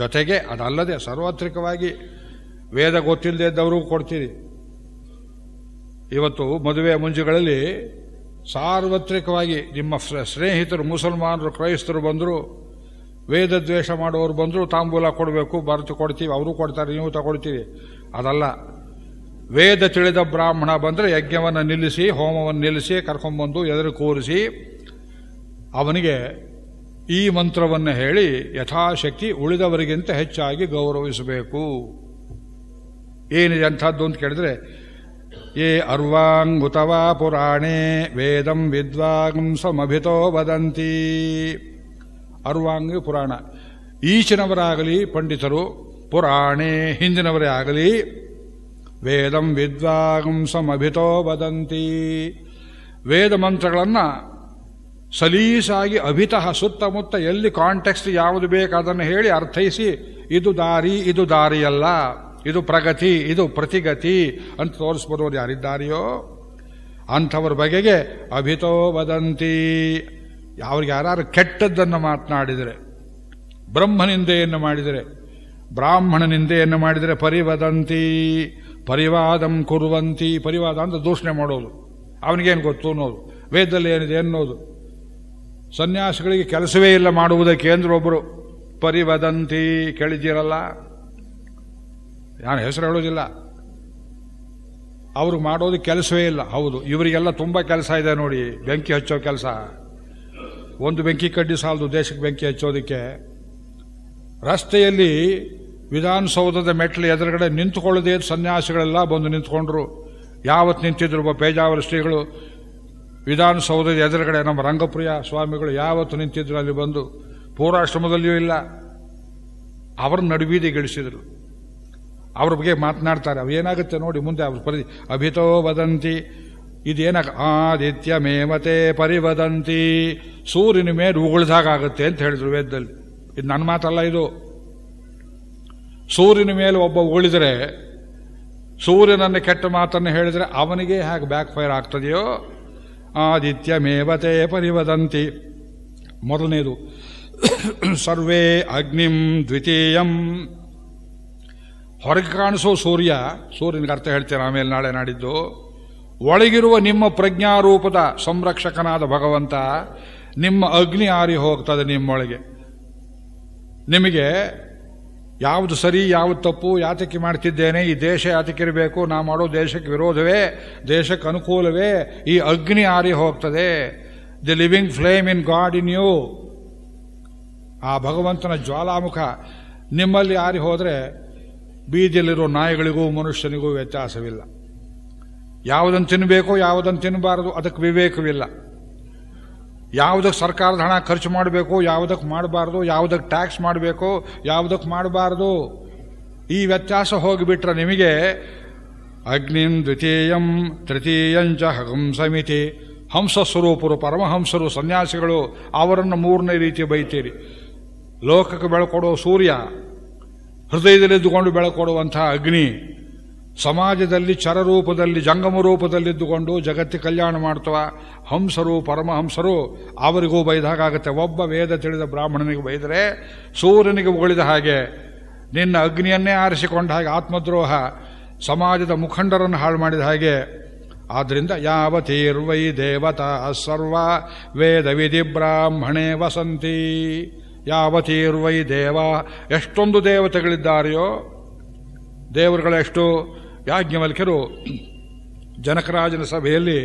ಜೊತೆಗೆ ಅದಲ್ಲದೆ ಸಾರ್ವತ್ರಿಕವಾಗಿ ವೇದ ಗೊತ್ತಿಲ್ಲದೆ ಇದ್ದವರು ಕೊಡ್ತೀರಿ ಇವತ್ತು ಮದುವೆ ಮುಂಜುಗಳಲ್ಲಿ ಸಾರ್ವತ್ರಿಕವಾಗಿ ನಿಮ್ಮ ಸ್ನೇಹಿತರು ಮುಸಲ್ಮಾನರು ಕ್ರೈಸ್ತರು ಬಂದರು ವೇದ ದ್ವೇಷ ಮಾಡುವವರು ಬಂದರು ತಾಂಬೂಲ ಕೊಡಬೇಕು ಬರ್ತು ಕೊಡ್ತೀವಿ ಅವರು ಕೊಡ್ತಾರೆ ನೀವು ತಗೊಳ್ತೀರಿ ಅದಲ್ಲ ವೇದ ತಿಳಿದ ಬ್ರಾಹ್ಮಣ ಬಂದರೆ ಯಜ್ಞವನ್ನು ನಿಲ್ಲಿಸಿ ಹೋಮವನ್ನು ನಿಲ್ಲಿಸಿ ಕರ್ಕೊಂಬಂದು ಎದುರು ಕೂರಿಸಿ ಅವನಿಗೆ ಈ ಮಂತ್ರವನ್ನು ಹೇಳಿ ಯಥಾಶಕ್ತಿ ಉಳಿದವರಿಗಿಂತ ಹೆಚ್ಚಾಗಿ ಗೌರವಿಸಬೇಕು ಏನಿದೆ ಅಂಥದ್ದು ಅಂತ ಕೇಳಿದ್ರೆ ಏ ಅರ್ವಾಂಗುತವಾ ಪುರಾಣೇ ವೇದಂ ವಿದ್ವಾಂಸಮಭಿತೋ ವದಂತಿ ಅರ್ವಾಂಗಿ ಪುರಾಣ ಈಚಿನವರಾಗಲಿ ಪಂಡಿತರು ಪುರಾಣೇ ಹಿಂದಿನವರೇ ಆಗಲಿ ವೇದಂ ವಿದ್ವಾಂಸಮಭಿತೋ ವದಂತಿ ವೇದ ಮಂತ್ರಗಳನ್ನು ಸಲೀಸಾಗಿ ಅಭಿತಹ ಸುತ್ತಮುತ್ತ ಎಲ್ಲಿ ಕಾಂಟೆಕ್ಸ್ಟ್ ಯಾವುದು ಅದನ್ನು ಹೇಳಿ ಅರ್ಥೈಸಿ ಇದು ದಾರಿ ಇದು ದಾರಿಯಲ್ಲ ಇದು ಪ್ರಗತಿ ಇದು ಪ್ರತಿಗತಿ ಅಂತ ತೋರಿಸ್ಬರೋರು ಯಾರಿದ್ದಾರೆಯೋ ಅಂಥವ್ರ ಬಗೆಗೆ ಅಭಿತೋ ವದಂತಿ ಅವ್ರಿಗೆ ಯಾರು ಕೆಟ್ಟದ್ದನ್ನು ಮಾತನಾಡಿದರೆ ಬ್ರಹ್ಮನಿಂದೆಯನ್ನು ಮಾಡಿದರೆ ಬ್ರಾಹ್ಮಣನಿಂದೆಯನ್ನು ಮಾಡಿದರೆ ಪರಿವದಂತಿ ಪರಿವಾದಂ ಕುರುವಂತಿ ಪರಿವಾದ ಅಂತ ದೂಷಣೆ ಮಾಡೋದು ಅವನಿಗೇನು ಗೊತ್ತು ಅನ್ನೋದು ವೇದದಲ್ಲಿ ಏನಿದೆ ಅನ್ನೋದು ಸನ್ಯಾಸಿಗಳಿಗೆ ಕೆಲಸವೇ ಇಲ್ಲ ಮಾಡುವುದಕ್ಕೆ ಅಂದ್ರೆ ಒಬ್ಬರು ಪರಿವದಂತಿ ಕೇಳಿದ್ದೀರಲ್ಲ ನಾನು ಹೆಸರು ಹೇಳೋದಿಲ್ಲ ಅವ್ರಿಗೆ ಮಾಡೋದು ಕೆಲಸವೇ ಇಲ್ಲ ಹೌದು ಇವರಿಗೆಲ್ಲ ತುಂಬ ಕೆಲಸ ಇದೆ ನೋಡಿ ಬೆಂಕಿ ಹಚ್ಚೋ ಕೆಲಸ ಒಂದು ಬೆಂಕಿ ಕಡ್ಡಿ ಸಾಲದು ದೇಶಕ್ಕೆ ಬೆಂಕಿ ಹಚ್ಚೋದಕ್ಕೆ ರಸ್ತೆಯಲ್ಲಿ ವಿಧಾನಸೌಧದ ಮೆಟ್ಲು ಎದುರುಗಡೆ ನಿಂತುಕೊಳ್ಳದೇ ಸನ್ಯಾಸಿಗಳೆಲ್ಲ ಬಂದು ನಿಂತ್ಕೊಂಡ್ರು ಯಾವತ್ತು ನಿಂತಿದ್ರು ಒಬ್ಬ ಪೇಜಾವರ ಶ್ರೀಗಳು ವಿಧಾನಸೌಧದ ಎದುರುಗಡೆ ನಮ್ಮ ರಂಗಪ್ರಿಯ ಸ್ವಾಮಿಗಳು ಯಾವತ್ತು ನಿಂತಿದ್ರು ಅಲ್ಲಿ ಬಂದು ಪೂರ್ವಾಶ್ರಮದಲ್ಲಿಯೂ ಇಲ್ಲ ಅವ್ರ ನಡುವೀದಿ ಗಳಿಸಿದರು ಅವ್ರ ಬಗ್ಗೆ ಮಾತನಾಡ್ತಾರೆ ಅವು ಏನಾಗುತ್ತೆ ನೋಡಿ ಮುಂದೆ ಅವ್ರ ಪರಿ ಅಭಿತೋ ವದಂತಿ ಇದೇನಾಗ ಆದಿತ್ಯ ಮೇಮತೆ ಪರಿವದಂತಿ ಸೂರ್ಯನ ಮೇಲೆ ಆಗುತ್ತೆ ಅಂತ ಹೇಳಿದ್ರು ವೇದದಲ್ಲಿ ಇದು ನನ್ನ ಮಾತಲ್ಲ ಇದು ಸೂರ್ಯನ ಮೇಲೆ ಒಬ್ಬ ಉಗುಳಿದರೆ ಸೂರ್ಯನನ್ನು ಕೆಟ್ಟ ಮಾತನ್ನು ಹೇಳಿದರೆ ಅವನಿಗೆ ಹೇಗೆ ಬ್ಯಾಕ್ ಫೈರ್ ಆಗ್ತದೆಯೋ ಆದಿತ್ಯಮೇವತೆ ಪರಿವದಂತಿ ಮೊದಲನೇದು ಸರ್ವೇ ಅಗ್ನಿಂ ದ್ವಿತೀಯಂ ಹೊರಗೆ ಕಾಣಿಸೋ ಸೂರ್ಯ ಸೂರ್ಯನಿಗೆ ಅರ್ಥ ಹೇಳ್ತೇನೆ ಆಮೇಲೆ ನಾಳೆ ನಾಡಿದ್ದು ಒಳಗಿರುವ ನಿಮ್ಮ ಪ್ರಜ್ಞಾರೂಪದ ಸಂರಕ್ಷಕನಾದ ಭಗವಂತ ನಿಮ್ಮ ಅಗ್ನಿ ಆರಿ ಹೋಗ್ತದೆ ನಿಮ್ಮೊಳಗೆ ನಿಮಗೆ ಯಾವುದು ಸರಿ ಯಾವುದು ತಪ್ಪು ಯಾತಕ್ಕೆ ಮಾಡ್ತಿದ್ದೇನೆ ಈ ದೇಶ ಯಾತಕ್ಕಿರಬೇಕು ನಾ ಮಾಡೋ ದೇಶಕ್ಕೆ ವಿರೋಧವೇ ದೇಶಕ್ಕೆ ಅನುಕೂಲವೇ ಈ ಅಗ್ನಿ ಆರಿ ಹೋಗ್ತದೆ the living flame in God in you ಆ ಭಗವಂತನ ಜ್ವಾಲಾಮುಖ ನಿಮ್ಮಲ್ಲಿ ಆರಿ ಹೋದರೆ ಬೀದಿಯಲ್ಲಿರೋ ನಾಯಿಗಳಿಗೂ ಮನುಷ್ಯನಿಗೂ ವ್ಯತ್ಯಾಸವಿಲ್ಲ ಯಾವುದನ್ನು ತಿನ್ನಬೇಕು ಯಾವುದನ್ನು ತಿನ್ನಬಾರದು ಅದಕ್ಕೆ ವಿವೇಕವಿಲ್ಲ ಯಾವುದಕ್ಕೆ ಸರ್ಕಾರದ ಹಣ ಖರ್ಚು ಮಾಡಬೇಕು ಯಾವುದಕ್ಕೆ ಮಾಡಬಾರ್ದು ಯಾವುದಕ್ಕೆ ಟ್ಯಾಕ್ಸ್ ಮಾಡಬೇಕು ಯಾವುದಕ್ಕೆ ಮಾಡಬಾರ್ದು ಈ ವ್ಯತ್ಯಾಸ ಹೋಗಿಬಿಟ್ರೆ ನಿಮಗೆ ಅಗ್ನಿಂ ದ್ವಿತೀಯಂ ತೃತೀಯಂಚ ಹಂಸಮಿತಿ ಹಂಸ ಸ್ವರೂಪರು ಪರಮಹಂಸರು ಸನ್ಯಾಸಿಗಳು ಅವರನ್ನು ಮೂರನೇ ರೀತಿ ಬೈತೀರಿ ಲೋಕಕ್ಕೆ ಬೆಳಕೊಡುವ ಸೂರ್ಯ ಹೃದಯದಲ್ಲಿದ್ದುಕೊಂಡು ಬೆಳಕೊಡುವಂತಹ ಅಗ್ನಿ ಸಮಾಜದಲ್ಲಿ ಚರರೂಪದಲ್ಲಿ ಜಂಗಮ ರೂಪದಲ್ಲಿದ್ದುಕೊಂಡು ಜಗತ್ತಿ ಕಲ್ಯಾಣ ಮಾಡ್ತವ ಹಂಸರು ಪರಮಹಂಸರು ಅವರಿಗೂ ಹಾಗಾಗುತ್ತೆ ಒಬ್ಬ ವೇದ ತಿಳಿದ ಬ್ರಾಹ್ಮಣನಿಗೆ ಬೈದರೆ ಸೂರ್ಯನಿಗೆ ಉಗಳಿದ ಹಾಗೆ ನಿನ್ನ ಅಗ್ನಿಯನ್ನೇ ಆರಿಸಿಕೊಂಡ ಹಾಗೆ ಆತ್ಮದ್ರೋಹ ಸಮಾಜದ ಮುಖಂಡರನ್ನು ಹಾಳು ಮಾಡಿದ ಹಾಗೆ ಆದ್ದರಿಂದ ಯಾವ ತೀರ್ವೈ ದೇವತಾ ಸರ್ವ ವೇದ ವಿಧಿ ಬ್ರಾಹ್ಮಣೇ ವಸಂತಿ ಯಾವ ತೀರ್ವೈ ದೇವ ಎಷ್ಟೊಂದು ದೇವತೆಗಳಿದ್ದಾರೆಯೋ ದೇವರುಗಳೆಷ್ಟು ಯಾಜ್ಞವಲ್ಕರು ಜನಕರಾಜನ ಸಭೆಯಲ್ಲಿ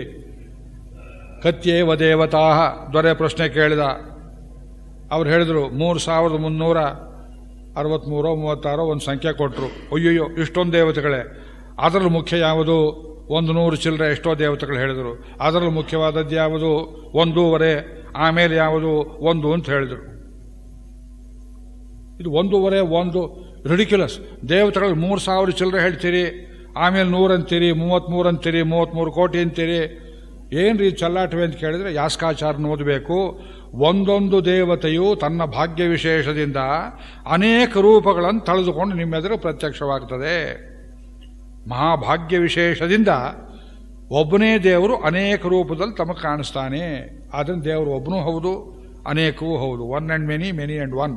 ಕತ್ಯೇವ ದೇವತಾಹ ದೊರೆ ಪ್ರಶ್ನೆ ಕೇಳಿದ ಅವ್ರು ಹೇಳಿದರು ಮೂರು ಸಾವಿರದ ಮುನ್ನೂರ ಅರವತ್ತ್ಮೂರೋ ಮೂವತ್ತಾರೋ ಒಂದು ಸಂಖ್ಯೆ ಕೊಟ್ಟರು ಅಯ್ಯಯ್ಯೋ ಇಷ್ಟೊಂದು ದೇವತೆಗಳೇ ಅದರಲ್ಲಿ ಮುಖ್ಯ ಯಾವುದು ಒಂದು ನೂರು ಚಿಲ್ಲರೆ ಎಷ್ಟೋ ದೇವತೆಗಳು ಹೇಳಿದರು ಅದರಲ್ಲಿ ಮುಖ್ಯವಾದದ್ದು ಯಾವುದು ಒಂದೂವರೆ ಆಮೇಲೆ ಯಾವುದು ಒಂದು ಅಂತ ಹೇಳಿದರು ಇದು ಒಂದೂವರೆ ಒಂದು ರಿಡಿಕ್ಯುಲಸ್ ದೇವತೆಗಳು ಮೂರು ಸಾವಿರ ಚಿಲ್ಲರೆ ಹೇಳ್ತೀರಿ ಆಮೇಲೆ ನೂರು ಅಂತೀರಿ ಮೂವತ್ತ್ಮೂರು ಅಂತೀರಿ ಮೂವತ್ತ್ಮೂರು ಕೋಟಿ ಅಂತೀರಿ ಏನು ರೀ ಚಲ್ಲಾಟವೆ ಅಂತ ಕೇಳಿದ್ರೆ ಯಾಸ್ಕಾಚಾರನ ಓದಬೇಕು ಒಂದೊಂದು ದೇವತೆಯು ತನ್ನ ಭಾಗ್ಯ ವಿಶೇಷದಿಂದ ಅನೇಕ ರೂಪಗಳನ್ನು ತಳೆದುಕೊಂಡು ನಿಮ್ಮೆದುರು ಪ್ರತ್ಯಕ್ಷವಾಗ್ತದೆ ಮಹಾಭಾಗ್ಯ ವಿಶೇಷದಿಂದ ಒಬ್ಬನೇ ದೇವರು ಅನೇಕ ರೂಪದಲ್ಲಿ ತಮಗೆ ಕಾಣಿಸ್ತಾನೆ ಆದ್ರೆ ದೇವರು ಒಬ್ಬನೂ ಹೌದು ಅನೇಕವೂ ಹೌದು one and many many and one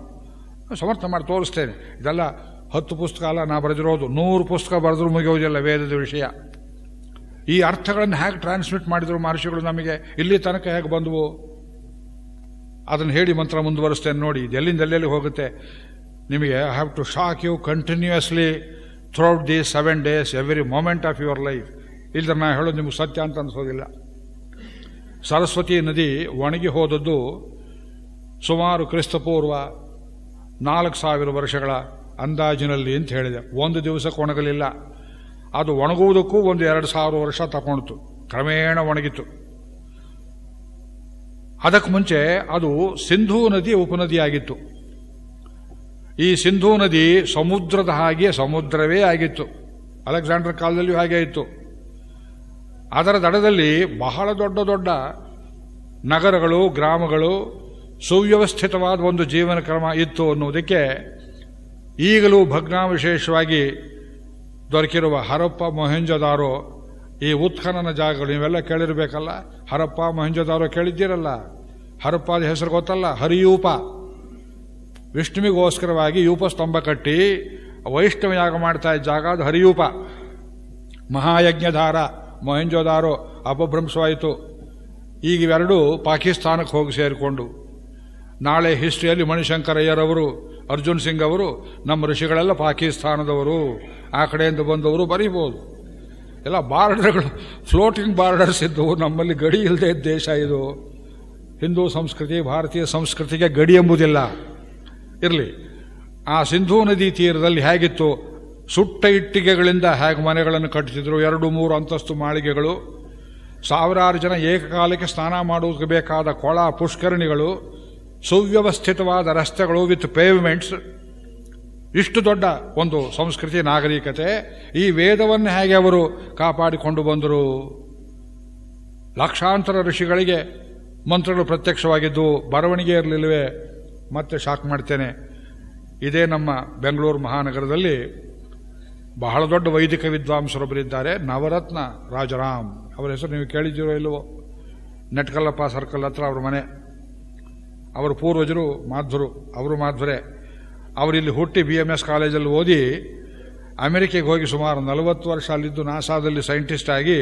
ಸಮರ್ಥ ಮಾಡಿ ತೋರಿಸ್ತೇನೆ ಇದೆಲ್ಲ ಹತ್ತು ಪುಸ್ತಕ ಅಲ್ಲ ನಾ ಬರೆದಿರೋದು ನೂರು ಪುಸ್ತಕ ಬರೆದ್ರು ಮುಗಿಯೋದಿಲ್ಲ ವೇದದ ವಿಷಯ ಈ ಅರ್ಥಗಳನ್ನು ಹೇಗೆ ಟ್ರಾನ್ಸ್ಮಿಟ್ ಮಾಡಿದರು ಮಹರ್ಷಿಗಳು ನಮಗೆ ಇಲ್ಲಿ ತನಕ ಹೇಗೆ ಬಂದವು ಅದನ್ನು ಹೇಳಿ ಮಂತ್ರ ಮುಂದುವರಿಸ್ತೇನೆ ನೋಡಿ ಇದೆಲ್ಲಿಂದ ಎಲ್ಲೆಲ್ಲಿ ಹೋಗುತ್ತೆ ನಿಮಗೆ I have to shock you continuously throughout the seven days every moment of your life ಇಲ್ಲದ್ರೆ ನಾನು ಹೇಳೋದು ನಿಮ್ಗೆ ಸತ್ಯ ಅಂತ ಅನಿಸೋದಿಲ್ಲ ಸರಸ್ವತಿ ನದಿ ಒಣಗಿ ಹೋದದ್ದು ಸುಮಾರು ಕ್ರಿಸ್ತಪೂರ್ವ ನಾಲ್ಕು ಸಾವಿರ ವರ್ಷಗಳ ಅಂದಾಜಿನಲ್ಲಿ ಅಂತ ಹೇಳಿದೆ ಒಂದು ದಿವಸಕ್ಕೆ ಒಣಗಲಿಲ್ಲ ಅದು ಒಣಗುವುದಕ್ಕೂ ಒಂದು ಎರಡು ಸಾವಿರ ವರ್ಷ ತಗೊಳ್ತು ಕ್ರಮೇಣ ಒಣಗಿತು ಅದಕ್ಕೆ ಮುಂಚೆ ಅದು ಸಿಂಧೂ ನದಿ ಉಪನದಿಯಾಗಿತ್ತು ಈ ಸಿಂಧೂ ನದಿ ಸಮುದ್ರದ ಹಾಗೆ ಸಮುದ್ರವೇ ಆಗಿತ್ತು ಅಲೆಕ್ಸಾಂಡರ್ ಕಾಲದಲ್ಲಿಯೂ ಹಾಗೆ ಇತ್ತು ಅದರ ದಡದಲ್ಲಿ ಬಹಳ ದೊಡ್ಡ ದೊಡ್ಡ ನಗರಗಳು ಗ್ರಾಮಗಳು ಸುವ್ಯವಸ್ಥಿತವಾದ ಒಂದು ಜೀವನ ಕ್ರಮ ಇತ್ತು ಅನ್ನುವುದಕ್ಕೆ ಈಗಲೂ ಭಗ್ನಾವಶೇಷವಾಗಿ ದೊರಕಿರುವ ಹರಪ್ಪ ಮೊಹೆಂಜದಾರೋ ಈ ಉತ್ಖನನ ಜಾಗಗಳು ನೀವೆಲ್ಲ ಕೇಳಿರಬೇಕಲ್ಲ ಹರಪ್ಪ ಮೊಹೆಂಜದಾರೋ ಕೇಳಿದ್ದೀರಲ್ಲ ಹರಪ್ಪದ ಹೆಸರು ಗೊತ್ತಲ್ಲ ಹರಿಯೂಪ ವಿಷ್ಣುವಿಗೋಸ್ಕರವಾಗಿ ಯೂಪ ಸ್ತಂಭ ಕಟ್ಟಿ ವೈಷ್ಣವ ಯಾಗ ಮಾಡ್ತಾ ಇದ್ದ ಜಾಗ ಅದು ಹರಿಯೂಪ ಮಹಾಯಜ್ಞಧಾರ ಮೊಹೆಂಜೋದಾರೋ ಅಪಭ್ರಂಶವಾಯಿತು ಈಗ ಇವೆರಡೂ ಪಾಕಿಸ್ತಾನಕ್ಕೆ ಹೋಗಿ ಸೇರಿಕೊಂಡು ನಾಳೆ ಹಿಸ್ಟ್ರಿಯಲ್ಲಿ ಮಣಿಶಂಕರಯ್ಯರವರು ಅರ್ಜುನ್ ಸಿಂಗ್ ಅವರು ನಮ್ಮ ಋಷಿಗಳೆಲ್ಲ ಪಾಕಿಸ್ತಾನದವರು ಆ ಕಡೆಯಿಂದ ಬಂದವರು ಬರೀಬೋದು ಎಲ್ಲ ಬಾರ್ಡರ್ಗಳು ಫ್ಲೋಟಿಂಗ್ ಬಾರ್ಡರ್ಸ್ ಇದ್ದವು ನಮ್ಮಲ್ಲಿ ಗಡಿ ಇಲ್ಲದೆ ದೇಶ ಇದು ಹಿಂದೂ ಸಂಸ್ಕೃತಿ ಭಾರತೀಯ ಸಂಸ್ಕೃತಿಗೆ ಗಡಿ ಎಂಬುದಿಲ್ಲ ಇರಲಿ ಆ ಸಿಂಧೂ ನದಿ ತೀರದಲ್ಲಿ ಹೇಗಿತ್ತು ಸುಟ್ಟ ಇಟ್ಟಿಗೆಗಳಿಂದ ಹೇಗೆ ಮನೆಗಳನ್ನು ಕಟ್ಟಿಸಿದ್ರು ಎರಡು ಮೂರು ಅಂತಸ್ತು ಮಾಳಿಗೆಗಳು ಸಾವಿರಾರು ಜನ ಏಕಕಾಲಕ್ಕೆ ಸ್ನಾನ ಮಾಡುವುದಕ್ಕೆ ಬೇಕಾದ ಕೊಳ ಪುಷ್ಕರಣಿಗಳು ಸುವ್ಯವಸ್ಥಿತವಾದ ರಸ್ತೆಗಳು ವಿತ್ ಪೇವ್ಮೆಂಟ್ಸ್ ಇಷ್ಟು ದೊಡ್ಡ ಒಂದು ಸಂಸ್ಕೃತಿ ನಾಗರಿಕತೆ ಈ ವೇದವನ್ನು ಹೇಗೆ ಅವರು ಕಾಪಾಡಿಕೊಂಡು ಬಂದರು ಲಕ್ಷಾಂತರ ಋಷಿಗಳಿಗೆ ಮಂತ್ರಗಳು ಪ್ರತ್ಯಕ್ಷವಾಗಿದ್ದು ಬರವಣಿಗೆ ಇರಲಿಲ್ಲವೇ ಮತ್ತೆ ಶಾಕ್ ಮಾಡ್ತೇನೆ ಇದೇ ನಮ್ಮ ಬೆಂಗಳೂರು ಮಹಾನಗರದಲ್ಲಿ ಬಹಳ ದೊಡ್ಡ ವೈದಿಕ ವಿದ್ವಾಂಸರೊಬ್ಬರಿದ್ದಾರೆ ನವರತ್ನ ರಾಜರಾಮ್ ಅವರ ಹೆಸರು ನೀವು ಕೇಳಿದ್ದೀರೋ ಇಲ್ಲವೋ ನೆಟ್ಕಲ್ಲಪ್ಪ ಸರ್ಕಲ್ ಹತ್ರ ಅವ್ರ ಮನೆ ಅವರ ಪೂರ್ವಜರು ಮಾಧುರು ಅವರು ಮಾಧ್ವರೇ ಇಲ್ಲಿ ಹುಟ್ಟಿ ಬಿ ಎಮ್ ಎಸ್ ಕಾಲೇಜಲ್ಲಿ ಓದಿ ಅಮೆರಿಕೆಗೆ ಹೋಗಿ ಸುಮಾರು ನಲವತ್ತು ವರ್ಷ ಅಲ್ಲಿದ್ದು ನಾಸಾದಲ್ಲಿ ಸೈಂಟಿಸ್ಟ್ ಆಗಿ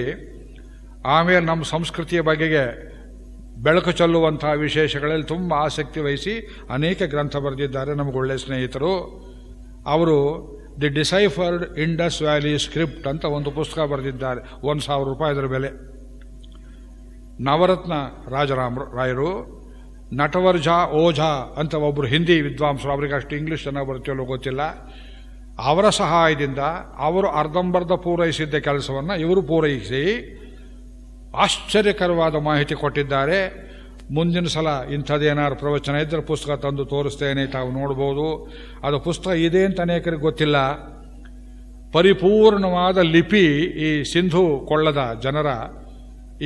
ಆಮೇಲೆ ನಮ್ಮ ಸಂಸ್ಕೃತಿಯ ಬಗೆಗೆ ಬೆಳಕು ಚೆಲ್ಲುವಂತಹ ವಿಶೇಷಗಳಲ್ಲಿ ತುಂಬ ಆಸಕ್ತಿ ವಹಿಸಿ ಅನೇಕ ಗ್ರಂಥ ಬರೆದಿದ್ದಾರೆ ನಮಗೊಳ್ಳೆ ಸ್ನೇಹಿತರು ಅವರು the deciphered Indus valley script ಅಂತ ಒಂದು ಪುಸ್ತಕ ಬರೆದಿದ್ದಾರೆ ಒಂದು ಸಾವಿರ ರೂಪಾಯಿ ಬೆಲೆ ನವರತ್ನ ರಾಜರಾಮರು ರಾಯರು ನಟವರ್ಜ ಓಝಾ ಅಂತ ಒಬ್ಬರು ಹಿಂದಿ ವಿದ್ವಾಂಸರು ಅವರಿಗೆ ಅಷ್ಟು ಇಂಗ್ಲೀಷ್ ಚೆನ್ನಾಗಿ ಗೊತ್ತಿಲ್ಲ ಅವರ ಸಹಾಯದಿಂದ ಅವರು ಅರ್ಧಂಬರ್ಧ ಪೂರೈಸಿದ್ದ ಕೆಲಸವನ್ನು ಇವರು ಪೂರೈಸಿ ಆಶ್ಚರ್ಯಕರವಾದ ಮಾಹಿತಿ ಕೊಟ್ಟಿದ್ದಾರೆ ಮುಂದಿನ ಸಲ ಇಂಥದ್ದೇನಾದ್ರು ಪ್ರವಚನ ಇದ್ದರೆ ಪುಸ್ತಕ ತಂದು ತೋರಿಸ್ತೇನೆ ತಾವು ನೋಡ್ಬೋದು ಅದು ಪುಸ್ತಕ ಇದೆ ಅಂತ ಅನೇಕರಿಗೆ ಗೊತ್ತಿಲ್ಲ ಪರಿಪೂರ್ಣವಾದ ಲಿಪಿ ಈ ಸಿಂಧು ಕೊಳ್ಳದ ಜನರ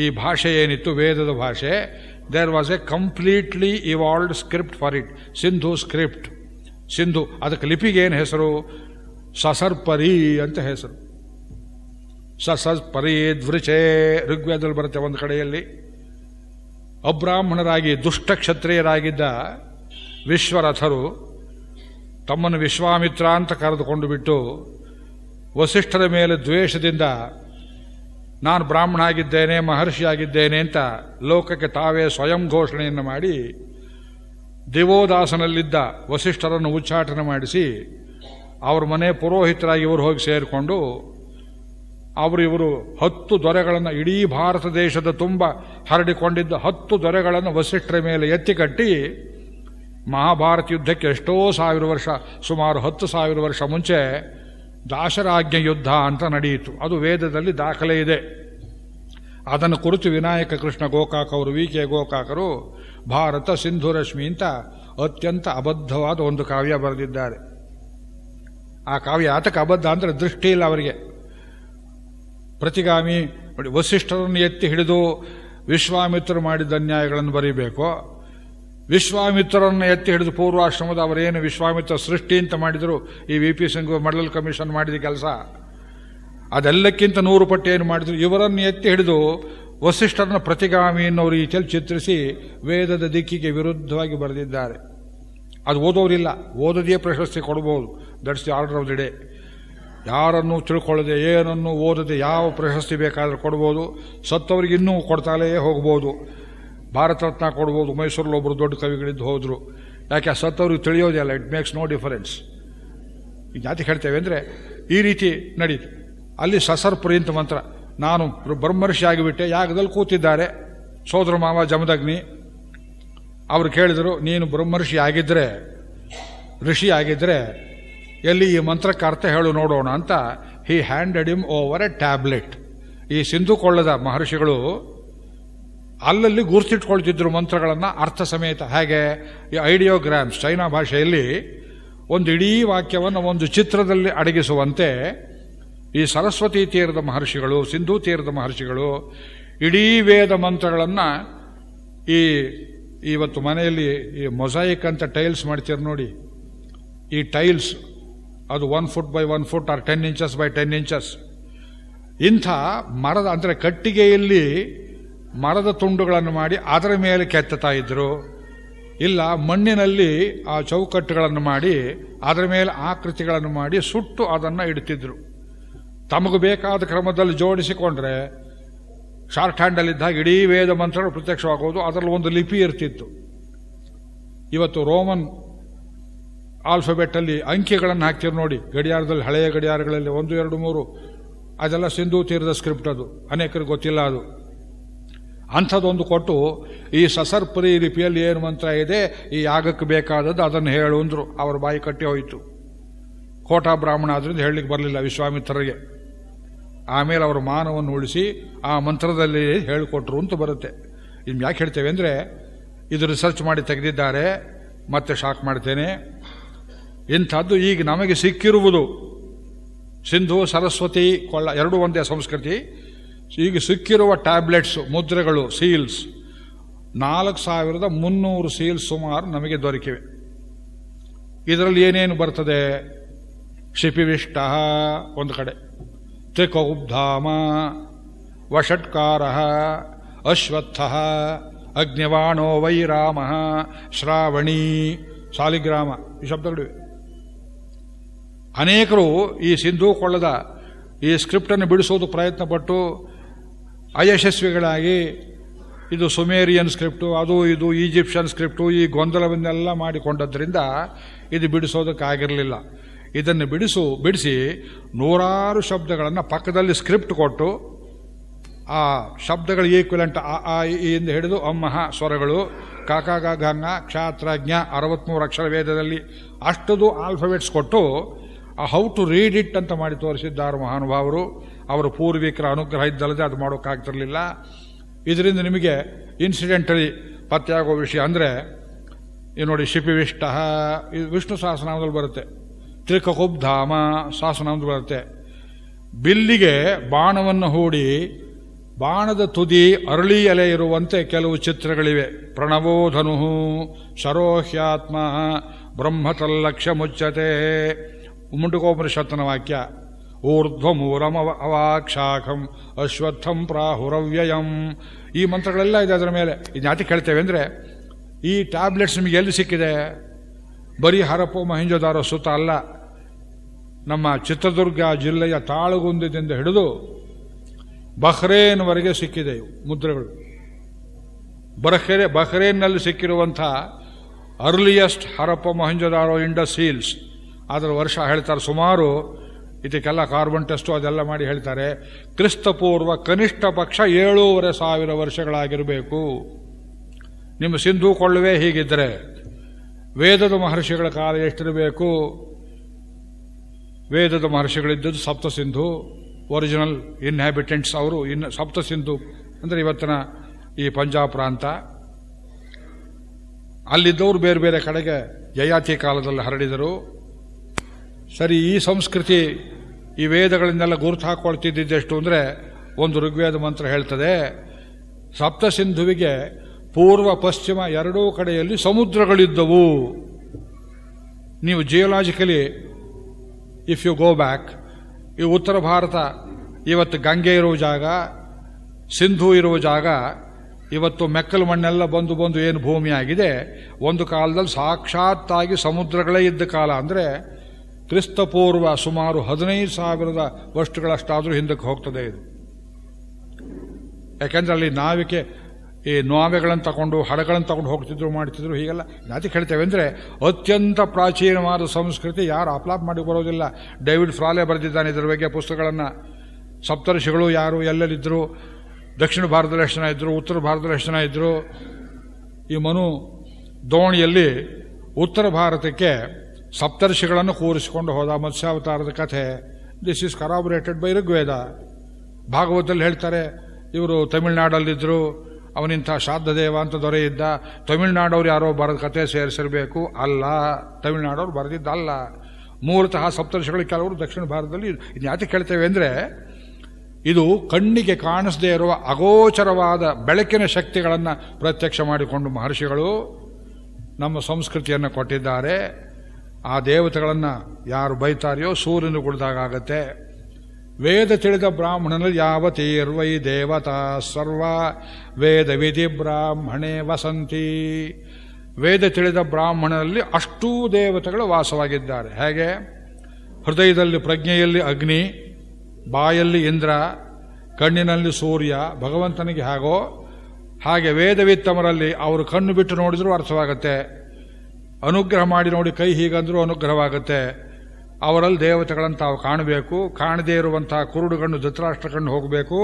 ಈ ಭಾಷೆ ಏನಿತ್ತು ವೇದದ ಭಾಷೆ there was a completely evolved script for it Sindhu script Sindhu ಅದಕ್ಕೆ ಏನು ಹೆಸರು ಸಸರ್ಪರಿ ಅಂತ ಹೆಸರು ಸಸರ್ಪರೀದ್ವೃಚೇ ಋಗ್ವೇದಲ್ಲಿ ಬರುತ್ತೆ ಒಂದು ಕಡೆಯಲ್ಲಿ ಅಬ್ರಾಹ್ಮಣರಾಗಿ ದುಷ್ಟ ಕ್ಷತ್ರಿಯರಾಗಿದ್ದ ವಿಶ್ವರಥರು ತಮ್ಮನ್ನು ವಿಶ್ವಾಮಿತ್ರ ಅಂತ ಕರೆದುಕೊಂಡು ಬಿಟ್ಟು ವಸಿಷ್ಠರ ಮೇಲೆ ದ್ವೇಷದಿಂದ ನಾನು ಬ್ರಾಹ್ಮಣ ಆಗಿದ್ದೇನೆ ಮಹರ್ಷಿ ಆಗಿದ್ದೇನೆ ಅಂತ ಲೋಕಕ್ಕೆ ತಾವೇ ಸ್ವಯಂ ಘೋಷಣೆಯನ್ನು ಮಾಡಿ ದೇವೋದಾಸನಲ್ಲಿದ್ದ ವಸಿಷ್ಠರನ್ನು ಉಚ್ಚಾಟನೆ ಮಾಡಿಸಿ ಅವ್ರ ಮನೆ ಪುರೋಹಿತರಾಗಿ ಇವರು ಹೋಗಿ ಸೇರಿಕೊಂಡು ಅವರು ಇವರು ಹತ್ತು ದೊರೆಗಳನ್ನು ಇಡೀ ಭಾರತ ದೇಶದ ತುಂಬ ಹರಡಿಕೊಂಡಿದ್ದ ಹತ್ತು ದೊರೆಗಳನ್ನು ವಸಿಷ್ಠರ ಮೇಲೆ ಎತ್ತಿ ಕಟ್ಟಿ ಮಹಾಭಾರತ ಯುದ್ಧಕ್ಕೆ ಎಷ್ಟೋ ಸಾವಿರ ವರ್ಷ ಸುಮಾರು ಹತ್ತು ಸಾವಿರ ವರ್ಷ ಮುಂಚೆ ದಾಶರಾಜ್ಞ ಯುದ್ಧ ಅಂತ ನಡೆಯಿತು ಅದು ವೇದದಲ್ಲಿ ದಾಖಲೆ ಇದೆ ಅದನ್ನು ಕುರಿತು ವಿನಾಯಕ ಕೃಷ್ಣ ಗೋಕಾಕ ಅವರು ವಿ ಕೆ ಗೋಕಾಕರು ಭಾರತ ಸಿಂಧುರಶ್ಮಿ ಅಂತ ಅತ್ಯಂತ ಅಬದ್ಧವಾದ ಒಂದು ಕಾವ್ಯ ಬರೆದಿದ್ದಾರೆ ಆ ಕಾವ್ಯ ಆತಕ್ಕೆ ಅಬದ್ಧ ಅಂದರೆ ದೃಷ್ಟಿ ಇಲ್ಲ ಅವರಿಗೆ ಪ್ರತಿಗಾಮಿ ವಸಿಷ್ಠರನ್ನು ಎತ್ತಿ ಹಿಡಿದು ವಿಶ್ವಾಮಿತ್ರರು ಮಾಡಿದ ಅನ್ಯಾಯಗಳನ್ನು ಬರೀಬೇಕು ವಿಶ್ವಾಮಿತ್ರರನ್ನು ಎತ್ತಿ ಹಿಡಿದು ಪೂರ್ವಾಶ್ರಮದ ಅವರೇನು ವಿಶ್ವಾಮಿತ್ರ ಸೃಷ್ಟಿ ಅಂತ ಮಾಡಿದರು ಈ V P Singh Mandal commission ಮಾಡಿದ ಕೆಲಸ ಅದೆಲ್ಲಕ್ಕಿಂತ ನೂರು ಪಟ್ಟಿ ಏನು ಮಾಡಿದ್ರು ಇವರನ್ನು ಎತ್ತಿ ಹಿಡಿದು ವಸಿಷ್ಠರನ್ನ ಪ್ರತಿಗಾಮಿ ಅನ್ನೋ ರೀತಿಯಲ್ಲಿ ಚಿತ್ರಿಸಿ ವೇದದ ದಿಕ್ಕಿಗೆ ವಿರುದ್ಧವಾಗಿ ಬರೆದಿದ್ದಾರೆ ಅದು ಓದೋರಿಲ್ಲ ಓದದೇ ಪ್ರಶಸ್ತಿ ಕೊಡ್ಬೋದು that's the order of the day ಯಾರನ್ನು ತಿಳ್ಕೊಳ್ಳದೆ ಏನನ್ನು ಓದದೆ ಯಾವ ಪ್ರಶಸ್ತಿ ಬೇಕಾದರೂ ಕೊಡ್ಬೋದು ಸತ್ತವರಿಗೆ ಇನ್ನೂ ಕೊಡ್ತಾಲೇ ಹೋಗ್ಬೋದು ಭಾರತ ರತ್ನ ಕೊಡ್ಬೋದು ಮೈಸೂರಲ್ಲಿ ಒಬ್ಬರು ದೊಡ್ಡ ಕವಿಗಳಿದ್ದು ಹೋದರು ಯಾಕೆ ಸತ್ತವ್ರಿಗೆ ತಿಳಿಯೋದಿಲ್ಲ ಇಟ್ ಮೇಕ್ಸ್ ನೋ ಡಿಫರೆನ್ಸ್ ಈಗ ಜಾತಿ ಹೇಳ್ತೇವೆ ಅಂದರೆ ಈ ರೀತಿ ನಡೀತು ಅಲ್ಲಿ ಅಂತ ಮಂತ್ರ ನಾನು ಬ್ರಹ್ಮರ್ಷಿ ಆಗಿಬಿಟ್ಟೆ ಯಾಗದಲ್ಲಿ ಕೂತಿದ್ದಾರೆ ಸೋದರ ಮಾವ ಜಮದಗ್ನಿ ಅವರು ಕೇಳಿದರು ನೀನು ಬ್ರಹ್ಮರ್ಷಿ ಆಗಿದ್ದರೆ ಋಷಿ ಆಗಿದ್ದರೆ ಎಲ್ಲಿ ಈ ಮಂತ್ರಕ್ಕೆ ಅರ್ಥ ಹೇಳು ನೋಡೋಣ ಅಂತ he handed him over a tablet ಈ ಸಿಂಧು ಕೊಳ್ಳದ ಮಹರ್ಷಿಗಳು ಅಲ್ಲಲ್ಲಿ ಗುರುತಿಟ್ಕೊಳ್ತಿದ್ರು ಮಂತ್ರಗಳನ್ನು ಅರ್ಥ ಸಮೇತ ಹೇಗೆ ಈ ಐಡಿಯೋಗ್ರಾಮ್ಸ್ ಚೈನಾ ಭಾಷೆಯಲ್ಲಿ ಒಂದು ಇಡೀ ವಾಕ್ಯವನ್ನು ಒಂದು ಚಿತ್ರದಲ್ಲಿ ಅಡಗಿಸುವಂತೆ ಈ ಸರಸ್ವತಿ ತೀರದ ಮಹರ್ಷಿಗಳು ಸಿಂಧೂ ತೀರದ ಮಹರ್ಷಿಗಳು ಇಡೀ ವೇದ ಮಂತ್ರಗಳನ್ನು ಈ ಇವತ್ತು ಮನೆಯಲ್ಲಿ ಈ ಮೊಸಾಯಿಕ್ ಅಂತ ಟೈಲ್ಸ್ ಮಾಡ್ತೀರ ನೋಡಿ ಈ ಟೈಲ್ಸ್ ಅದು one foot by one foot or ten inches by ten inches ಇಂಥ ಮರದ ಅಂದರೆ ಕಟ್ಟಿಗೆಯಲ್ಲಿ ಮರದ ತುಂಡುಗಳನ್ನು ಮಾಡಿ ಅದರ ಮೇಲೆ ಕೆತ್ತತಾ ಇದ್ದರು ಇಲ್ಲ ಮಣ್ಣಿನಲ್ಲಿ ಆ ಚೌಕಟ್ಟುಗಳನ್ನು ಮಾಡಿ ಅದರ ಮೇಲೆ ಆಕೃತಿಗಳನ್ನು ಮಾಡಿ ಸುಟ್ಟು ಅದನ್ನು ಇಡ್ತಿದ್ರು ತಮಗೆ ಬೇಕಾದ ಕ್ರಮದಲ್ಲಿ ಜೋಡಿಸಿಕೊಂಡ್ರೆ ಶಾರ್ಟ್ ಹ್ಯಾಂಡಲ್ಲಿದ್ದಾಗ ಇಡೀ ವೇದ ಮಂತ್ರಗಳು ಪ್ರತ್ಯಕ್ಷವಾಗೋದು ಅದರಲ್ಲಿ ಒಂದು ಲಿಪಿ ಇರ್ತಿತ್ತು ಇವತ್ತು ರೋಮನ್ ಆಲ್ಫಬೆಟ್ಟಲ್ಲಿ ಅಂಕಿಗಳನ್ನು ಹಾಕ್ತೀರಿ ನೋಡಿ ಗಡಿಯಾರದಲ್ಲಿ ಹಳೆಯ ಗಡಿಯಾರಗಳಲ್ಲಿ ಒಂದು ಎರಡು ಮೂರು ಅದೆಲ್ಲ ಸಿಂಧೂ ತೀರದ ಸ್ಕ್ರಿಪ್ಟ್ ಅದು ಅನೇಕರಿಗೆ ಗೊತ್ತಿಲ್ಲ ಅದು ಅಂಥದ್ದೊಂದು ಕೊಟ್ಟು ಈ ಸಸರ್ಪರಿ ಲಿಪಿಯಲ್ಲಿ ಏನು ಮಂತ್ರ ಇದೆ ಈ ಯಾಗಕ್ಕೆ ಬೇಕಾದದ್ದು ಅದನ್ನು ಹೇಳು ಅಂದರು ಅವ್ರ ಬಾಯಿ ಕಟ್ಟಿ ಹೋಯಿತು ಕೋಟಾ ಬ್ರಾಹ್ಮಣ ಆದ್ರಿಂದ ಹೇಳಲಿಕ್ಕೆ ಬರಲಿಲ್ಲ ವಿಶ್ವಾಮಿತ್ರರಿಗೆ ಆಮೇಲೆ ಅವರು ಮಾನವನ್ನು ಉಳಿಸಿ ಆ ಮಂತ್ರದಲ್ಲಿ ಹೇಳಿಕೊಟ್ರು ಅಂತ ಬರುತ್ತೆ ಇನ್ನು ಯಾಕೆ ಹೇಳ್ತೇವೆ ಅಂದರೆ ಇದು ರಿಸರ್ಚ್ ಮಾಡಿ ತೆಗೆದಿದ್ದಾರೆ ಮತ್ತೆ ಶಾಕ್ ಮಾಡ್ತೇನೆ ಇಂಥದ್ದು ಈಗ ನಮಗೆ ಸಿಕ್ಕಿರುವುದು ಸಿಂಧು ಸರಸ್ವತಿ ಕೊಳ್ಳ ಎರಡೂ ಒಂದೇ ಸಂಸ್ಕೃತಿ ಈಗ ಸಿಕ್ಕಿರುವ ಟ್ಯಾಬ್ಲೆಟ್ಸ್ ಮುದ್ರೆಗಳು ಸೀಲ್ಸ್ ನಾಲ್ಕು ಸಾವಿರದ ಮುನ್ನೂರು ಸೀಲ್ಸ್ ಸುಮಾರು ನಮಗೆ ದೊರಕಿವೆ ಇದರಲ್ಲಿ ಏನೇನು ಬರ್ತದೆ ಕ್ಷಿಪಿವಿಷ್ಟ ಒಂದು ಕಡೆ ತ್ರಿಕೌಬ್ಧಾಮ ವಷಟ್ಕಾರ ಅಶ್ವತ್ಥ ಅಗ್ನಿವಾಣೋ ವೈರಾಮ ಶ್ರಾವಣಿ ಸಾಲಿಗ್ರಾಮ ಈ ಶಬ್ದಗಳಿವೆ ಅನೇಕರು ಈ ಸಿಂಧೂ ಕೊಳ್ಳದ ಈ ಸ್ಕ್ರಿಪ್ಟನ್ನು ಬಿಡಿಸೋದು ಪ್ರಯತ್ನಪಟ್ಟು ಅಯಶಸ್ವಿಗಳಾಗಿ ಇದು ಸುಮೇರಿಯನ್ ಸ್ಕ್ರಿಪ್ಟು ಅದು ಇದು ಈಜಿಪ್ಷಿಯನ್ ಸ್ಕ್ರಿಪ್ಟು ಈ ಗೊಂದಲವನ್ನೆಲ್ಲ ಮಾಡಿಕೊಂಡದ್ರಿಂದ ಇದು ಬಿಡಿಸೋದಕ್ಕಾಗಿರಲಿಲ್ಲ ಇದನ್ನು ಬಿಡಿಸು ಬಿಡಿಸಿ ನೂರಾರು ಶಬ್ದಗಳನ್ನು ಪಕ್ಕದಲ್ಲಿ ಸ್ಕ್ರಿಪ್ಟ್ ಕೊಟ್ಟು ಆ ಶಬ್ದಗಳು ಈಕ್ವಲೆಂಟ್ ಆ ಆ ಇಂದ ಹಿಡಿದು ಅಮ್ಮಹ ಸ್ವರಗಳು ಕಾಕಾಗ ಗಂಗ ಕ್ಷಾತ್ರಜ್ಞ ಅರವತ್ಮೂರು ಅಕ್ಷರ ವೇದದಲ್ಲಿ ಅಷ್ಟದು ಆಲ್ಫಬೆಟ್ಸ್ ಕೊಟ್ಟು ಆ ಹೌ ಟು ರೀಡ್ ಇಟ್ ಅಂತ ಮಾಡಿ ತೋರಿಸಿದ್ದಾರೆ ಮಹಾನುಭಾವರು ಅವರ ಪೂರ್ವಿಕರ ಅನುಗ್ರಹ ಇದ್ದಲ್ಲದೆ ಅದು ಮಾಡೋಕ್ಕಾಗ್ತಿರಲಿಲ್ಲ ಇದರಿಂದ ನಿಮಗೆ ಇನ್ಸಿಡೆಂಟಲಿ ಪತ್ತೆಯಾಗೋ ವಿಷಯ ಅಂದರೆ ಈ ನೋಡಿ ಶಿಪಿವಿಷ್ಟ ಇದು ವಿಷ್ಣು ಸಹಸ್ರನಾಮದಲ್ಲಿ ಬರುತ್ತೆ ತ್ರಿಕಕುಬ್ಧಾಮ ಸಹಸ್ರನಾಮದಲ್ಲಿ ಬರುತ್ತೆ ಬಿಲ್ಲಿಗೆ ಬಾಣವನ್ನು ಹೂಡಿ ಬಾಣದ ತುದಿ ಅರಳಿ ಎಲೆ ಇರುವಂತೆ ಕೆಲವು ಚಿತ್ರಗಳಿವೆ ಪ್ರಣವೋಧನು ಸರೋಹ್ಯಾತ್ಮ ಬ್ರಹ್ಮತಲ್ಲಕ್ಷ ಮುಚ್ಚತೆ ಮುಂಡುಗೋಪನಿಷತ್ತನ ವಾಕ್ಯ ಊರ್ಧ್ವಮೂರಮವ ಅವಾಕ್ಷಾಖಂ ಅಶ್ವತ್ಥಂ ಪ್ರಾಹುರವ್ಯಯಂ ಈ ಮಂತ್ರಗಳೆಲ್ಲ ಇದೆ ಅದರ ಮೇಲೆ ಇದು ಕೇಳ್ತೇವೆ ಅಂದರೆ ಈ ಟ್ಯಾಬ್ಲೆಟ್ಸ್ ನಿಮಗೆ ಎಲ್ಲಿ ಸಿಕ್ಕಿದೆ ಬರೀ ಹರಪ್ಪ ಮಹಿಂಜೋದಾರೋ ಸುತ್ತ ಅಲ್ಲ ನಮ್ಮ ಚಿತ್ರದುರ್ಗ ಜಿಲ್ಲೆಯ ತಾಳುಗುಂದದಿಂದ ಹಿಡಿದು ಬಹ್ರೇನ್ವರೆಗೆ ಸಿಕ್ಕಿದೆ ಇವು ಮುದ್ರೆಗಳು ಬಹ್ರೇ ಬಹ್ರೇನ್ನಲ್ಲಿ ಸಿಕ್ಕಿರುವಂಥ ಅರ್ಲಿಯೆಸ್ಟ್ ಹರಪ್ಪ ಮೊಹೆಂಜೊದಾರೊ ಇಂಡಸ್ ಹೀಲ್ಸ್ ಅದರ ವರ್ಷ ಹೇಳ್ತಾರೆ ಸುಮಾರು ಇದಕ್ಕೆಲ್ಲ ಕಾರ್ಬನ್ ಟೆಸ್ಟು ಅದೆಲ್ಲ ಮಾಡಿ ಹೇಳ್ತಾರೆ ಕ್ರಿಸ್ತಪೂರ್ವ ಕನಿಷ್ಠ ಪಕ್ಷ ಏಳೂವರೆ ಸಾವಿರ ವರ್ಷಗಳಾಗಿರಬೇಕು ನಿಮ್ಮ ಸಿಂಧು ಕೊಳ್ಳುವೆ ಹೀಗಿದ್ದರೆ ವೇದದ ಮಹರ್ಷಿಗಳ ಕಾಲ ಎಷ್ಟಿರಬೇಕು ವೇದದ ಮಹರ್ಷಿಗಳಿದ್ದದ್ದು ಸಪ್ತ ಸಿಂಧು ಒರಿಜಿನಲ್ ಇನ್ಹ್ಯಾಬಿಟೆಂಟ್ಸ್ ಅವರು ಇನ್ನು ಸಪ್ತ ಸಿಂಧು ಅಂದರೆ ಇವತ್ತಿನ ಈ ಪಂಜಾಬ್ ಪ್ರಾಂತ ಅಲ್ಲಿದ್ದವರು ಬೇರೆ ಬೇರೆ ಕಡೆಗೆ ಯಯಾತಿ ಕಾಲದಲ್ಲಿ ಹರಡಿದರು ಸರಿ ಈ ಸಂಸ್ಕೃತಿ ಈ ವೇದಗಳನ್ನೆಲ್ಲ ಗುರುತು ಹಾಕೊಳ್ತಿದ್ದೆಷ್ಟು ಅಂದರೆ ಒಂದು ಋಗ್ವೇದ ಮಂತ್ರ ಹೇಳ್ತದೆ ಸಪ್ತ ಸಿಂಧುವಿಗೆ ಪೂರ್ವ ಪಶ್ಚಿಮ ಎರಡೂ ಕಡೆಯಲ್ಲಿ ಸಮುದ್ರಗಳಿದ್ದವು ನೀವು geologically if you go back ಈ ಉತ್ತರ ಭಾರತ ಇವತ್ತು ಗಂಗೆ ಇರುವ ಜಾಗ ಸಿಂಧು ಇರುವ ಜಾಗ ಇವತ್ತು ಮೆಕ್ಕಲು ಮಣ್ಣೆಲ್ಲ ಬಂದು ಬಂದು ಏನು ಭೂಮಿಯಾಗಿದೆ ಒಂದು ಕಾಲದಲ್ಲಿ ಸಾಕ್ಷಾತ್ತಾಗಿ ಸಮುದ್ರಗಳೇ ಇದ್ದ ಕಾಲ ಅಂದರೆ ಕ್ರಿಸ್ತಪೂರ್ವ ಸುಮಾರು ಹದಿನೈದು ಸಾವಿರದ ವರ್ಷಗಳಷ್ಟಾದರೂ ಹಿಂದಕ್ಕೆ ಹೋಗ್ತದೆ ಇದು ಯಾಕೆಂದ್ರೆ ಅಲ್ಲಿ ನಾವಿಕೆ ಈ ನೋವೆಗಳನ್ನು ತಗೊಂಡು ಹಡಗಳನ್ನು ತಗೊಂಡು ಹೋಗ್ತಿದ್ರು ಮಾಡ್ತಿದ್ರು ಹೀಗೆಲ್ಲ ಯಾತಿ ಹೇಳ್ತೇವೆ ಅಂದರೆ ಅತ್ಯಂತ ಪ್ರಾಚೀನವಾದ ಸಂಸ್ಕೃತಿ ಯಾರು ಅಪ್ಲಾಪ್ ಮಾಡಿ ಬರೋದಿಲ್ಲ ಡೇವಿಡ್ ಫ್ರಾಲೆ ಬರೆದಿದ್ದಾನೆ ಇದರ ಬಗ್ಗೆ ಪುಸ್ತಕಗಳನ್ನು ಸಪ್ತರ್ಷಿಗಳು ಯಾರು ಎಲ್ಲೆಲ್ಲಿದ್ದರು ದಕ್ಷಿಣ ಭಾರತದಲ್ಲಿ ಎಷ್ಟು ಜನ ಇದ್ದರು ಉತ್ತರ ಭಾರತದಲ್ಲಿ ಎಷ್ಟು ಜನ ಇದ್ದರು ಈ ಮನು ದೋಣಿಯಲ್ಲಿ ಉತ್ತರ ಭಾರತಕ್ಕೆ ಸಪ್ತರ್ಷಿಗಳನ್ನು ಕೂರಿಸಿಕೊಂಡು ಹೋದ ಮತ್ಸ್ಯಾವತಾರದ ಕಥೆ this is corroborated by Rigveda ಭಾಗವತದಲ್ಲಿ ಹೇಳ್ತಾರೆ ಇವರು ತಮಿಳ್ನಾಡಲ್ಲಿದ್ದರು ಅವನಿಂಥ ಶ್ರಾದ್ದೇವ ಅಂತ ದೊರೆಯಿದ್ದ ತಮಿಳ್ನಾಡವ್ರು ಯಾರೋ ಬರೆದ ಕತೆ ಸೇರಿಸಿರಬೇಕು ಅಲ್ಲ ತಮಿಳ್ನಾಡವ್ರು ಬರೆದಿದ್ದಲ್ಲ ಮೂಲತಃ ಸಪ್ತರ್ಷಿಗಳು ಕೆಲವರು ದಕ್ಷಿಣ ಭಾರತದಲ್ಲಿ ಇದು ಯಾತಕ್ಕೆ ಕೇಳ್ತೇವೆ ಅಂದರೆ ಇದು ಕಣ್ಣಿಗೆ ಕಾಣಿಸದೇ ಇರುವ ಅಗೋಚರವಾದ ಬೆಳಕಿನ ಶಕ್ತಿಗಳನ್ನು ಪ್ರತ್ಯಕ್ಷ ಮಾಡಿಕೊಂಡು ಮಹರ್ಷಿಗಳು ನಮ್ಮ ಸಂಸ್ಕೃತಿಯನ್ನು ಕೊಟ್ಟಿದ್ದಾರೆ ಆ ದೇವತೆಗಳನ್ನು ಯಾರು ಬೈತಾರೆಯೋ ಸೂರ್ಯನು ಕುಳಿದಾಗತ್ತೆ ವೇದ ತಿಳಿದ ಬ್ರಾಹ್ಮಣನಲ್ಲಿ ಯಾವ ತೀರ್ವೈ ದೇವತಾ ಸರ್ವ ವೇದ ವಿಧಿ ಬ್ರಾಹ್ಮಣೇ ವಸಂತಿ ವೇದ ತಿಳಿದ ಬ್ರಾಹ್ಮಣನಲ್ಲಿ ಅಷ್ಟೂ ದೇವತೆಗಳು ವಾಸವಾಗಿದ್ದಾರೆ ಹೇಗೆ ಹೃದಯದಲ್ಲಿ ಪ್ರಜ್ಞೆಯಲ್ಲಿ ಅಗ್ನಿ ಬಾಯಲ್ಲಿ ಇಂದ್ರ ಕಣ್ಣಿನಲ್ಲಿ ಸೂರ್ಯ ಭಗವಂತನಿಗೆ ಹಾಗೋ ಹಾಗೆ ವೇದವಿತ್ತಮರಲ್ಲಿ ಅವರು ಕಣ್ಣು ಬಿಟ್ಟು ನೋಡಿದರೂ ಅರ್ಥವಾಗುತ್ತೆ ಅನುಗ್ರಹ ಮಾಡಿ ನೋಡಿ ಕೈ ಹೀಗಂದ್ರೂ ಅನುಗ್ರಹವಾಗುತ್ತೆ ಅವರಲ್ಲಿ ದೇವತೆಗಳನ್ನು ತಾವು ಕಾಣಬೇಕು ಕಾಣದೇ ಇರುವಂತಹ ಕುರುಡುಗಣ್ಣು ಕಣ್ಣು ಧೃತರಾಷ್ಟ್ರ ಹೋಗಬೇಕು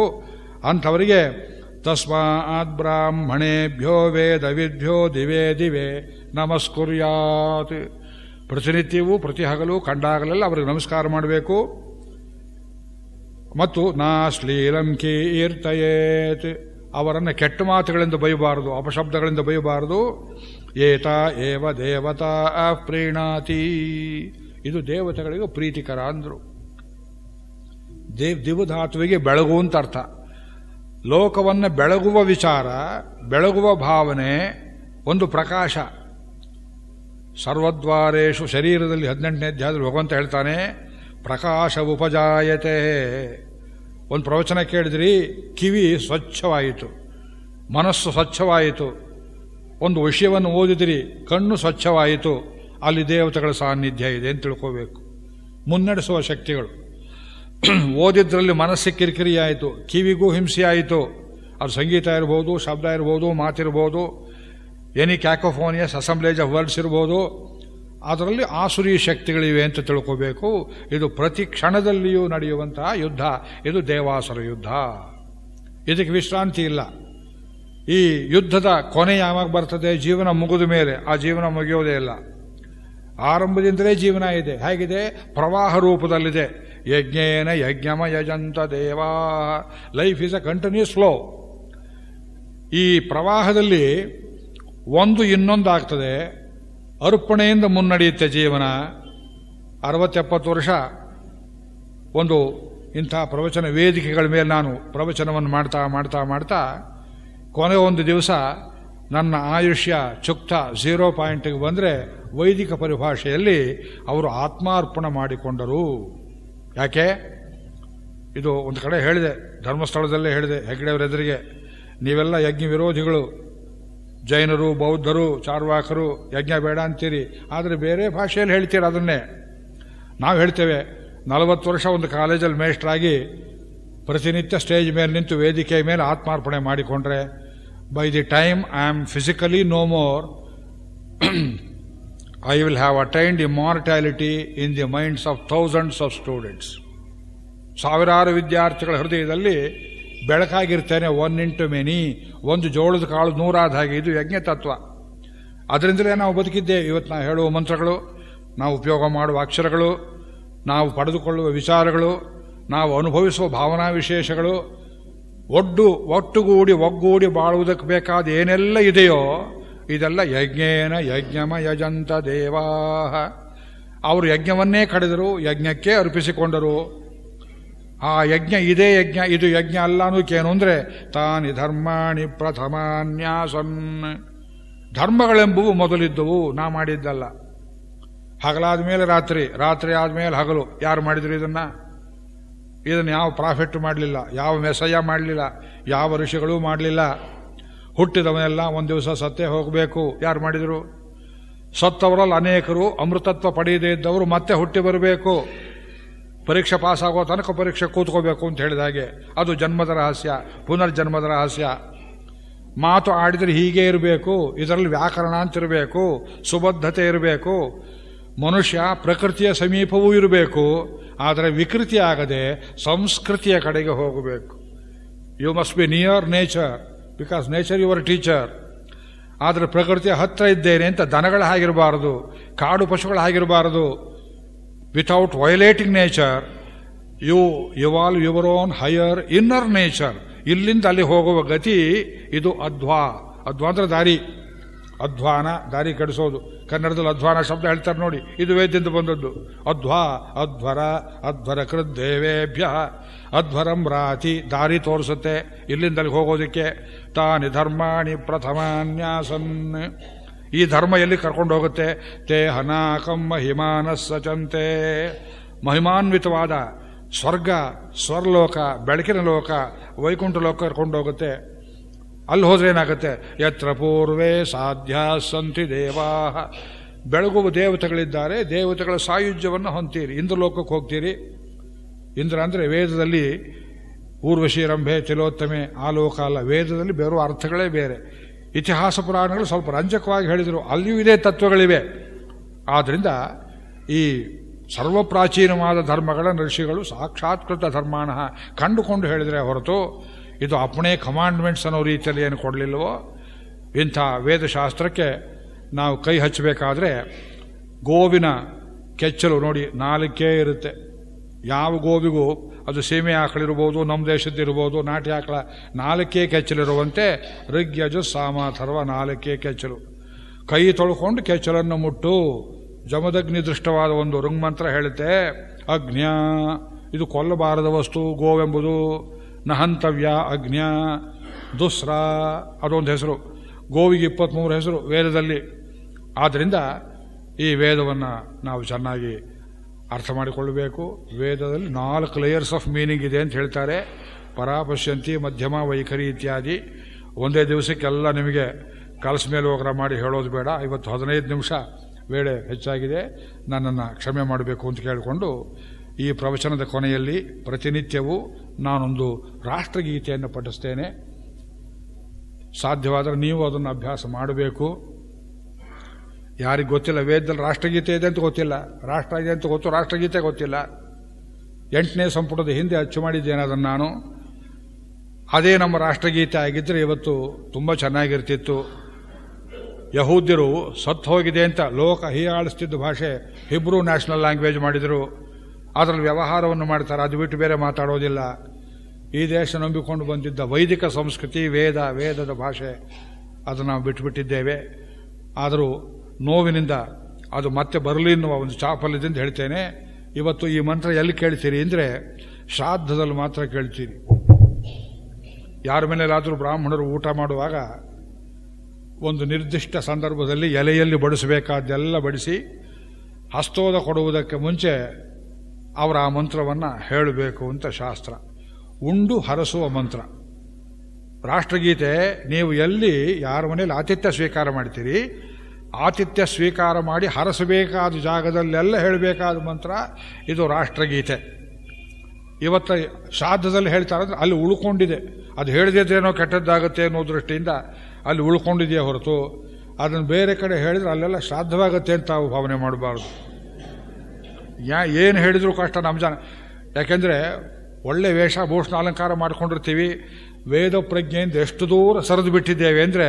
ಅಂಥವರಿಗೆ ತಸ್ಮಾತ್ ಬ್ರಾಹ್ಮಣೇಭ್ಯೋ ವೇದ ವಿದ್ಯೋ ದಿವೇ ದಿವೆ ನಮಸ್ಕುರ್ಯಾತ್ ಪ್ರತಿನಿತ್ಯವೂ ಪ್ರತಿ ಹಗಲು ಕಂಡಾಗಲೆಲ್ಲ ಅವರಿಗೆ ನಮಸ್ಕಾರ ಮಾಡಬೇಕು ಮತ್ತು ನಾ ಶ್ಲೀಲಂ ಕೀರ್ತಯೇತ್ ಅವರನ್ನು ಕೆಟ್ಟ ಮಾತುಗಳಿಂದ ಬೈಬಾರದು ಅಪಶಬ್ದಗಳಿಂದ ಬೈಬಾರದು ಏತ ಏವ ದೇವತಾ ಪ್ರೀಣಾತಿ ಇದು ದೇವತೆಗಳಿಗೆ ಪ್ರೀತಿಕರ ಅಂದರು ದೇವ್ ದಿವಧಾತುವಿಗೆ ಬೆಳಗು ಅಂತ ಅರ್ಥ ಲೋಕವನ್ನು ಬೆಳಗುವ ವಿಚಾರ ಬೆಳಗುವ ಭಾವನೆ ಒಂದು ಪ್ರಕಾಶ ಸರ್ವದ್ವಾರೇಶು ಶರೀರದಲ್ಲಿ ಹದಿನೆಂಟನೇ ಅಧ್ಯಾಯದಲ್ಲಿ ಭಗವಂತ ಹೇಳ್ತಾನೆ ಪ್ರಕಾಶ ಉಪಜಾಯತೆ ಒಂದು ಪ್ರವಚನ ಕೇಳಿದ್ರಿ ಕಿವಿ ಸ್ವಚ್ಛವಾಯಿತು ಮನಸ್ಸು ಸ್ವಚ್ಛವಾಯಿತು ಒಂದು ವಿಷಯವನ್ನು ಓದಿದಿರಿ ಕಣ್ಣು ಸ್ವಚ್ಛವಾಯಿತು ಅಲ್ಲಿ ದೇವತೆಗಳ ಸಾನ್ನಿಧ್ಯ ಇದೆ ಅಂತ ತಿಳ್ಕೋಬೇಕು ಮುನ್ನಡೆಸುವ ಶಕ್ತಿಗಳು ಓದಿದ್ರಲ್ಲಿ ಮನಸ್ಸಿಗೆ ಕಿರಿಕಿರಿ ಆಯಿತು ಕಿವಿಗೂ ಹಿಂಸೆ ಆಯಿತು ಅದು ಸಂಗೀತ ಇರ್ಬೋದು ಶಬ್ದ ಇರ್ಬೋದು ಮಾತಿರ್ಬೋದು any cacophonous assemblage of words ಇರ್ಬೋದು ಅದರಲ್ಲಿ ಆಸುರಿ ಶಕ್ತಿಗಳಿವೆ ಅಂತ ತಿಳ್ಕೋಬೇಕು ಇದು ಪ್ರತಿ ಕ್ಷಣದಲ್ಲಿಯೂ ನಡೆಯುವಂತಹ ಯುದ್ಧ ಇದು ದೇವಾಸುರ ಯುದ್ಧ ಇದಕ್ಕೆ ವಿಶ್ರಾಂತಿ ಇಲ್ಲ ಈ ಯುದ್ಧದ ಕೊನೆ ಯಾವಾಗ ಬರ್ತದೆ ಜೀವನ ಮುಗಿದ ಮೇಲೆ ಆ ಜೀವನ ಮುಗಿಯೋದೇ ಇಲ್ಲ ಆರಂಭದಿಂದಲೇ ಜೀವನ ಇದೆ ಹೇಗಿದೆ ಪ್ರವಾಹ ರೂಪದಲ್ಲಿದೆ ಯಜ್ಞೇನ ಯಜ್ಞಮ ಯಜಂತ ದೇವಾ life is a continuous flow ಈ ಪ್ರವಾಹದಲ್ಲಿ ಒಂದು ಇನ್ನೊಂದಾಗ್ತದೆ ಅರ್ಪಣೆಯಿಂದ ಮುನ್ನಡೆಯುತ್ತೆ ಜೀವನ ಅರವತ್ತೆಪ್ಪತ್ತು ವರ್ಷ ಒಂದು ಇಂಥ ಪ್ರವಚನ ವೇದಿಕೆಗಳ ಮೇಲೆ ನಾನು ಪ್ರವಚನವನ್ನು ಮಾಡ್ತಾ ಮಾಡ್ತಾ ಮಾಡ್ತಾ ಕೊನೆ ಒಂದು ದಿವಸ ನನ್ನ ಆಯುಷ್ಯ ಚುಕ್ತ ಝೀರೋ ಪಾಯಿಂಟಿಗೆ ಬಂದರೆ ವೈದಿಕ ಪರಿಭಾಷೆಯಲ್ಲಿ ಅವರು ಆತ್ಮಾರ್ಪಣೆ ಮಾಡಿಕೊಂಡರು ಯಾಕೆ ಇದು ಒಂದು ಕಡೆ ಹೇಳಿದೆ ಧರ್ಮಸ್ಥಳದಲ್ಲೇ ಹೇಳಿದೆ ಹೆಗ್ಡೆಯವರೆದುರಿಗೆ ನೀವೆಲ್ಲ ಯಜ್ಞ ವಿರೋಧಿಗಳು ಜೈನರು ಬೌದ್ಧರು ಚಾರ್ವಾಕರು ಯಜ್ಞ ಬೇಡ ಅಂತೀರಿ ಆದರೆ ಬೇರೆ ಭಾಷೆಯಲ್ಲಿ ಹೇಳ್ತೀರ ಅದನ್ನೇ ನಾವು ಹೇಳ್ತೇವೆ ನಲವತ್ತು ವರ್ಷ ಒಂದು ಕಾಲೇಜಲ್ಲಿ ಮೇಷ್ಟ್ರಾಗಿ ಪ್ರತಿನಿತ್ಯ ಸ್ಟೇಜ್ ಮೇಲೆ ನಿಂತು ವೇದಿಕೆಯ ಮೇಲೆ ಆತ್ಮಾರ್ಪಣೆ ಮಾಡಿಕೊಂಡ್ರೆ by the time I am physically no more I will have attained immortality in the minds of thousands of students ಸಾವಿರಾರು ವಿದ್ಯಾರ್ಥಿಗಳ ಹೃದಯದಲ್ಲಿ ಬೆಳಕಾಗಿರ್ತೇನೆ ಒನ್ ಇಂಟು ಮೆನಿ ಒಂದು ಜೋಳದ ಕಾಳು ನೂರಾದ ಹಾಗೆ ಇದು ಯಜ್ಞ ತತ್ವ ಅದರಿಂದಲೇ ನಾವು ಬದುಕಿದ್ದೇವೆ ಇವತ್ತು ನಾವು ಹೇಳುವ ಮಂತ್ರಗಳು ನಾವು ಉಪಯೋಗ ಮಾಡುವ ಅಕ್ಷರಗಳು ನಾವು ಪಡೆದುಕೊಳ್ಳುವ ವಿಚಾರಗಳು ನಾವು ಅನುಭವಿಸುವ ಭಾವನಾ ವಿಶೇಷಗಳು ಒಡ್ಡು ಒಟ್ಟುಗೂಡಿ ಒಗ್ಗೂಡಿ ಬಾಳುವುದಕ್ಕೆ ಬೇಕಾದ ಏನೆಲ್ಲ ಇದೆಯೋ ಇದೆಲ್ಲ ಯಜ್ಞೇನ ಯಜ್ಞಮ ಯಜಂತ ದೇವಾ ಅವರು ಯಜ್ಞವನ್ನೇ ಕಡಿದರು ಯಜ್ಞಕ್ಕೆ ಅರ್ಪಿಸಿಕೊಂಡರು ಆ ಯಜ್ಞ ಇದೇ ಯಜ್ಞ ಇದು ಯಜ್ಞ ಅಲ್ಲ ಅನ್ನೋಕೇನು ಅಂದರೆ ತಾನಿ ಧರ್ಮಾಣಿ ಪ್ರಥಮಾನ್ಯಾಸನ್ ಧರ್ಮಗಳೆಂಬುವು ಮೊದಲಿದ್ದವು ನಾ ಮಾಡಿದ್ದಲ್ಲ ಹಗಲಾದ ಮೇಲೆ ರಾತ್ರಿ ರಾತ್ರಿ ಆದಮೇಲೆ ಹಗಲು ಯಾರು ಮಾಡಿದ್ರು ಇದನ್ನು ಇದನ್ನು ಯಾವ ಪ್ರಾಫಿಟ್ ಮಾಡಲಿಲ್ಲ ಯಾವ ಮೆಸಯ್ಯ ಮಾಡಲಿಲ್ಲ ಯಾವ ಋಷಿಗಳೂ ಮಾಡಲಿಲ್ಲ ಹುಟ್ಟಿದವನೆಲ್ಲ ಒಂದು ದಿವಸ ಸತ್ತೇ ಹೋಗಬೇಕು ಯಾರು ಮಾಡಿದರು ಸತ್ತವರಲ್ಲಿ ಅನೇಕರು ಅಮೃತತ್ವ ಪಡೆಯದೇ ಇದ್ದವರು ಮತ್ತೆ ಹುಟ್ಟಿ ಬರಬೇಕು ಪರೀಕ್ಷೆ ಪಾಸ್ ಆಗೋ ತನಕ ಪರೀಕ್ಷೆ ಕೂತ್ಕೋಬೇಕು ಅಂತ ಹೇಳಿದ ಹಾಗೆ ಅದು ಜನ್ಮದ ರಹಸ್ಯ ಪುನರ್ಜನ್ಮದ ರಹಸ್ಯ ಮಾತು ಆಡಿದರೆ ಹೀಗೆ ಇರಬೇಕು ಇದರಲ್ಲಿ ವ್ಯಾಕರಣ ಅಂತಿರಬೇಕು ಸುಬದ್ಧತೆ ಇರಬೇಕು ಮನುಷ್ಯ ಪ್ರಕೃತಿಯ ಸಮೀಪವೂ ಇರಬೇಕು ಆದರೆ ವಿಕೃತಿ ಆಗದೆ ಸಂಸ್ಕೃತಿಯ ಕಡೆಗೆ ಹೋಗಬೇಕು you must be near nature because nature your teacher ಆದರೆ ಪ್ರಕೃತಿಯ ಹತ್ತಿರ ಇದ್ದೇನೆ ಅಂತ ದನಗಳ ಹಾಗಿರಬಾರದು ಕಾಡು ಪಶುಗಳ ಹಾಗಿರಬಾರದು without violating you you evolve your own higher inner nature ಇಲ್ಲಿಂದ ಅಲ್ಲಿ ಹೋಗುವ ಗತಿ ಇದು ಅಧ್ವಾ ಅಧ್ವಾ ಅಂದ್ರೆ ದಾರಿ ಅಧ್ವಾನ ದಾರಿ ಕಡಿಸೋದು ಕನ್ನಡದಲ್ಲಿ ಅಧ್ವಾನ ಶಬ್ದ ಹೇಳ್ತಾರೆ ನೋಡಿ ಇದು ವೇದ್ಯದಿಂದ ಬಂದದ್ದು ಅಧ್ವಾ ಅಧ್ವರ ಅಧ್ವರ ಕೃತ್ ಅಧ್ವರಂ ರಾತಿ ದಾರಿ ತೋರಿಸುತ್ತೆ ಇಲ್ಲಿಂದ ಅಲ್ಲಿ ಹೋಗೋದಕ್ಕೆ ತಾನಿ ಧರ್ಮಾಣಿ ಪ್ರಥಮಾನ್ಯಾಸನ್ ಈ ಧರ್ಮ ಎಲ್ಲಿ ಕರ್ಕೊಂಡು ಹೋಗುತ್ತೆ ತೇ ಹನಾಕಂ ಹಿಮಾನ ಸಚಂತೆ ಮಹಿಮಾನ್ವಿತವಾದ ಸ್ವರ್ಗ ಸ್ವರ್ಲೋಕ ಬೆಳಕಿನ ಲೋಕ ವೈಕುಂಠ ಲೋಕ ಕರ್ಕೊಂಡು ಹೋಗುತ್ತೆ ಅಲ್ಲಿ ಹೋದ್ರೆ ಏನಾಗುತ್ತೆ ಯತ್ರ ಪೂರ್ವೇ ಸಾಧ್ಯ ಸಂತಿ ದೇವಾ ಬೆಳಗುವ ದೇವತೆಗಳಿದ್ದಾರೆ ದೇವತೆಗಳ ಸಾಯುಜ್ಯವನ್ನು ಹೊಂತೀರಿ ಇಂದ್ರಲೋಕಕ್ಕೆ ಹೋಗ್ತೀರಿ ಇಂದ್ರ ಅಂದರೆ ವೇದದಲ್ಲಿ ಊರ್ವಶಿ ತಿಲೋತ್ತಮೆ ಆ ಲೋಕ ಅಲ್ಲ ವೇದದಲ್ಲಿ ಬೇರೆ ಅರ್ಥಗಳೇ ಬೇರೆ ಇತಿಹಾಸ ಪುರಾಣಗಳು ಸ್ವಲ್ಪ ರಂಜಕವಾಗಿ ಹೇಳಿದರು ಅಲ್ಲಿಯೂ ಇದೇ ತತ್ವಗಳಿವೆ ಆದ್ದರಿಂದ ಈ ಸರ್ವಪ್ರಾಚೀನವಾದ ಧರ್ಮಗಳ ಋಷಿಗಳು ಸಾಕ್ಷಾತ್ಕೃತ ಧರ್ಮಾನ ಕಂಡುಕೊಂಡು ಹೇಳಿದರೆ ಹೊರತು ಇದು ಅಪ್ಪಣೆ ಕಮಾಂಡ್ಮೆಂಟ್ಸ್ ಅನ್ನೋ ರೀತಿಯಲ್ಲಿ ಏನು ಕೊಡಲಿಲ್ಲವೋ ಇಂಥ ವೇದಶಾಸ್ತ್ರಕ್ಕೆ ನಾವು ಕೈ ಹಚ್ಚಬೇಕಾದ್ರೆ ಗೋವಿನ ಕೆಚ್ಚಲು ನೋಡಿ ನಾಲ್ಕೇ ಇರುತ್ತೆ ಯಾವ ಗೋವಿಗೂ ಅದು ಸೀಮೆ ಆಕಳಿರ್ಬೋದು ನಮ್ಮ ದೇಶದ್ದಿರ್ಬೋದು ನಾಟಿ ಆಕಳ ನಾಲ್ಕೇ ಕೆಚ್ಚಲಿರುವಂತೆ ಋಗ್ಯಜು ಸಾಮ ಥರ್ವ ನಾಲ್ಕೇ ಕೆಚ್ಚಲು ಕೈ ತೊಳ್ಕೊಂಡು ಕೆಚ್ಚಲನ್ನು ಮುಟ್ಟು ಜಮದಗ್ನಿ ದೃಷ್ಟವಾದ ಒಂದು ಋಂಗ್ಮಂತ್ರ ಹೇಳುತ್ತೆ ಅಗ್ನ್ಯ ಇದು ಕೊಲ್ಲಬಾರದ ವಸ್ತು ಗೋವೆಂಬುದು ನಹಂತವ್ಯ ಅಗ್ನ್ಯ ದುಸ್ರಾ ಅದೊಂದು ಹೆಸರು ಗೋವಿಗೆ ಇಪ್ಪತ್ತ್ಮೂರು ಹೆಸರು ವೇದದಲ್ಲಿ ಆದ್ದರಿಂದ ಈ ವೇದವನ್ನು ನಾವು ಚೆನ್ನಾಗಿ ಅರ್ಥ ಮಾಡಿಕೊಳ್ಳಬೇಕು ವೇದದಲ್ಲಿ ನಾಲ್ಕು ಲೇಯರ್ಸ್ ಆಫ್ ಮೀನಿಂಗ್ ಇದೆ ಅಂತ ಹೇಳ್ತಾರೆ ಪರಾಪಶ್ಯಂತಿ ಮಧ್ಯಮ ವೈಖರಿ ಇತ್ಯಾದಿ ಒಂದೇ ದಿವಸಕ್ಕೆಲ್ಲ ನಿಮಗೆ ಕಲಸ ಮೇಲೆ ಹೋಗ್ರ ಮಾಡಿ ಹೇಳೋದು ಬೇಡ ಇವತ್ತು ಹದಿನೈದು ನಿಮಿಷ ವೇಳೆ ಹೆಚ್ಚಾಗಿದೆ ನನ್ನನ್ನು ಕ್ಷಮೆ ಮಾಡಬೇಕು ಅಂತ ಕೇಳಿಕೊಂಡು ಈ ಪ್ರವಚನದ ಕೊನೆಯಲ್ಲಿ ಪ್ರತಿನಿತ್ಯವೂ ನಾನೊಂದು ರಾಷ್ಟ್ರಗೀತೆಯನ್ನು ಪಠಿಸ್ತೇನೆ ಸಾಧ್ಯವಾದರೆ ನೀವು ಅದನ್ನು ಅಭ್ಯಾಸ ಮಾಡಬೇಕು ಯಾರಿಗೆ ಗೊತ್ತಿಲ್ಲ ವೇದದಲ್ಲಿ ರಾಷ್ಟ್ರಗೀತೆ ಇದೆ ಅಂತ ಗೊತ್ತಿಲ್ಲ ರಾಷ್ಟ್ರ ಇದೆ ಅಂತ ಗೊತ್ತು ರಾಷ್ಟ್ರಗೀತೆ ಗೊತ್ತಿಲ್ಲ ಎಂಟನೇ ಸಂಪುಟದ ಹಿಂದೆ ಅಚ್ಚು ಮಾಡಿದ್ದೇನೆ ಅದನ್ನು ನಾನು ಅದೇ ನಮ್ಮ ರಾಷ್ಟ್ರಗೀತೆ ಆಗಿದ್ದರೆ ಇವತ್ತು ತುಂಬ ಚೆನ್ನಾಗಿರ್ತಿತ್ತು ಯಹೂದ್ಯರು ಸತ್ತು ಹೋಗಿದೆ ಅಂತ ಲೋಕ ಹೀಯಾಳಿಸ್ತಿದ್ದ ಭಾಷೆ ಹಿಬ್ರೂ ನ್ಯಾಷನಲ್ ಲ್ಯಾಂಗ್ವೇಜ್ ಮಾಡಿದರು ಅದರಲ್ಲಿ ವ್ಯವಹಾರವನ್ನು ಮಾಡ್ತಾರೆ ಅದು ಬಿಟ್ಟು ಬೇರೆ ಮಾತಾಡೋದಿಲ್ಲ ಈ ದೇಶ ನಂಬಿಕೊಂಡು ಬಂದಿದ್ದ ವೈದಿಕ ಸಂಸ್ಕೃತಿ ವೇದ ವೇದದ ಭಾಷೆ ಅದನ್ನು ನಾವು ಬಿಟ್ಟುಬಿಟ್ಟಿದ್ದೇವೆ ಆದರೂ ನೋವಿನಿಂದ ಅದು ಮತ್ತೆ ಬರಲಿ ಎನ್ನುವ ಒಂದು ಚಾಪಲ್ಯದಿಂದ ಹೇಳ್ತೇನೆ ಇವತ್ತು ಈ ಮಂತ್ರ ಎಲ್ಲಿ ಕೇಳ್ತೀರಿ ಅಂದರೆ ಶ್ರಾದ್ದದಲ್ಲಿ ಮಾತ್ರ ಕೇಳ್ತೀರಿ ಯಾರ ಮನೇಲಾದರೂ ಬ್ರಾಹ್ಮಣರು ಊಟ ಮಾಡುವಾಗ ಒಂದು ನಿರ್ದಿಷ್ಟ ಸಂದರ್ಭದಲ್ಲಿ ಎಲೆಯಲ್ಲಿ ಬಡಿಸಬೇಕಾದ್ದೆಲ್ಲ ಬಡಿಸಿ ಹಸ್ತೋದ ಕೊಡುವುದಕ್ಕೆ ಮುಂಚೆ ಅವರ ಆ ಮಂತ್ರವನ್ನು ಹೇಳಬೇಕು ಅಂತ ಶಾಸ್ತ್ರ ಉಂಡು ಹರಸುವ ಮಂತ್ರ ರಾಷ್ಟ್ರಗೀತೆ ನೀವು ಎಲ್ಲಿ ಯಾರ ಮನೇಲಿ ಆತಿಥ್ಯ ಸ್ವೀಕಾರ ಮಾಡ್ತೀರಿ ಆತಿಥ್ಯ ಸ್ವೀಕಾರ ಮಾಡಿ ಹರಸಬೇಕಾದ ಜಾಗದಲ್ಲೆಲ್ಲ ಹೇಳಬೇಕಾದ ಮಂತ್ರ ಇದು ರಾಷ್ಟ್ರಗೀತೆ ಇವತ್ತು ಶ್ರಾದ್ದದಲ್ಲಿ ಹೇಳ್ತಾರೆ ಅಂದರೆ ಅಲ್ಲಿ ಉಳ್ಕೊಂಡಿದೆ ಅದು ಹೇಳಿದೇನೋ ಕೆಟ್ಟದ್ದಾಗುತ್ತೆ ಅನ್ನೋ ದೃಷ್ಟಿಯಿಂದ ಅಲ್ಲಿ ಉಳ್ಕೊಂಡಿದೆಯೇ ಹೊರತು ಅದನ್ನು ಬೇರೆ ಕಡೆ ಹೇಳಿದರೆ ಅಲ್ಲೆಲ್ಲ ಶ್ರಾದ್ದವಾಗುತ್ತೆ ಅಂತ ತಾವು ಭಾವನೆ ಮಾಡಬಾರ್ದು ಯಾ ಏನು ಹೇಳಿದರೂ ಕಷ್ಟ ನಮ್ಮ ಜನ ಯಾಕೆಂದರೆ ಒಳ್ಳೆ ವೇಷಭೂಷಣ ಅಲಂಕಾರ ಮಾಡ್ಕೊಂಡಿರ್ತೀವಿ ವೇದ ಪ್ರಜ್ಞೆಯಿಂದ ಎಷ್ಟು ದೂರ ಸರಿದು ಬಿಟ್ಟಿದ್ದೇವೆ ಅಂದರೆ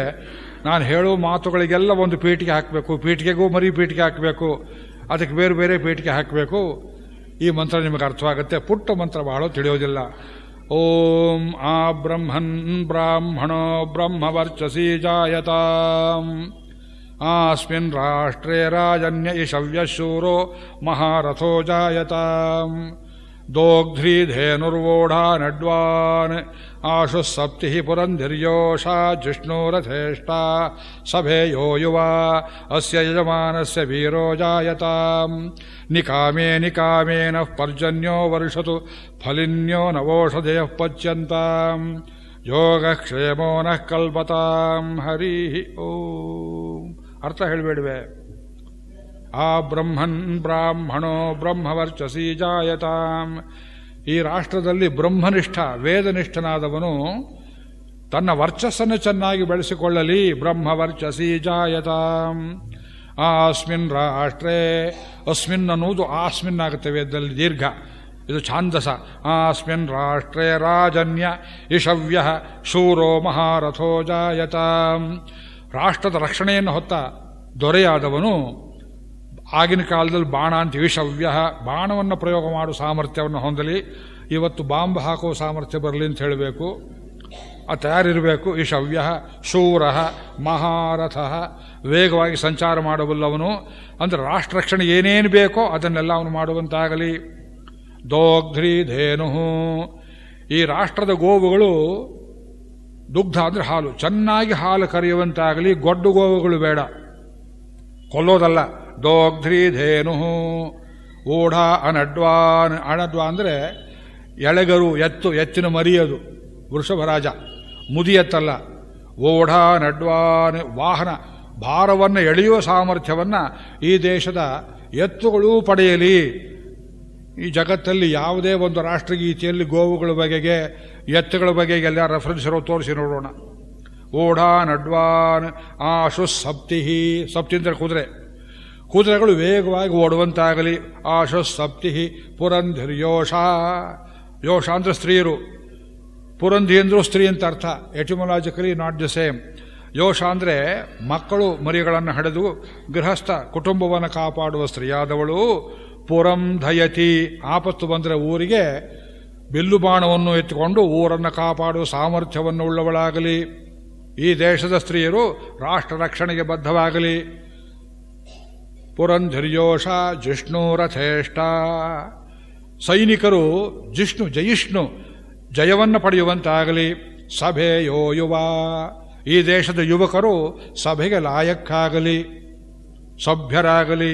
ನಾನು ಹೇಳೋ ಮಾತುಗಳಿಗೆಲ್ಲ ಒಂದು ಪೇಟಿಗೆ ಹಾಕಬೇಕು ಪೇಟಿಗೆಗೂ ಮರಿ ಪೇಟಿಗೆ ಹಾಕಬೇಕು ಅದಕ್ಕೆ ಬೇರೆ ಬೇರೆ ಪೇಟಿಗೆ ಹಾಕಬೇಕು ಈ ಮಂತ್ರ ನಿಮಗೆ ಅರ್ಥವಾಗುತ್ತೆ ಪುಟ್ಟ ಮಂತ್ರ ಬಹಳ ತಿಳಿಯೋದಿಲ್ಲ ಓಂ ಆ ಬ್ರಹ್ಮನ್ ಬ್ರಾಹ್ಮಣೋ ಬ್ರಹ್ಮವರ್ಚಸಿ ಜಾಯತಾಂ ಆಸ್ಮಿನ್ ರಾಷ್ಟ್ರೇ ರಾಜನ್ಯ ಶೂರೋ ಮಹಾರಥೋ ಜಾಯತಾಂ ದೋಗ್ಧ್ರೀ ಧೇನುರ್ವೋಢಾ ನಡ್ವಾನ್ आशुः सप्तिः पुरम् धीर्योषा जिष्णो रथेष्टा सभेयो युवा अस्य यजमानस्य वीरो जायताम् निकामे निकामेनः पर्जन्यो वर्षतु फलिन्यो नवोषधेः पच्यन्ताम् योगक्षेमो नः कल्पताम् अर्थ ओे आ ब्रह्मन् ब्राह्मणो ब्रह्म जायताम् ಈ ರಾಷ್ಟ್ರದಲ್ಲಿ ಬ್ರಹ್ಮನಿಷ್ಠ ವೇದನಿಷ್ಠನಾದವನು ತನ್ನ ವರ್ಚಸ್ಸನ್ನು ಚೆನ್ನಾಗಿ ಬೆಳೆಸಿಕೊಳ್ಳಲಿ ಬ್ರಹ್ಮ ವರ್ಚಸಿ ಜಾಯತ ಆಸ್ಮಿನ್ ರಾಷ್ಟ್ರೇ ಅಸ್ಮಿನ್ ಅನ್ನುವುದು ಆಸ್ಮಿನ್ ಆಗುತ್ತೆ ವೇದದಲ್ಲಿ ದೀರ್ಘ ಇದು ಛಾಂದಸ ಆಸ್ಮಿನ್ ರಾಷ್ಟ್ರೇ ರಾಜನ್ಯ ಇಷವ್ಯ ಶೂರೋ ಮಹಾರಥೋ ಜಾಯತ ರಾಷ್ಟ್ರದ ರಕ್ಷಣೆಯನ್ನು ಹೊತ್ತ ದೊರೆಯಾದವನು ಆಗಿನ ಕಾಲದಲ್ಲಿ ಬಾಣ ಅಂತ ವಿಷವ್ಯ ಬಾಣವನ್ನು ಪ್ರಯೋಗ ಮಾಡುವ ಸಾಮರ್ಥ್ಯವನ್ನು ಹೊಂದಲಿ ಇವತ್ತು ಬಾಂಬ್ ಹಾಕುವ ಸಾಮರ್ಥ್ಯ ಬರಲಿ ಅಂತ ಹೇಳಬೇಕು ಆ ತಯಾರಿರಬೇಕು ಈಶವ್ಯ ಶೂರ ಮಹಾರಥ ವೇಗವಾಗಿ ಸಂಚಾರ ಮಾಡಬಲ್ಲವನು ಅಂದರೆ ರಾಷ್ಟ್ರ ರಕ್ಷಣೆ ಏನೇನು ಬೇಕೋ ಅದನ್ನೆಲ್ಲ ಅವನು ಮಾಡುವಂತಾಗಲಿ ದೋಗ್ಧ್ರಿ ಧೇನು ಈ ರಾಷ್ಟ್ರದ ಗೋವುಗಳು ದುಗ್ಧ ಅಂದರೆ ಹಾಲು ಚೆನ್ನಾಗಿ ಹಾಲು ಕರೆಯುವಂತಾಗಲಿ ಗೊಡ್ಡು ಗೋವುಗಳು ಬೇಡ ಕೊಲ್ಲೋದಲ್ಲ ದೋಗ್ಧ್ರೀಧೇನು ಓಢ ಅನಡ್ವಾನ್ ಅಣದ್ವ ಅಂದರೆ ಎಳೆಗರು ಎತ್ತು ಎತ್ತಿನ ಮರಿಯದು ವೃಷಭರಾಜ ಮುದಿಯತ್ತಲ್ಲ ಓಢ ನಡ್ವಾನ್ ವಾಹನ ಭಾರವನ್ನು ಎಳೆಯುವ ಸಾಮರ್ಥ್ಯವನ್ನು ಈ ದೇಶದ ಎತ್ತುಗಳು ಪಡೆಯಲಿ ಈ ಜಗತ್ತಲ್ಲಿ ಯಾವುದೇ ಒಂದು ರಾಷ್ಟ್ರಗೀತೆಯಲ್ಲಿ ಗೋವುಗಳ ಬಗೆಗೆ ಎತ್ತುಗಳ ಬಗೆಗೆ ಎಲ್ಲ ರೆಫರೆನ್ಸ್ ಇರೋ ತೋರಿಸಿ ನೋಡೋಣ ಓಢ ನಡ್ವಾನ್ ಆಶು ಸಪ್ತಿಹಿ ಸಪ್ತಿ ಅಂದರೆ ಕುದುರೆ ಕುದುರೆಗಳು ವೇಗವಾಗಿ ಓಡುವಂತಾಗಲಿ ಆಶ ಸಪ್ತಿಹಿ ಪುರಂಧಿರ್ ಯೋಷ ಯೋಷ ಸ್ತ್ರೀಯರು ಪುರಂಧಿ ಸ್ತ್ರೀ ಅಂತ ಅರ್ಥ ಎಟಿಮೊಲಾಜಿಕಲಿ ನಾಟ್ ದ ಸೇಮ್ ಯೋಷ ಅಂದರೆ ಮಕ್ಕಳು ಮರಿಗಳನ್ನು ಹಡೆದು ಗೃಹಸ್ಥ ಕುಟುಂಬವನ್ನು ಕಾಪಾಡುವ ಸ್ತ್ರೀಯಾದವಳು ಪುರಂಧಯತಿ ಆಪತ್ತು ಬಂದರೆ ಊರಿಗೆ ಬಿಲ್ಲು ಬಾಣವನ್ನು ಎತ್ತಿಕೊಂಡು ಊರನ್ನು ಕಾಪಾಡುವ ಸಾಮರ್ಥ್ಯವನ್ನು ಉಳ್ಳವಳಾಗಲಿ ಈ ದೇಶದ ಸ್ತ್ರೀಯರು ರಾಷ್ಟ್ರ ರಕ್ಷಣೆಗೆ ಬದ್ಧವಾಗಲಿ ಪುರಂಧರ್ಯೋಷ ಜಿಷ್ಣು ರಥೇಷ್ಟ ಸೈನಿಕರು ಜಿಷ್ಣು ಜಯಿಷ್ಣು ಜಯವನ್ನು ಪಡೆಯುವಂತಾಗಲಿ ಸಭೆಯೋ ಯುವ ಈ ದೇಶದ ಯುವಕರು ಸಭೆಗೆ ಲಾಯಕ್ಕಾಗಲಿ ಸಭ್ಯರಾಗಲಿ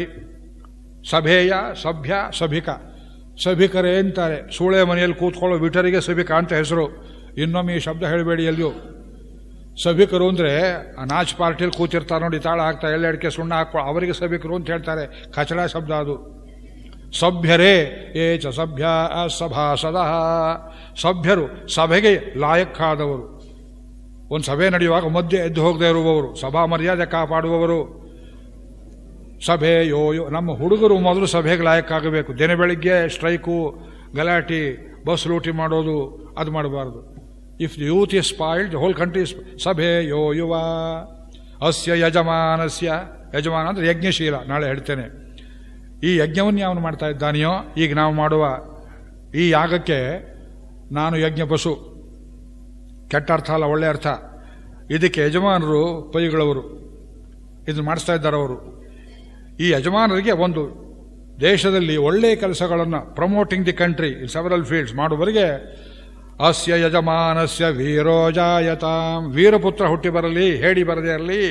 ಸಭೆಯ ಸಭ್ಯ ಸಭಿಕ ಸಭಿಕರೇ ಅಂತಾರೆ ಸೂಳೆ ಮನೆಯಲ್ಲಿ ಕೂತ್ಕೊಳ್ಳೋ ವಿಟರಿಗೆ ಸಭಿಕ ಅಂತ ಹೆಸರು ಇನ್ನೊಮ್ಮೆ ಈ ಶಬ್ದ ಹೇಳಬೇಡಿ ಎಲ್ಲಿಯೂ ಸಭಿಕರು ಅಂದರೆ ಅನಾಚ್ ಪಾರ್ಟಿಲಿ ಕೂತಿರ್ತಾರೆ ನೋಡಿ ತಾಳ ಹಾಕ್ತಾ ಎಲ್ಲ ಅಡಿಕೆ ಸುಣ್ಣ ಹಾಕೋ ಅವರಿಗೆ ಸಭಿಕರು ಅಂತ ಹೇಳ್ತಾರೆ ಕಚಡ ಶಬ್ದ ಅದು ಸಭ್ಯರೇ ಏ ಚ ಸಭ್ಯ ಸದಾ ಸಭ್ಯರು ಸಭೆಗೆ ಲಾಯಕ್ಕಾದವರು ಒಂದು ಸಭೆ ನಡೆಯುವಾಗ ಮಧ್ಯೆ ಎದ್ದು ಹೋಗದೇ ಇರುವವರು ಸಭಾ ಮರ್ಯಾದೆ ಕಾಪಾಡುವವರು ಸಭೆ ಯೋ ಯೋ ನಮ್ಮ ಹುಡುಗರು ಮೊದಲು ಸಭೆಗೆ ಲಾಯಕ್ಕಾಗಬೇಕು ದಿನ ಬೆಳಿಗ್ಗೆ ಸ್ಟ್ರೈಕು ಗಲಾಟೆ ಬಸ್ ಲೂಟಿ ಮಾಡೋದು ಅದು ಮಾಡಬಾರ್ದು if the youth is the whole country is ಸಭೆ ಯೋ ಯುವ ಅಸ್ಯ ಯಜಮಾನಸ್ಯ ಯಜಮಾನ ಅಂದರೆ ಯಜ್ಞಶೀಲ ನಾಳೆ ಹೇಳ್ತೇನೆ ಈ ಯಜ್ಞವನ್ನು ಯಾವನು ಮಾಡ್ತಾ ಇದ್ದಾನೆಯೋ ಈಗ ನಾವು ಮಾಡುವ ಈ ಯಾಗಕ್ಕೆ ನಾನು ಯಜ್ಞ ಪಶು ಕೆಟ್ಟ ಅರ್ಥ ಅಲ್ಲ ಒಳ್ಳೆ ಅರ್ಥ ಇದಕ್ಕೆ ಯಜಮಾನರು ಪೈಗಳವರು ಇದನ್ನು ಮಾಡಿಸ್ತಾ ಇದ್ದಾರೆ ಅವರು ಈ ಯಜಮಾನರಿಗೆ ಒಂದು ದೇಶದಲ್ಲಿ ಒಳ್ಳೆಯ ಕೆಲಸಗಳನ್ನು promoting the country in several fields ಮಾಡುವವರಿಗೆ ಅಸ್ಯ ಯಜಮಾನಸ್ಯ ಜಾಯತಾಂ ವೀರಪುತ್ರ ಹುಟ್ಟಿ ಬರಲಿ ಹೇಳಿ ಬರದೇ ಇರಲಿ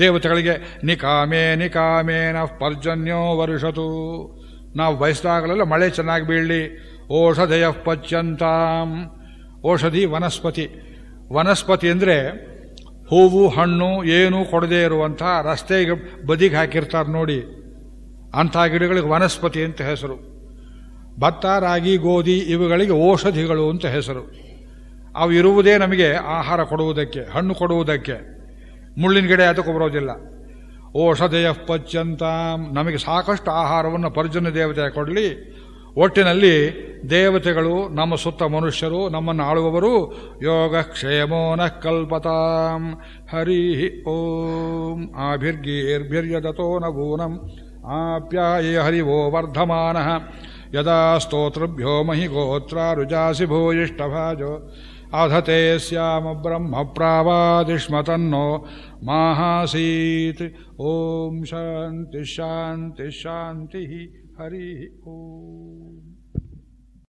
ದೇವತೆಗಳಿಗೆ ನಿಕಾಮೇ ನ ಪರ್ಜನ್ಯೋ ವರುಷತು ನಾವು ಬಯಸಿದಾಗಲೆಲ್ಲ ಮಳೆ ಚೆನ್ನಾಗಿ ಬೀಳಲಿ ಓಷಧಯ ಪಚ್ಯಂತಾಂ ಓಷಧಿ ವನಸ್ಪತಿ ವನಸ್ಪತಿ ಅಂದರೆ ಹೂವು ಹಣ್ಣು ಏನೂ ಕೊಡದೇ ಇರುವಂಥ ರಸ್ತೆಗೆ ಬದಿಗೆ ಹಾಕಿರ್ತಾರೆ ನೋಡಿ ಅಂಥ ಗಿಡಗಳಿಗೆ ವನಸ್ಪತಿ ಅಂತ ಹೆಸರು ಭತ್ತ ರಾಗಿ ಗೋಧಿ ಇವುಗಳಿಗೆ ಔಷಧಿಗಳು ಅಂತ ಹೆಸರು ಅವು ಇರುವುದೇ ನಮಗೆ ಆಹಾರ ಕೊಡುವುದಕ್ಕೆ ಹಣ್ಣು ಕೊಡುವುದಕ್ಕೆ ಮುಳ್ಳಿನ ಗಿಡ ಅದಕ್ಕೆ ಬರೋದಿಲ್ಲ ಓಷಧಯ ಪಚ್ಚಂತ ನಮಗೆ ಸಾಕಷ್ಟು ಆಹಾರವನ್ನು ಪರ್ಜನ್ಯ ದೇವತೆ ಕೊಡಲಿ ಒಟ್ಟಿನಲ್ಲಿ ದೇವತೆಗಳು ನಮ್ಮ ಸುತ್ತ ಮನುಷ್ಯರು ನಮ್ಮನ್ನು ಆಳುವವರು ಯೋಗ ನ ಕಲ್ಪತಾಂ ಹರಿ ಓಂ ಆಭಿರ್ಗೀರ್ಭಿರ್ಯದತೋ ನಭೂನಂ ಆಪ್ಯಾಯೇ ಹರಿವೋ ವರ್ಧಮಾನಃ यदा स्तोतृभ्यो महि गोत्रा रुजासि भूयिष्ठभाज अधते श्याम ब्रह्म तन्नो माहासीत् ॐ शान्ति हरिः ओ